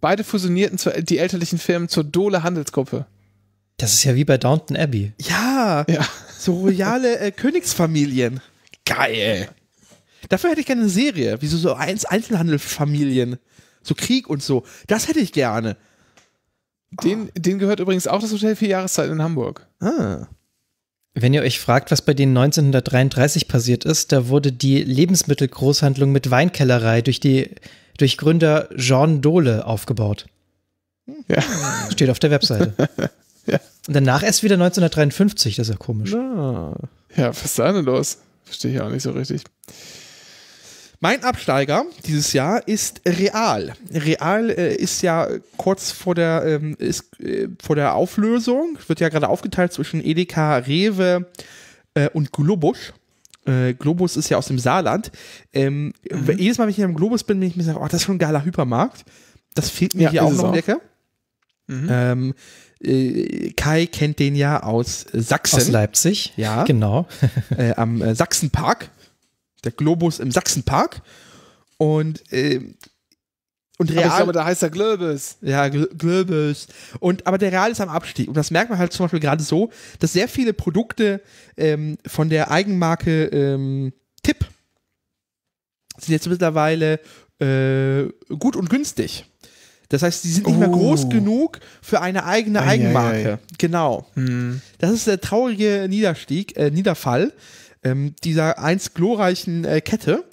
Beide fusionierten zu, die elterlichen Firmen zur Dole Handelsgruppe. Das ist ja wie bei Downton Abbey. Ja, ja. so royale äh, Königsfamilien. Geil. Dafür hätte ich gerne eine Serie, wie so, so Einzelhandelfamilien. So Krieg und so. Das hätte ich gerne. Den, oh. den gehört übrigens auch das Hotel Vier Jahreszeiten in Hamburg. Ah. Wenn ihr euch fragt, was bei denen 1933 passiert ist, da wurde die Lebensmittelgroßhandlung mit Weinkellerei durch die durch Gründer Jean Dole aufgebaut. Ja. Steht auf der Webseite. ja. Und danach erst wieder 1953, das ist ja komisch. Na. Ah. Ja, was ist da denn los? Verstehe ich auch nicht so richtig. Mein Absteiger dieses Jahr ist Real. Real äh, ist ja kurz vor der, ähm, ist, äh, vor der Auflösung, wird ja gerade aufgeteilt zwischen Edeka, Rewe äh, und Globusch äh, Globus ist ja aus dem Saarland. Ähm, mhm. Jedes Mal, wenn ich in einem Globus bin, bin ich mir so, oh, das ist schon ein geiler Hypermarkt. Das fehlt mir ja, hier auch noch auch. lecker. Mhm. Ähm, äh, Kai kennt den ja aus äh, Sachsen. Aus Leipzig. Ja. Genau. äh, am äh, Sachsenpark. Der Globus im Sachsenpark. Und äh, und Real. Aber ich aber da heißt er Glöbes. Ja, Glöbes. Und, aber der Real ist am Abstieg. Und das merkt man halt zum Beispiel gerade so, dass sehr viele Produkte ähm, von der Eigenmarke ähm, Tipp sind jetzt mittlerweile äh, gut und günstig. Das heißt, die sind nicht oh. mehr groß oh. genug für eine eigene Eigenmarke. Ei, ei. Genau. Hm. Das ist der traurige Niederstieg, äh, Niederfall ähm, dieser einst glorreichen äh, Kette.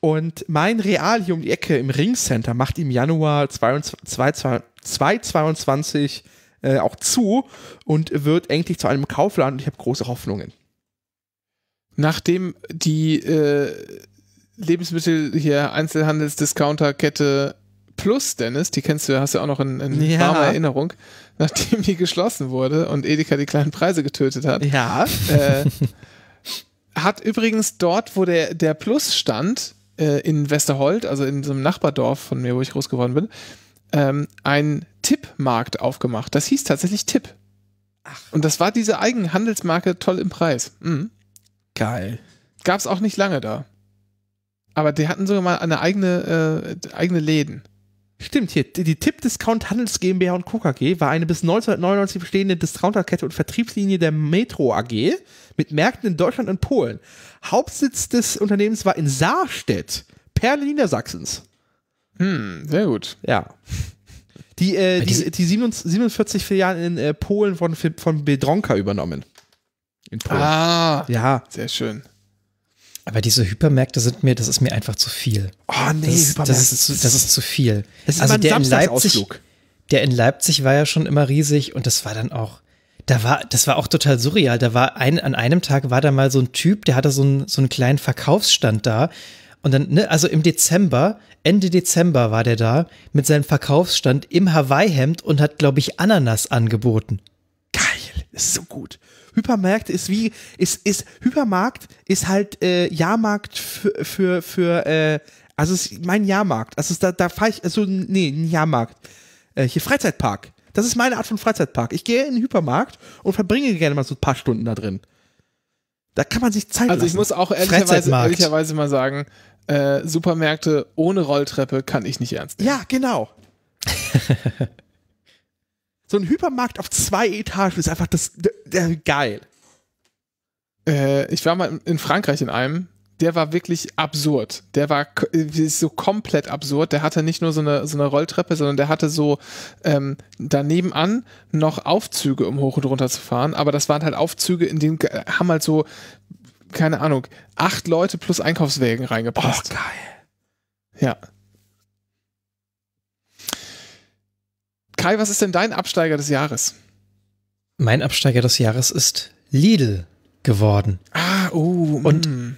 Und mein Real hier um die Ecke im Ringcenter macht im Januar 2022 äh, auch zu und wird endlich zu einem Kaufladen und ich habe große Hoffnungen. Nachdem die äh, Lebensmittel hier Einzelhandelsdiscounter-Kette Plus, Dennis, die kennst du, hast du auch noch in, in ja. warmer Erinnerung, nachdem die geschlossen wurde und Edeka die kleinen Preise getötet hat. Ja. Äh, hat übrigens dort, wo der, der Plus stand, äh, in Westerhold, also in so einem Nachbardorf von mir, wo ich groß geworden bin, ähm, einen Tippmarkt aufgemacht. Das hieß tatsächlich Tipp. Ach. Und das war diese Eigenhandelsmarke toll im Preis. Mhm. Geil. Gab's auch nicht lange da. Aber die hatten sogar mal eine eigene, äh, eigene Läden. Stimmt, hier, die Tipp Discount Handels GmbH und Coca G war eine bis 1999 bestehende Discounterkette und Vertriebslinie der Metro AG mit Märkten in Deutschland und Polen. Hauptsitz des Unternehmens war in Saarstedt, Perle Niedersachsens. Hm, sehr gut. Ja. Die, äh, die, die 47 Filialen in äh, Polen von, von Bedronka übernommen. In Polen. Ah, ja. Sehr schön. Aber diese Hypermärkte sind mir, das ist mir einfach zu viel. Oh nee, das das ist, zu, das ist zu viel. Ist also der in Leipzig, der in Leipzig war ja schon immer riesig und das war dann auch, da war, das war auch total surreal. Da war ein, an einem Tag war da mal so ein Typ, der hatte so einen, so einen kleinen Verkaufsstand da. Und dann, ne, also im Dezember, Ende Dezember war der da mit seinem Verkaufsstand im Hawaii-Hemd und hat, glaube ich, Ananas angeboten. Geil, ist so gut. Hypermarkt ist wie, ist, ist, Hypermarkt ist halt äh, Jahrmarkt für, für, für äh, also ist mein Jahrmarkt. Also da, da fahre ich, also nee, ein Jahrmarkt. Äh, hier Freizeitpark. Das ist meine Art von Freizeitpark. Ich gehe in den Hypermarkt und verbringe gerne mal so ein paar Stunden da drin. Da kann man sich Zeit Also lassen. ich muss auch ehrlicherweise, ehrlicherweise mal sagen, äh, Supermärkte ohne Rolltreppe kann ich nicht ernst nehmen. Ja, genau. so ein Hypermarkt auf zwei Etagen ist einfach das, das, das geil. Äh, ich war mal in Frankreich in einem. Der war wirklich absurd. Der war äh, so komplett absurd. Der hatte nicht nur so eine, so eine Rolltreppe, sondern der hatte so ähm, daneben an noch Aufzüge, um hoch und runter zu fahren. Aber das waren halt Aufzüge, in denen äh, haben halt so, keine Ahnung, acht Leute plus Einkaufswägen reingepasst. Oh, geil. Ja. Kai, was ist denn dein Absteiger des Jahres? Mein Absteiger des Jahres ist Lidl geworden. Ah, oh. Und mm.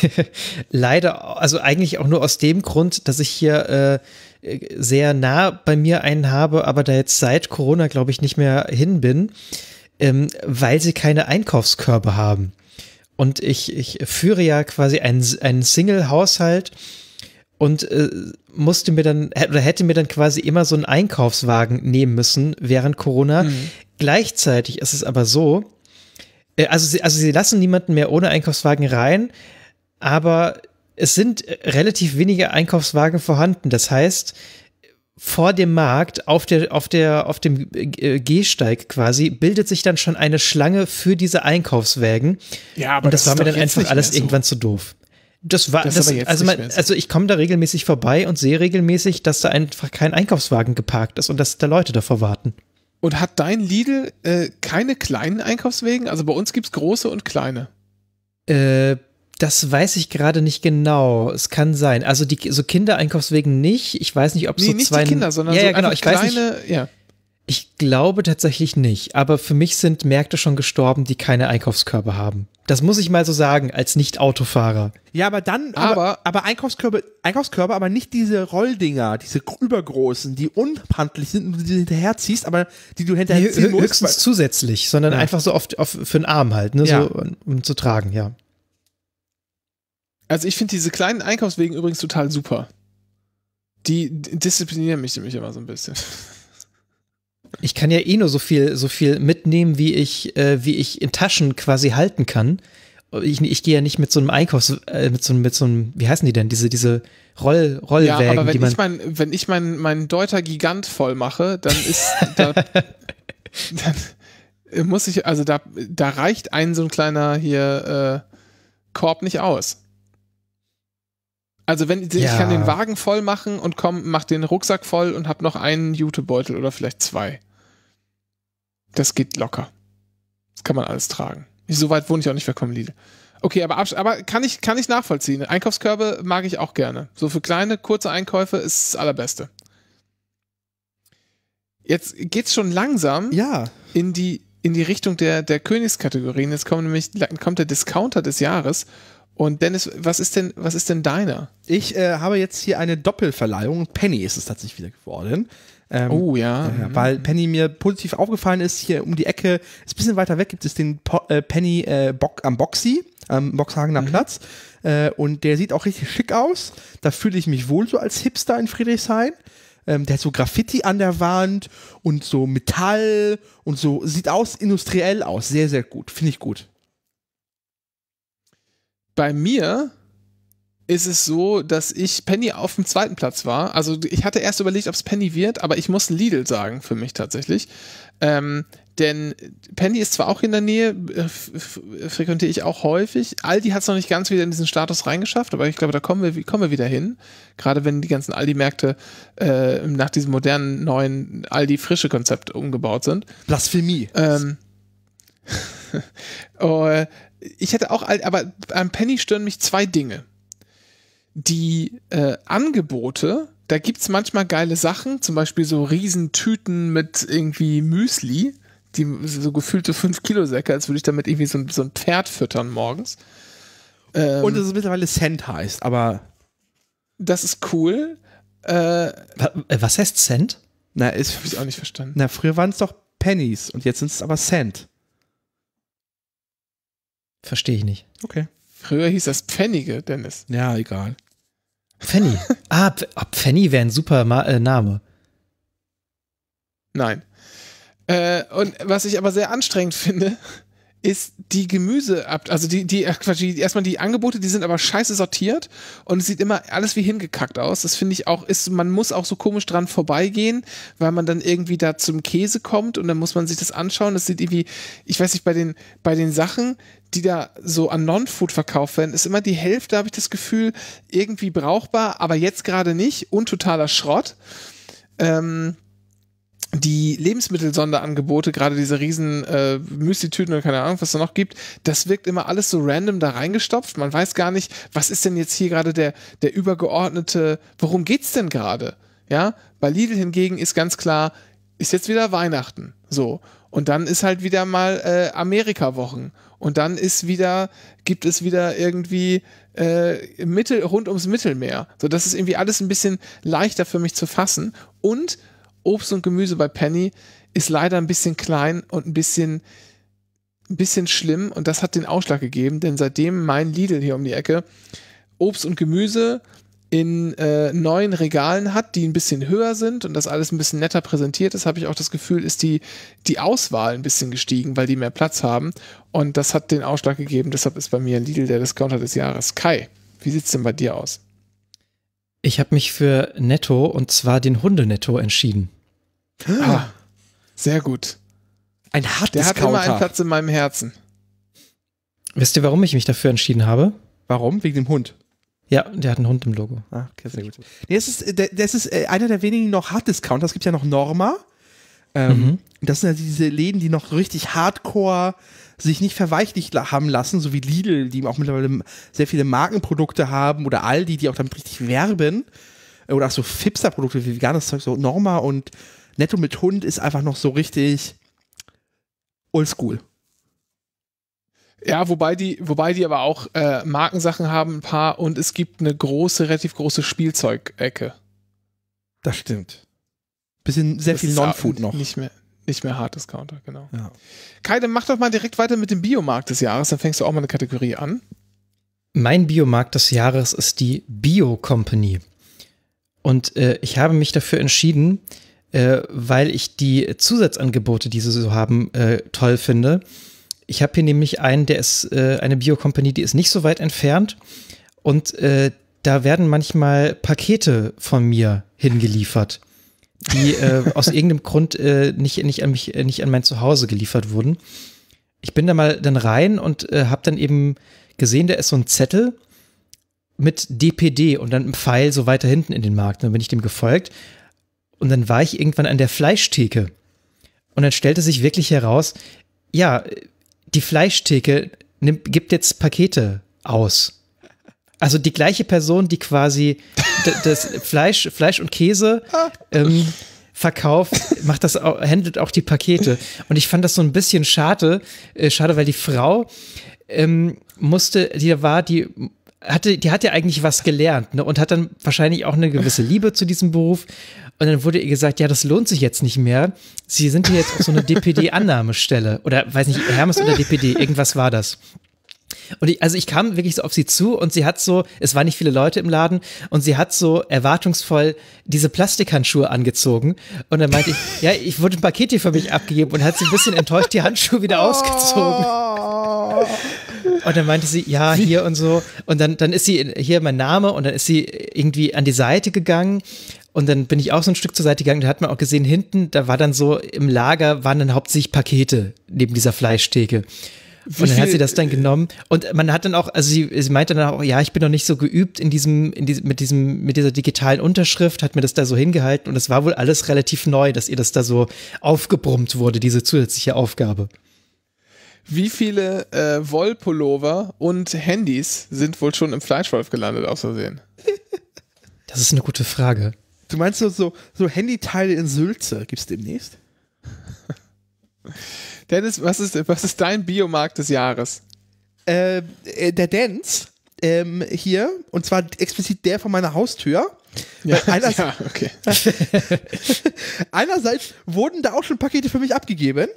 leider, also eigentlich auch nur aus dem Grund, dass ich hier äh, sehr nah bei mir einen habe, aber da jetzt seit Corona, glaube ich, nicht mehr hin bin, ähm, weil sie keine Einkaufskörbe haben. Und ich, ich führe ja quasi einen, einen Single-Haushalt und äh, musste mir dann oder hätte mir dann quasi immer so einen Einkaufswagen nehmen müssen während Corona. Mhm. Gleichzeitig ist es aber so, äh, also sie, also sie lassen niemanden mehr ohne Einkaufswagen rein, aber es sind äh, relativ wenige Einkaufswagen vorhanden. Das heißt, vor dem Markt auf der auf der auf dem äh, äh, Gehsteig quasi bildet sich dann schon eine Schlange für diese Einkaufswagen. Ja, aber und das, das war mir dann einfach alles so. irgendwann zu doof. Das war das, das also, man, also ich komme da regelmäßig vorbei und sehe regelmäßig, dass da einfach kein Einkaufswagen geparkt ist und dass da Leute davor warten. Und hat dein Lidl äh, keine kleinen Einkaufswegen? Also bei uns gibt es große und kleine. Äh, das weiß ich gerade nicht genau. Es kann sein. Also die so Kindereinkaufswegen nicht. Ich weiß nicht, ob nee, so nicht zwei. Kinder, sondern ja, ja, so genau. Ich kleine, weiß nicht, ja. Ich glaube tatsächlich nicht, aber für mich sind Märkte schon gestorben, die keine Einkaufskörbe haben. Das muss ich mal so sagen, als Nicht-Autofahrer. Ja, aber dann, aber, aber, aber Einkaufskörbe, Einkaufskörbe, aber nicht diese Rolldinger, diese übergroßen, die unhandlich sind und die du hinterherziehst, aber die du hinterherziehen musst. Höchstens zusätzlich, sondern ja. einfach so oft auf, für den Arm halt, ne, ja. so, um zu tragen, ja. Also ich finde diese kleinen Einkaufswegen übrigens total super. Die disziplinieren mich nämlich immer so ein bisschen. ich kann ja eh nur so viel, so viel mitnehmen, wie ich, äh, wie ich in Taschen quasi halten kann. Ich, ich gehe ja nicht mit so einem Einkaufs, äh, mit so einem, mit so einem, wie heißen die denn, diese, diese Roll, Rollwägen. Ja, aber wenn ich mein, wenn ich meinen mein Deuter Gigant voll mache, dann ist, da, dann muss ich, also da, da reicht ein so ein kleiner hier äh, Korb nicht aus. Also wenn ich ja. kann den Wagen voll machen und komm, mach den Rucksack voll und hab noch einen Jutebeutel oder vielleicht zwei. Das geht locker. Das kann man alles tragen. So weit wohne ich auch nicht verkommen, Lidl. Okay, aber, aber kann, ich, kann ich nachvollziehen. Einkaufskörbe mag ich auch gerne. So für kleine, kurze Einkäufe ist das Allerbeste. Jetzt geht's schon langsam ja. in, die, in die Richtung der, der Königskategorien. Jetzt kommt nämlich kommt der Discounter des Jahres und Dennis, was ist denn, was ist denn deiner? Ich äh, habe jetzt hier eine Doppelverleihung. Penny ist es tatsächlich wieder geworden. Ähm, oh ja. Äh, mhm. weil Penny mir positiv aufgefallen ist, hier um die Ecke, ist ein bisschen weiter weg, gibt es den po äh, Penny äh, Bock am Boxy, am Boxhagener mhm. Platz. Äh, und der sieht auch richtig schick aus. Da fühle ich mich wohl so als Hipster in Friedrichshain. Ähm, der hat so Graffiti an der Wand und so Metall und so, sieht aus industriell aus. Sehr, sehr gut. Finde ich gut bei mir ist es so, dass ich Penny auf dem zweiten Platz war. Also ich hatte erst überlegt, ob es Penny wird, aber ich muss Lidl sagen für mich tatsächlich. Ähm, denn Penny ist zwar auch in der Nähe, äh, frequentiere ich auch häufig. Aldi hat es noch nicht ganz wieder in diesen Status reingeschafft, aber ich glaube, da kommen wir, kommen wir wieder hin. Gerade wenn die ganzen Aldi-Märkte äh, nach diesem modernen, neuen Aldi-Frische-Konzept umgebaut sind. Blasphemie. Ähm, oh, ich hätte auch, aber am Penny stören mich zwei Dinge. Die äh, Angebote, da gibt es manchmal geile Sachen, zum Beispiel so Riesentüten mit irgendwie Müsli, die so gefühlte 5 Kilo Säcke, als würde ich damit irgendwie so ein, so ein Pferd füttern morgens. Ähm, Und dass es mittlerweile Cent heißt, aber. Das ist cool. Äh, äh, was heißt Cent? Na, ist. Hab ich auch nicht verstanden. Na, früher waren es doch Pennies und jetzt sind es aber Cent. Verstehe ich nicht. Okay. Früher hieß das Pfennige, Dennis. Ja, egal. Pfennig. ah, P oh, ah, Pfennig wäre ein super Ma äh, Name. Nein. Äh, und was ich aber sehr anstrengend finde, ist die Gemüse, also die, die, Quatsch, die, erstmal die Angebote, die sind aber scheiße sortiert und es sieht immer alles wie hingekackt aus. Das finde ich auch, ist, man muss auch so komisch dran vorbeigehen, weil man dann irgendwie da zum Käse kommt und dann muss man sich das anschauen. Das sieht irgendwie, ich weiß nicht, bei den, bei den Sachen, die da so an Non-Food verkauft werden, ist immer die Hälfte, habe ich das Gefühl, irgendwie brauchbar, aber jetzt gerade nicht und totaler Schrott. Ähm, die Lebensmittelsonderangebote, gerade diese riesen äh, Müslitüten und keine Ahnung, was da noch gibt, das wirkt immer alles so random da reingestopft. Man weiß gar nicht, was ist denn jetzt hier gerade der, der übergeordnete, worum geht's denn gerade? Ja, bei Lidl hingegen ist ganz klar, ist jetzt wieder Weihnachten. So. Und dann ist halt wieder mal äh, Amerika-Wochen. Und dann ist wieder, gibt es wieder irgendwie äh, Mittel, rund ums Mittelmeer. So, das ist irgendwie alles ein bisschen leichter für mich zu fassen. Und Obst und Gemüse bei Penny ist leider ein bisschen klein und ein bisschen, ein bisschen schlimm und das hat den Ausschlag gegeben, denn seitdem mein Lidl hier um die Ecke Obst und Gemüse in äh, neuen Regalen hat, die ein bisschen höher sind und das alles ein bisschen netter präsentiert ist, habe ich auch das Gefühl, ist die, die Auswahl ein bisschen gestiegen, weil die mehr Platz haben. Und das hat den Ausschlag gegeben. Deshalb ist bei mir Lidl der Discounter des Jahres. Kai, wie sieht es denn bei dir aus? Ich habe mich für Netto und zwar den Hundenetto entschieden. Ah, ah. sehr gut. Ein hartes Der hat immer einen Platz in meinem Herzen. Wisst ihr, warum ich mich dafür entschieden habe? Warum? Wegen dem Hund. Ja, der hat einen Hund im Logo. Ah, okay, sehr gut. Nee, äh, das, ist, das äh, ist einer der wenigen noch Hard-Discounter. Es gibt ja noch Norma. Ähm, mhm. Das sind ja diese Läden, die noch richtig hardcore sich nicht verweichlicht haben lassen, so wie Lidl, die auch mittlerweile sehr viele Markenprodukte haben oder Aldi, die auch damit richtig werben. Äh, oder auch so Fipster-Produkte wie veganes Zeug, so Norma und Netto mit Hund ist einfach noch so richtig oldschool. Ja, wobei die, wobei die aber auch äh, Markensachen haben, ein paar, und es gibt eine große, relativ große Spielzeugecke. Das stimmt. Bisschen sehr das viel Non-Food noch. Nicht mehr. Nicht mehr Hard Discounter, genau. Ja. Kai, dann mach doch mal direkt weiter mit dem Biomarkt des Jahres, dann fängst du auch mal eine Kategorie an. Mein Biomarkt des Jahres ist die Bio Company. Und äh, ich habe mich dafür entschieden, äh, weil ich die Zusatzangebote, die sie so haben, äh, toll finde. Ich habe hier nämlich einen, der ist äh, eine Bio-Company, die ist nicht so weit entfernt. Und äh, da werden manchmal Pakete von mir hingeliefert die äh, aus irgendeinem Grund äh, nicht, nicht an mich, nicht an mein Zuhause geliefert wurden. Ich bin da mal dann rein und äh, habe dann eben gesehen, da ist so ein Zettel mit DPD und dann ein Pfeil so weiter hinten in den Markt. Und dann bin ich dem gefolgt und dann war ich irgendwann an der Fleischtheke. Und dann stellte sich wirklich heraus, ja, die Fleischtheke nimmt, gibt jetzt Pakete aus. Also die gleiche Person, die quasi das Fleisch, Fleisch und Käse ähm, verkauft, macht das auch, handelt auch die Pakete. Und ich fand das so ein bisschen schade, äh, schade, weil die Frau ähm, musste, die da war, die hatte, die hat ja eigentlich was gelernt ne? und hat dann wahrscheinlich auch eine gewisse Liebe zu diesem Beruf. Und dann wurde ihr gesagt, ja, das lohnt sich jetzt nicht mehr. Sie sind hier jetzt auf so eine DPD-Annahmestelle oder weiß nicht, Hermes oder DPD, irgendwas war das. Und ich, also ich kam wirklich so auf sie zu und sie hat so, es waren nicht viele Leute im Laden und sie hat so erwartungsvoll diese Plastikhandschuhe angezogen. Und dann meinte ich, ja, ich wurde ein Paket hier für mich abgegeben und hat sie ein bisschen enttäuscht die Handschuhe wieder oh. ausgezogen. Und dann meinte sie, ja, hier und so. Und dann, dann ist sie, hier mein Name und dann ist sie irgendwie an die Seite gegangen und dann bin ich auch so ein Stück zur Seite gegangen, da hat man auch gesehen, hinten, da war dann so im Lager, waren dann hauptsächlich Pakete neben dieser Fleischtheke und dann hat sie das dann genommen und man hat dann auch, also sie, sie meinte dann auch, ja, ich bin noch nicht so geübt in diesem, in diesem, mit diesem, mit dieser digitalen Unterschrift, hat mir das da so hingehalten und es war wohl alles relativ neu, dass ihr das da so aufgebrummt wurde, diese zusätzliche Aufgabe. Wie viele äh, Wollpullover und Handys sind wohl schon im Fleischwolf gelandet, außersehen? Das ist eine gute Frage. Du meinst so, so, so Handyteile in Sülze gibt es demnächst? Dennis, was ist, was ist dein Biomarkt des Jahres? Äh, äh der Dance ähm, hier, und zwar explizit der von meiner Haustür. Ja, einerseits, ja, okay. einerseits wurden da auch schon Pakete für mich abgegeben.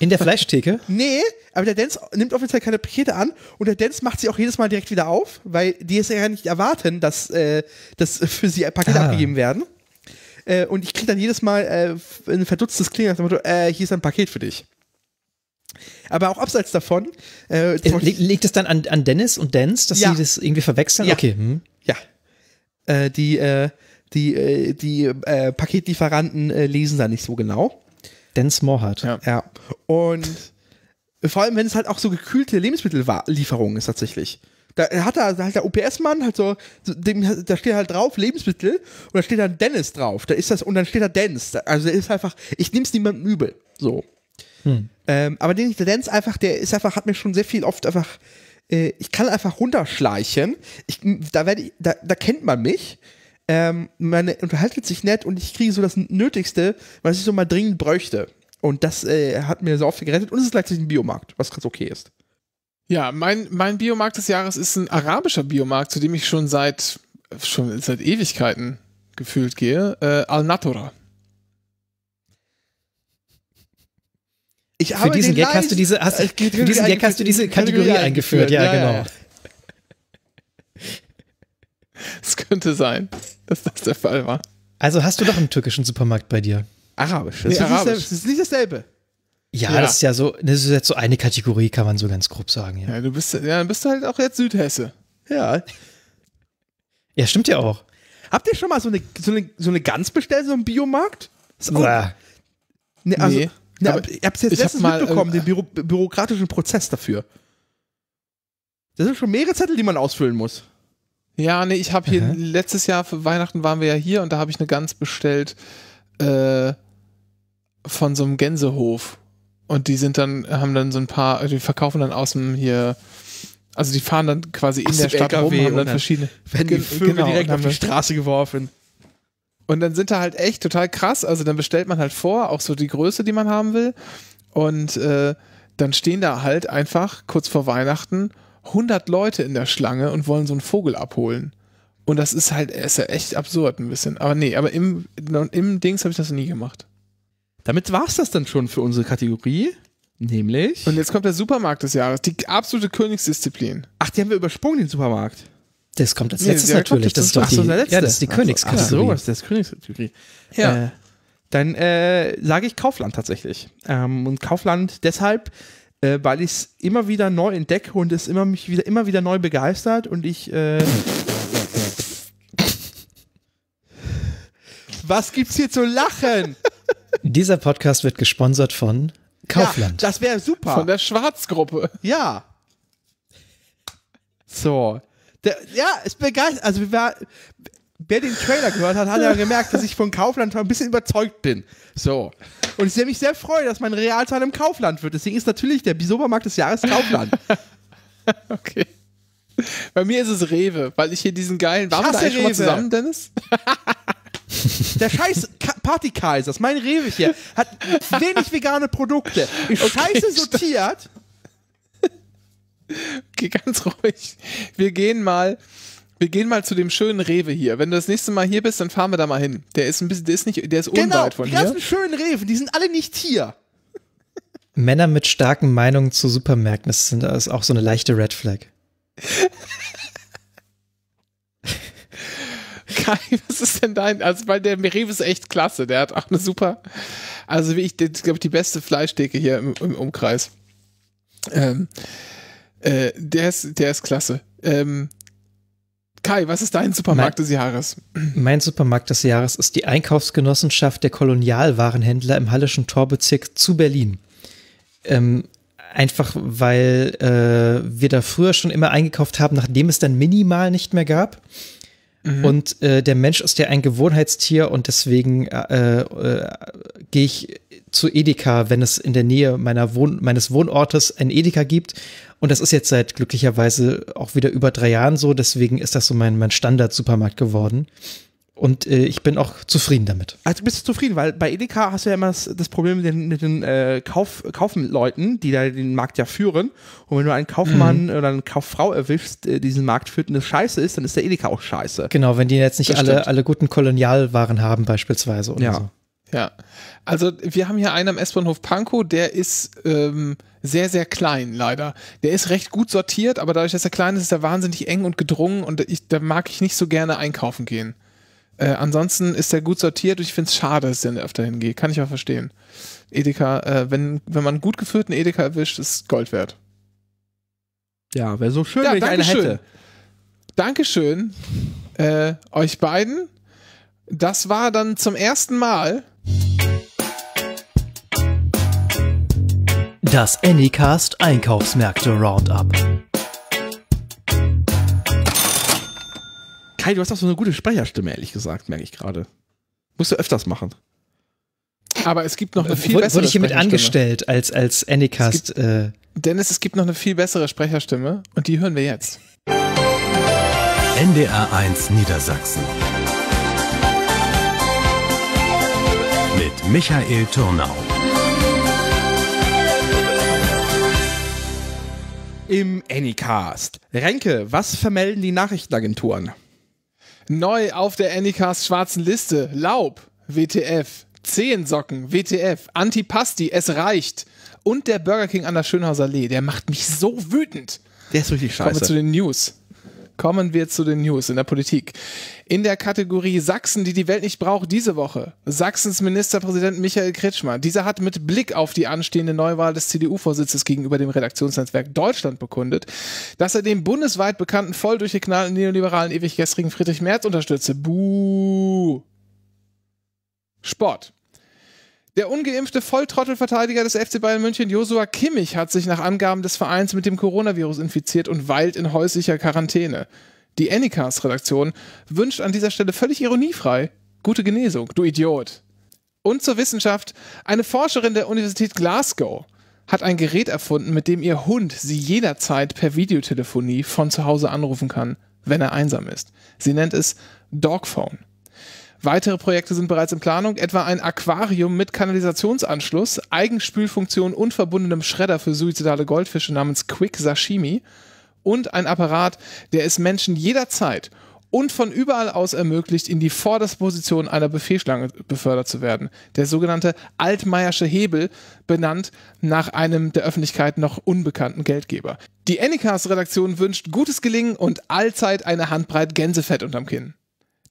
In der Fleischtheke? Nee, aber der Dance nimmt offiziell keine Pakete an und der Dance macht sie auch jedes Mal direkt wieder auf, weil die es ja nicht erwarten, dass, äh, dass für sie Pakete ah. abgegeben werden. Äh, und ich kriege dann jedes Mal äh, ein verdutztes Klingeln nach dem Motto, äh, hier ist ein Paket für dich. Aber auch abseits davon. Äh, äh liegt es dann an, an Dennis und Dance, dass ja. sie das irgendwie verwechseln? Ja. Okay. Hm. Ja. Äh, die äh, die, äh, die äh, Paketlieferanten lesen da nicht so genau. Dance Morhardt. Ja. ja. Und vor allem, wenn es halt auch so gekühlte Lebensmittellieferungen ist tatsächlich. Da hat er halt der UPS-Mann halt so, dem, da steht halt drauf Lebensmittel und da steht dann Dennis drauf. Da ist das und dann steht da Dennis. Also ist einfach, ich nehme es niemandem übel. So. Hm. Ähm, aber den der Dennis einfach, der ist einfach, hat mir schon sehr viel oft einfach, äh, ich kann einfach runterschleichen. Ich, da, ich, da, da kennt man mich. Ähm, man unterhaltet sich nett und ich kriege so das Nötigste, was ich so mal dringend bräuchte. Und das äh, hat mir so oft gerettet und es ist gleichzeitig ein Biomarkt, was ganz okay ist. Ja, mein, mein Biomarkt des Jahres ist ein arabischer Biomarkt, zu dem ich schon seit, schon seit Ewigkeiten gefühlt gehe. Äh, Al-Natura. Ich für diesen Gag hast du diese, hast, äh, für diesen Gag hast du diese Kategorie, Kategorie eingeführt, ja, ja, genau. Es könnte sein, dass das der Fall war. Also hast du doch einen türkischen Supermarkt bei dir. Arabisch. Nee, Arabisch. Das ist nicht dasselbe. Ja, ja, das ist ja so, das ist jetzt so eine Kategorie, kann man so ganz grob sagen. Ja, ja du bist, ja, bist halt auch jetzt Südhesse. Ja. Ja, stimmt ja auch. Habt ihr schon mal so eine, so eine, so eine Gans bestellt, so einen Biomarkt? Oder? ja. nee, also, nee. Ne, ich hab's jetzt ich letztens mal, mitbekommen, äh, den Büro, bürokratischen Prozess dafür. Das sind schon mehrere Zettel, die man ausfüllen muss. Ja, nee, ich habe hier mhm. letztes Jahr für Weihnachten waren wir ja hier und da habe ich eine Gans bestellt äh, von so einem Gänsehof. Und die sind dann, haben dann so ein paar, die verkaufen dann aus dem hier, also die fahren dann quasi in der Stadt LKW rum, haben dann, verschiedene. Wenn die Vögel genau, direkt auf die Straße geworfen. Und dann sind da halt echt total krass. Also dann bestellt man halt vor, auch so die Größe, die man haben will. Und äh, dann stehen da halt einfach kurz vor Weihnachten 100 Leute in der Schlange und wollen so einen Vogel abholen. Und das ist halt, ist ja echt absurd ein bisschen. Aber nee, aber im, im Dings habe ich das nie gemacht. Damit war es das dann schon für unsere Kategorie. Nämlich. Und jetzt kommt der Supermarkt des Jahres, die absolute Königsdisziplin. Ach, die haben wir übersprungen, den Supermarkt. Das kommt als letztes nee, natürlich. Das ist doch die, so, ja, das ist die Königskategorie. Ach so, das ist die Königskategorie. Ja. Äh, dann äh, sage ich Kaufland tatsächlich. Ähm, und Kaufland deshalb, äh, weil ich es immer wieder neu entdecke und es immer, mich wieder, immer wieder neu begeistert und ich. Äh, Was gibt's hier zu lachen? Dieser Podcast wird gesponsert von Kaufland. Ja, das wäre super. Von der Schwarzgruppe. Ja. So. Der, ja, ist begeistert. Also, wer, wer den Trailer gehört hat, hat ja gemerkt, dass ich von Kaufland ein bisschen überzeugt bin. So. Und ich sehr mich sehr freue, dass mein Realteil im Kaufland wird. Deswegen ist natürlich der Supermarkt des Jahres Kaufland. okay. Bei mir ist es Rewe, weil ich hier diesen geilen. Waren wir da eigentlich mal zusammen, Dennis? Der scheiß Party Kaisers, mein Rewe hier, hat wenig vegane Produkte. Ist okay, scheiße sortiert. Okay, ganz ruhig. Wir gehen mal. Wir gehen mal zu dem schönen Rewe hier. Wenn du das nächste Mal hier bist, dann fahren wir da mal hin. Der ist ein bisschen, der ist nicht, der ist genau, unweit von hier. Die ganzen schönen Rewe, die sind alle nicht hier. Männer mit starken Meinungen zu Supermärkten, das ist auch so eine leichte Red Flag. Kai, was ist denn dein? Also, weil der Merev ist echt klasse. Der hat auch eine super, also wie ich, glaube ich, die beste Fleischdecke hier im, im Umkreis. Ähm, äh, der ist, der ist klasse. Ähm, Kai, was ist dein Supermarkt mein, des Jahres? Mein Supermarkt des Jahres ist die Einkaufsgenossenschaft der Kolonialwarenhändler im Hallischen Torbezirk zu Berlin. Ähm, einfach weil äh, wir da früher schon immer eingekauft haben, nachdem es dann minimal nicht mehr gab. Mhm. Und äh, der Mensch ist ja ein Gewohnheitstier und deswegen äh, äh, gehe ich zu Edeka, wenn es in der Nähe meiner Wohn meines Wohnortes ein Edeka gibt. Und das ist jetzt seit glücklicherweise auch wieder über drei Jahren so. Deswegen ist das so mein, mein Standard-Supermarkt geworden. Und äh, ich bin auch zufrieden damit. Also bist du zufrieden, weil bei Edeka hast du ja immer das, das Problem mit den, mit den äh, Kauf, Kaufleuten, die da den Markt ja führen. Und wenn du einen Kaufmann mhm. oder eine Kauffrau erwischst, äh, diesen Markt führt und es scheiße ist, dann ist der Edeka auch scheiße. Genau, wenn die jetzt nicht alle, alle guten Kolonialwaren haben beispielsweise oder ja. so. Ja, also wir haben hier einen am S-Bahnhof Pankow, der ist ähm, sehr, sehr klein leider. Der ist recht gut sortiert, aber dadurch, dass er klein ist, ist er wahnsinnig eng und gedrungen und ich, da mag ich nicht so gerne einkaufen gehen. Äh, ansonsten ist der gut sortiert und ich finde es schade, dass ich dann öfter hingehe. Kann ich auch verstehen. Edeka, äh, wenn, wenn man einen gut geführten Edeka erwischt, ist Gold wert. Ja, wäre so schön, ja, wenn ich eine hätte. Dankeschön äh, euch beiden. Das war dann zum ersten Mal das Anycast Einkaufsmärkte Roundup. Kai, du hast doch so eine gute Sprecherstimme, ehrlich gesagt, merke ich gerade. Musst du öfters machen. Aber es gibt noch eine äh, viel Wurde bessere. Wurde ich hiermit angestellt als, als Anycast. Gibt, äh Dennis, es gibt noch eine viel bessere Sprecherstimme und die hören wir jetzt. NDR 1 Niedersachsen. Mit Michael Turnau. Im Anycast. Renke, was vermelden die Nachrichtenagenturen? Neu auf der Anycast schwarzen Liste. Laub, WTF. Zehensocken, WTF. Antipasti, es reicht. Und der Burger King an der Schönhauser Allee, der macht mich so wütend. Der ist richtig scheiße. Kommen wir zu den News. Kommen wir zu den News in der Politik. In der Kategorie Sachsen, die die Welt nicht braucht, diese Woche. Sachsens Ministerpräsident Michael Kretschmer. Dieser hat mit Blick auf die anstehende Neuwahl des CDU-Vorsitzes gegenüber dem Redaktionsnetzwerk Deutschland bekundet, dass er den bundesweit bekannten, voll durchgeknallten neoliberalen ewiggestrigen Friedrich Merz unterstütze. Buh. Sport. Der ungeimpfte Volltrottelverteidiger des FC Bayern München, Josua Kimmich, hat sich nach Angaben des Vereins mit dem Coronavirus infiziert und weilt in häuslicher Quarantäne. Die Anycast-Redaktion wünscht an dieser Stelle völlig ironiefrei gute Genesung, du Idiot. Und zur Wissenschaft. Eine Forscherin der Universität Glasgow hat ein Gerät erfunden, mit dem ihr Hund sie jederzeit per Videotelefonie von zu Hause anrufen kann, wenn er einsam ist. Sie nennt es Dogphone. Weitere Projekte sind bereits in Planung, etwa ein Aquarium mit Kanalisationsanschluss, Eigenspülfunktion und verbundenem Schredder für suizidale Goldfische namens Quick Sashimi und ein Apparat, der es Menschen jederzeit und von überall aus ermöglicht, in die vorderste Position einer Buffetschlange befördert zu werden. Der sogenannte Altmaiersche Hebel, benannt nach einem der Öffentlichkeit noch unbekannten Geldgeber. Die Anycast-Redaktion wünscht gutes Gelingen und allzeit eine Handbreit Gänsefett unterm Kinn.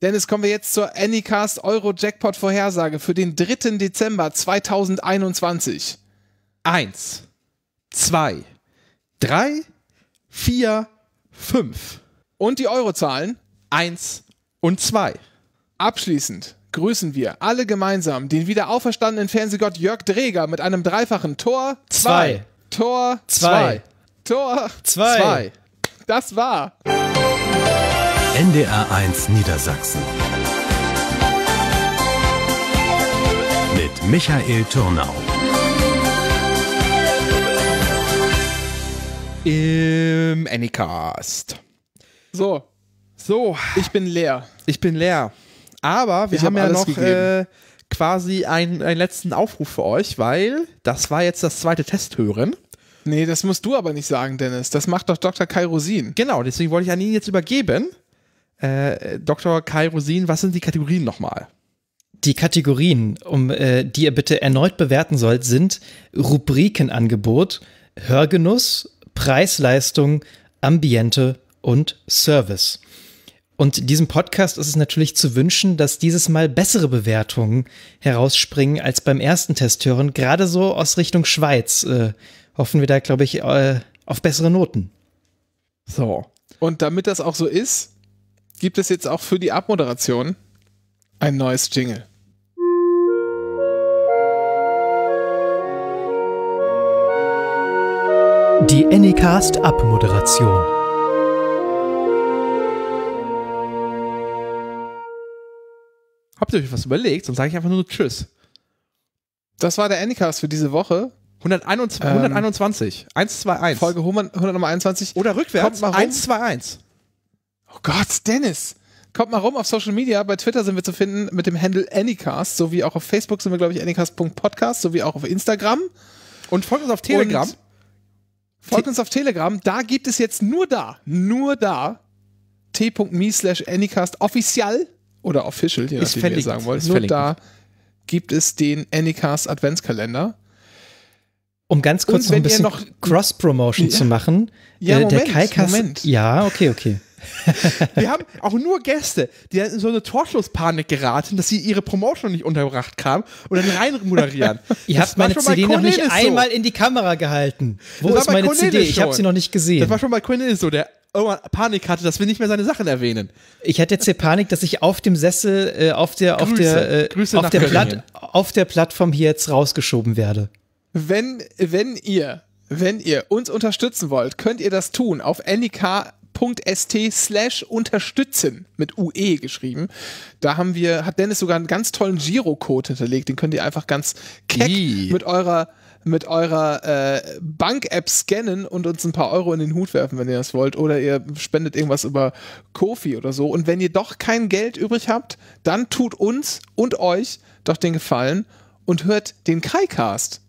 Dennis, kommen wir jetzt zur Anycast Euro Jackpot Vorhersage für den 3. Dezember 2021. Eins, zwei, drei, vier, fünf. Und die Eurozahlen? Eins und zwei. Abschließend grüßen wir alle gemeinsam den wieder auferstandenen Fernsehgott Jörg Dreger mit einem dreifachen Tor zwei. zwei. Tor zwei. zwei. Tor zwei. zwei. Das war. NDR1 Niedersachsen. Mit Michael Turnau. Im Anycast. So. So. Ich bin leer. Ich bin leer. Aber wir ich haben ja noch äh, quasi einen, einen letzten Aufruf für euch, weil das war jetzt das zweite Testhören. Nee, das musst du aber nicht sagen, Dennis. Das macht doch Dr. Kai Rosin. Genau, deswegen wollte ich an ihn jetzt übergeben. Äh, Dr. Kai Rosin, was sind die Kategorien nochmal? Die Kategorien, um äh, die ihr bitte erneut bewerten sollt, sind Rubrikenangebot, Hörgenuss, Preisleistung, Ambiente und Service. Und diesem Podcast ist es natürlich zu wünschen, dass dieses Mal bessere Bewertungen herausspringen als beim ersten Testhören, gerade so aus Richtung Schweiz. Äh, hoffen wir da, glaube ich, äh, auf bessere Noten. So. Und damit das auch so ist, gibt es jetzt auch für die Abmoderation ein neues Jingle. Die Anycast Abmoderation. Habt ihr euch was überlegt? Sonst sage ich einfach nur Tschüss. Das war der Anycast für diese Woche. 121, ähm, 121 121. Folge 121. Oder rückwärts, 121. Oh Gott, Dennis! Kommt mal rum auf Social Media. Bei Twitter sind wir zu finden mit dem Handle Anycast, sowie auch auf Facebook sind wir, glaube ich, anycast.podcast, sowie auch auf Instagram. Und folgt uns auf Telegram. Und folgt uns auf Telegram. Da gibt es jetzt nur da, nur da, t.me slash anycast offiziell oder official, je nachdem, wie ihr sagen wollt. Nur da gibt es den Anycast Adventskalender. Um ganz kurz noch ein bisschen Cross-Promotion ja. zu machen. Ja, äh, Moment, der Kalkas, Moment. Ja, okay, okay. Wir haben auch nur Gäste, die in so eine Torschlusspanik geraten, dass sie ihre Promotion nicht unterbracht kamen und dann rein moderieren. Ihr habt meine CD noch nicht so. einmal in die Kamera gehalten. Wo das ist meine Cornelis CD? Schon. Ich habe sie noch nicht gesehen. Das war schon bei Cornelis so, der irgendwann Panik hatte, dass wir nicht mehr seine Sachen erwähnen. Ich hatte jetzt hier Panik, dass ich auf dem Sessel, äh, auf der, auf der, äh, Grüße auf, der Platt, auf der Plattform hier jetzt rausgeschoben werde. Wenn, wenn ihr wenn ihr uns unterstützen wollt, könnt ihr das tun auf anyk bit.st slash unterstützen mit UE geschrieben. Da haben wir, hat Dennis sogar einen ganz tollen Girocode hinterlegt. Den könnt ihr einfach ganz keck Ii. mit eurer mit eurer äh, Bank-App scannen und uns ein paar Euro in den Hut werfen, wenn ihr das wollt. Oder ihr spendet irgendwas über Kofi oder so. Und wenn ihr doch kein Geld übrig habt, dann tut uns und euch doch den Gefallen und hört den Kai-Cast.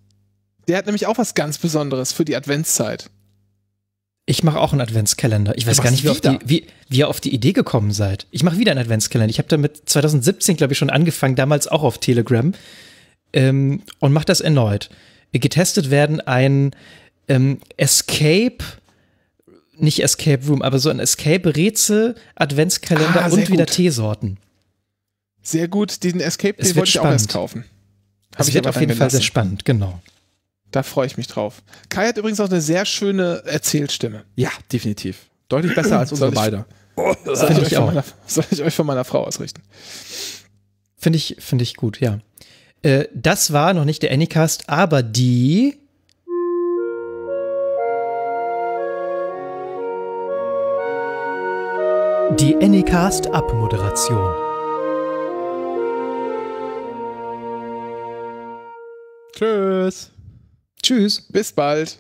Der hat nämlich auch was ganz Besonderes für die Adventszeit. Ich mache auch einen Adventskalender. Ich weiß gar nicht, wie, auf die, wie, wie ihr auf die Idee gekommen seid. Ich mache wieder einen Adventskalender. Ich habe damit 2017, glaube ich, schon angefangen, damals auch auf Telegram. Ähm, und mache das erneut. Getestet werden ein ähm, Escape, nicht Escape Room, aber so ein Escape-Rätsel, Adventskalender ah, und gut. wieder Teesorten. Sehr gut, diesen Escape, es den wollte ich spannend. auch erst kaufen. Hab es ich wird auf jeden Fall sehr spannend, genau. Da freue ich mich drauf. Kai hat übrigens auch eine sehr schöne Erzählstimme. Ja, definitiv. Deutlich besser als unsere beide. Oh, soll, ich soll, ich euch von meiner Frau ausrichten? Finde ich, find ich gut, ja. Äh, das war noch nicht der Anycast, aber die. Die Anycast-Abmoderation. Tschüss. Tschüss. Bis bald.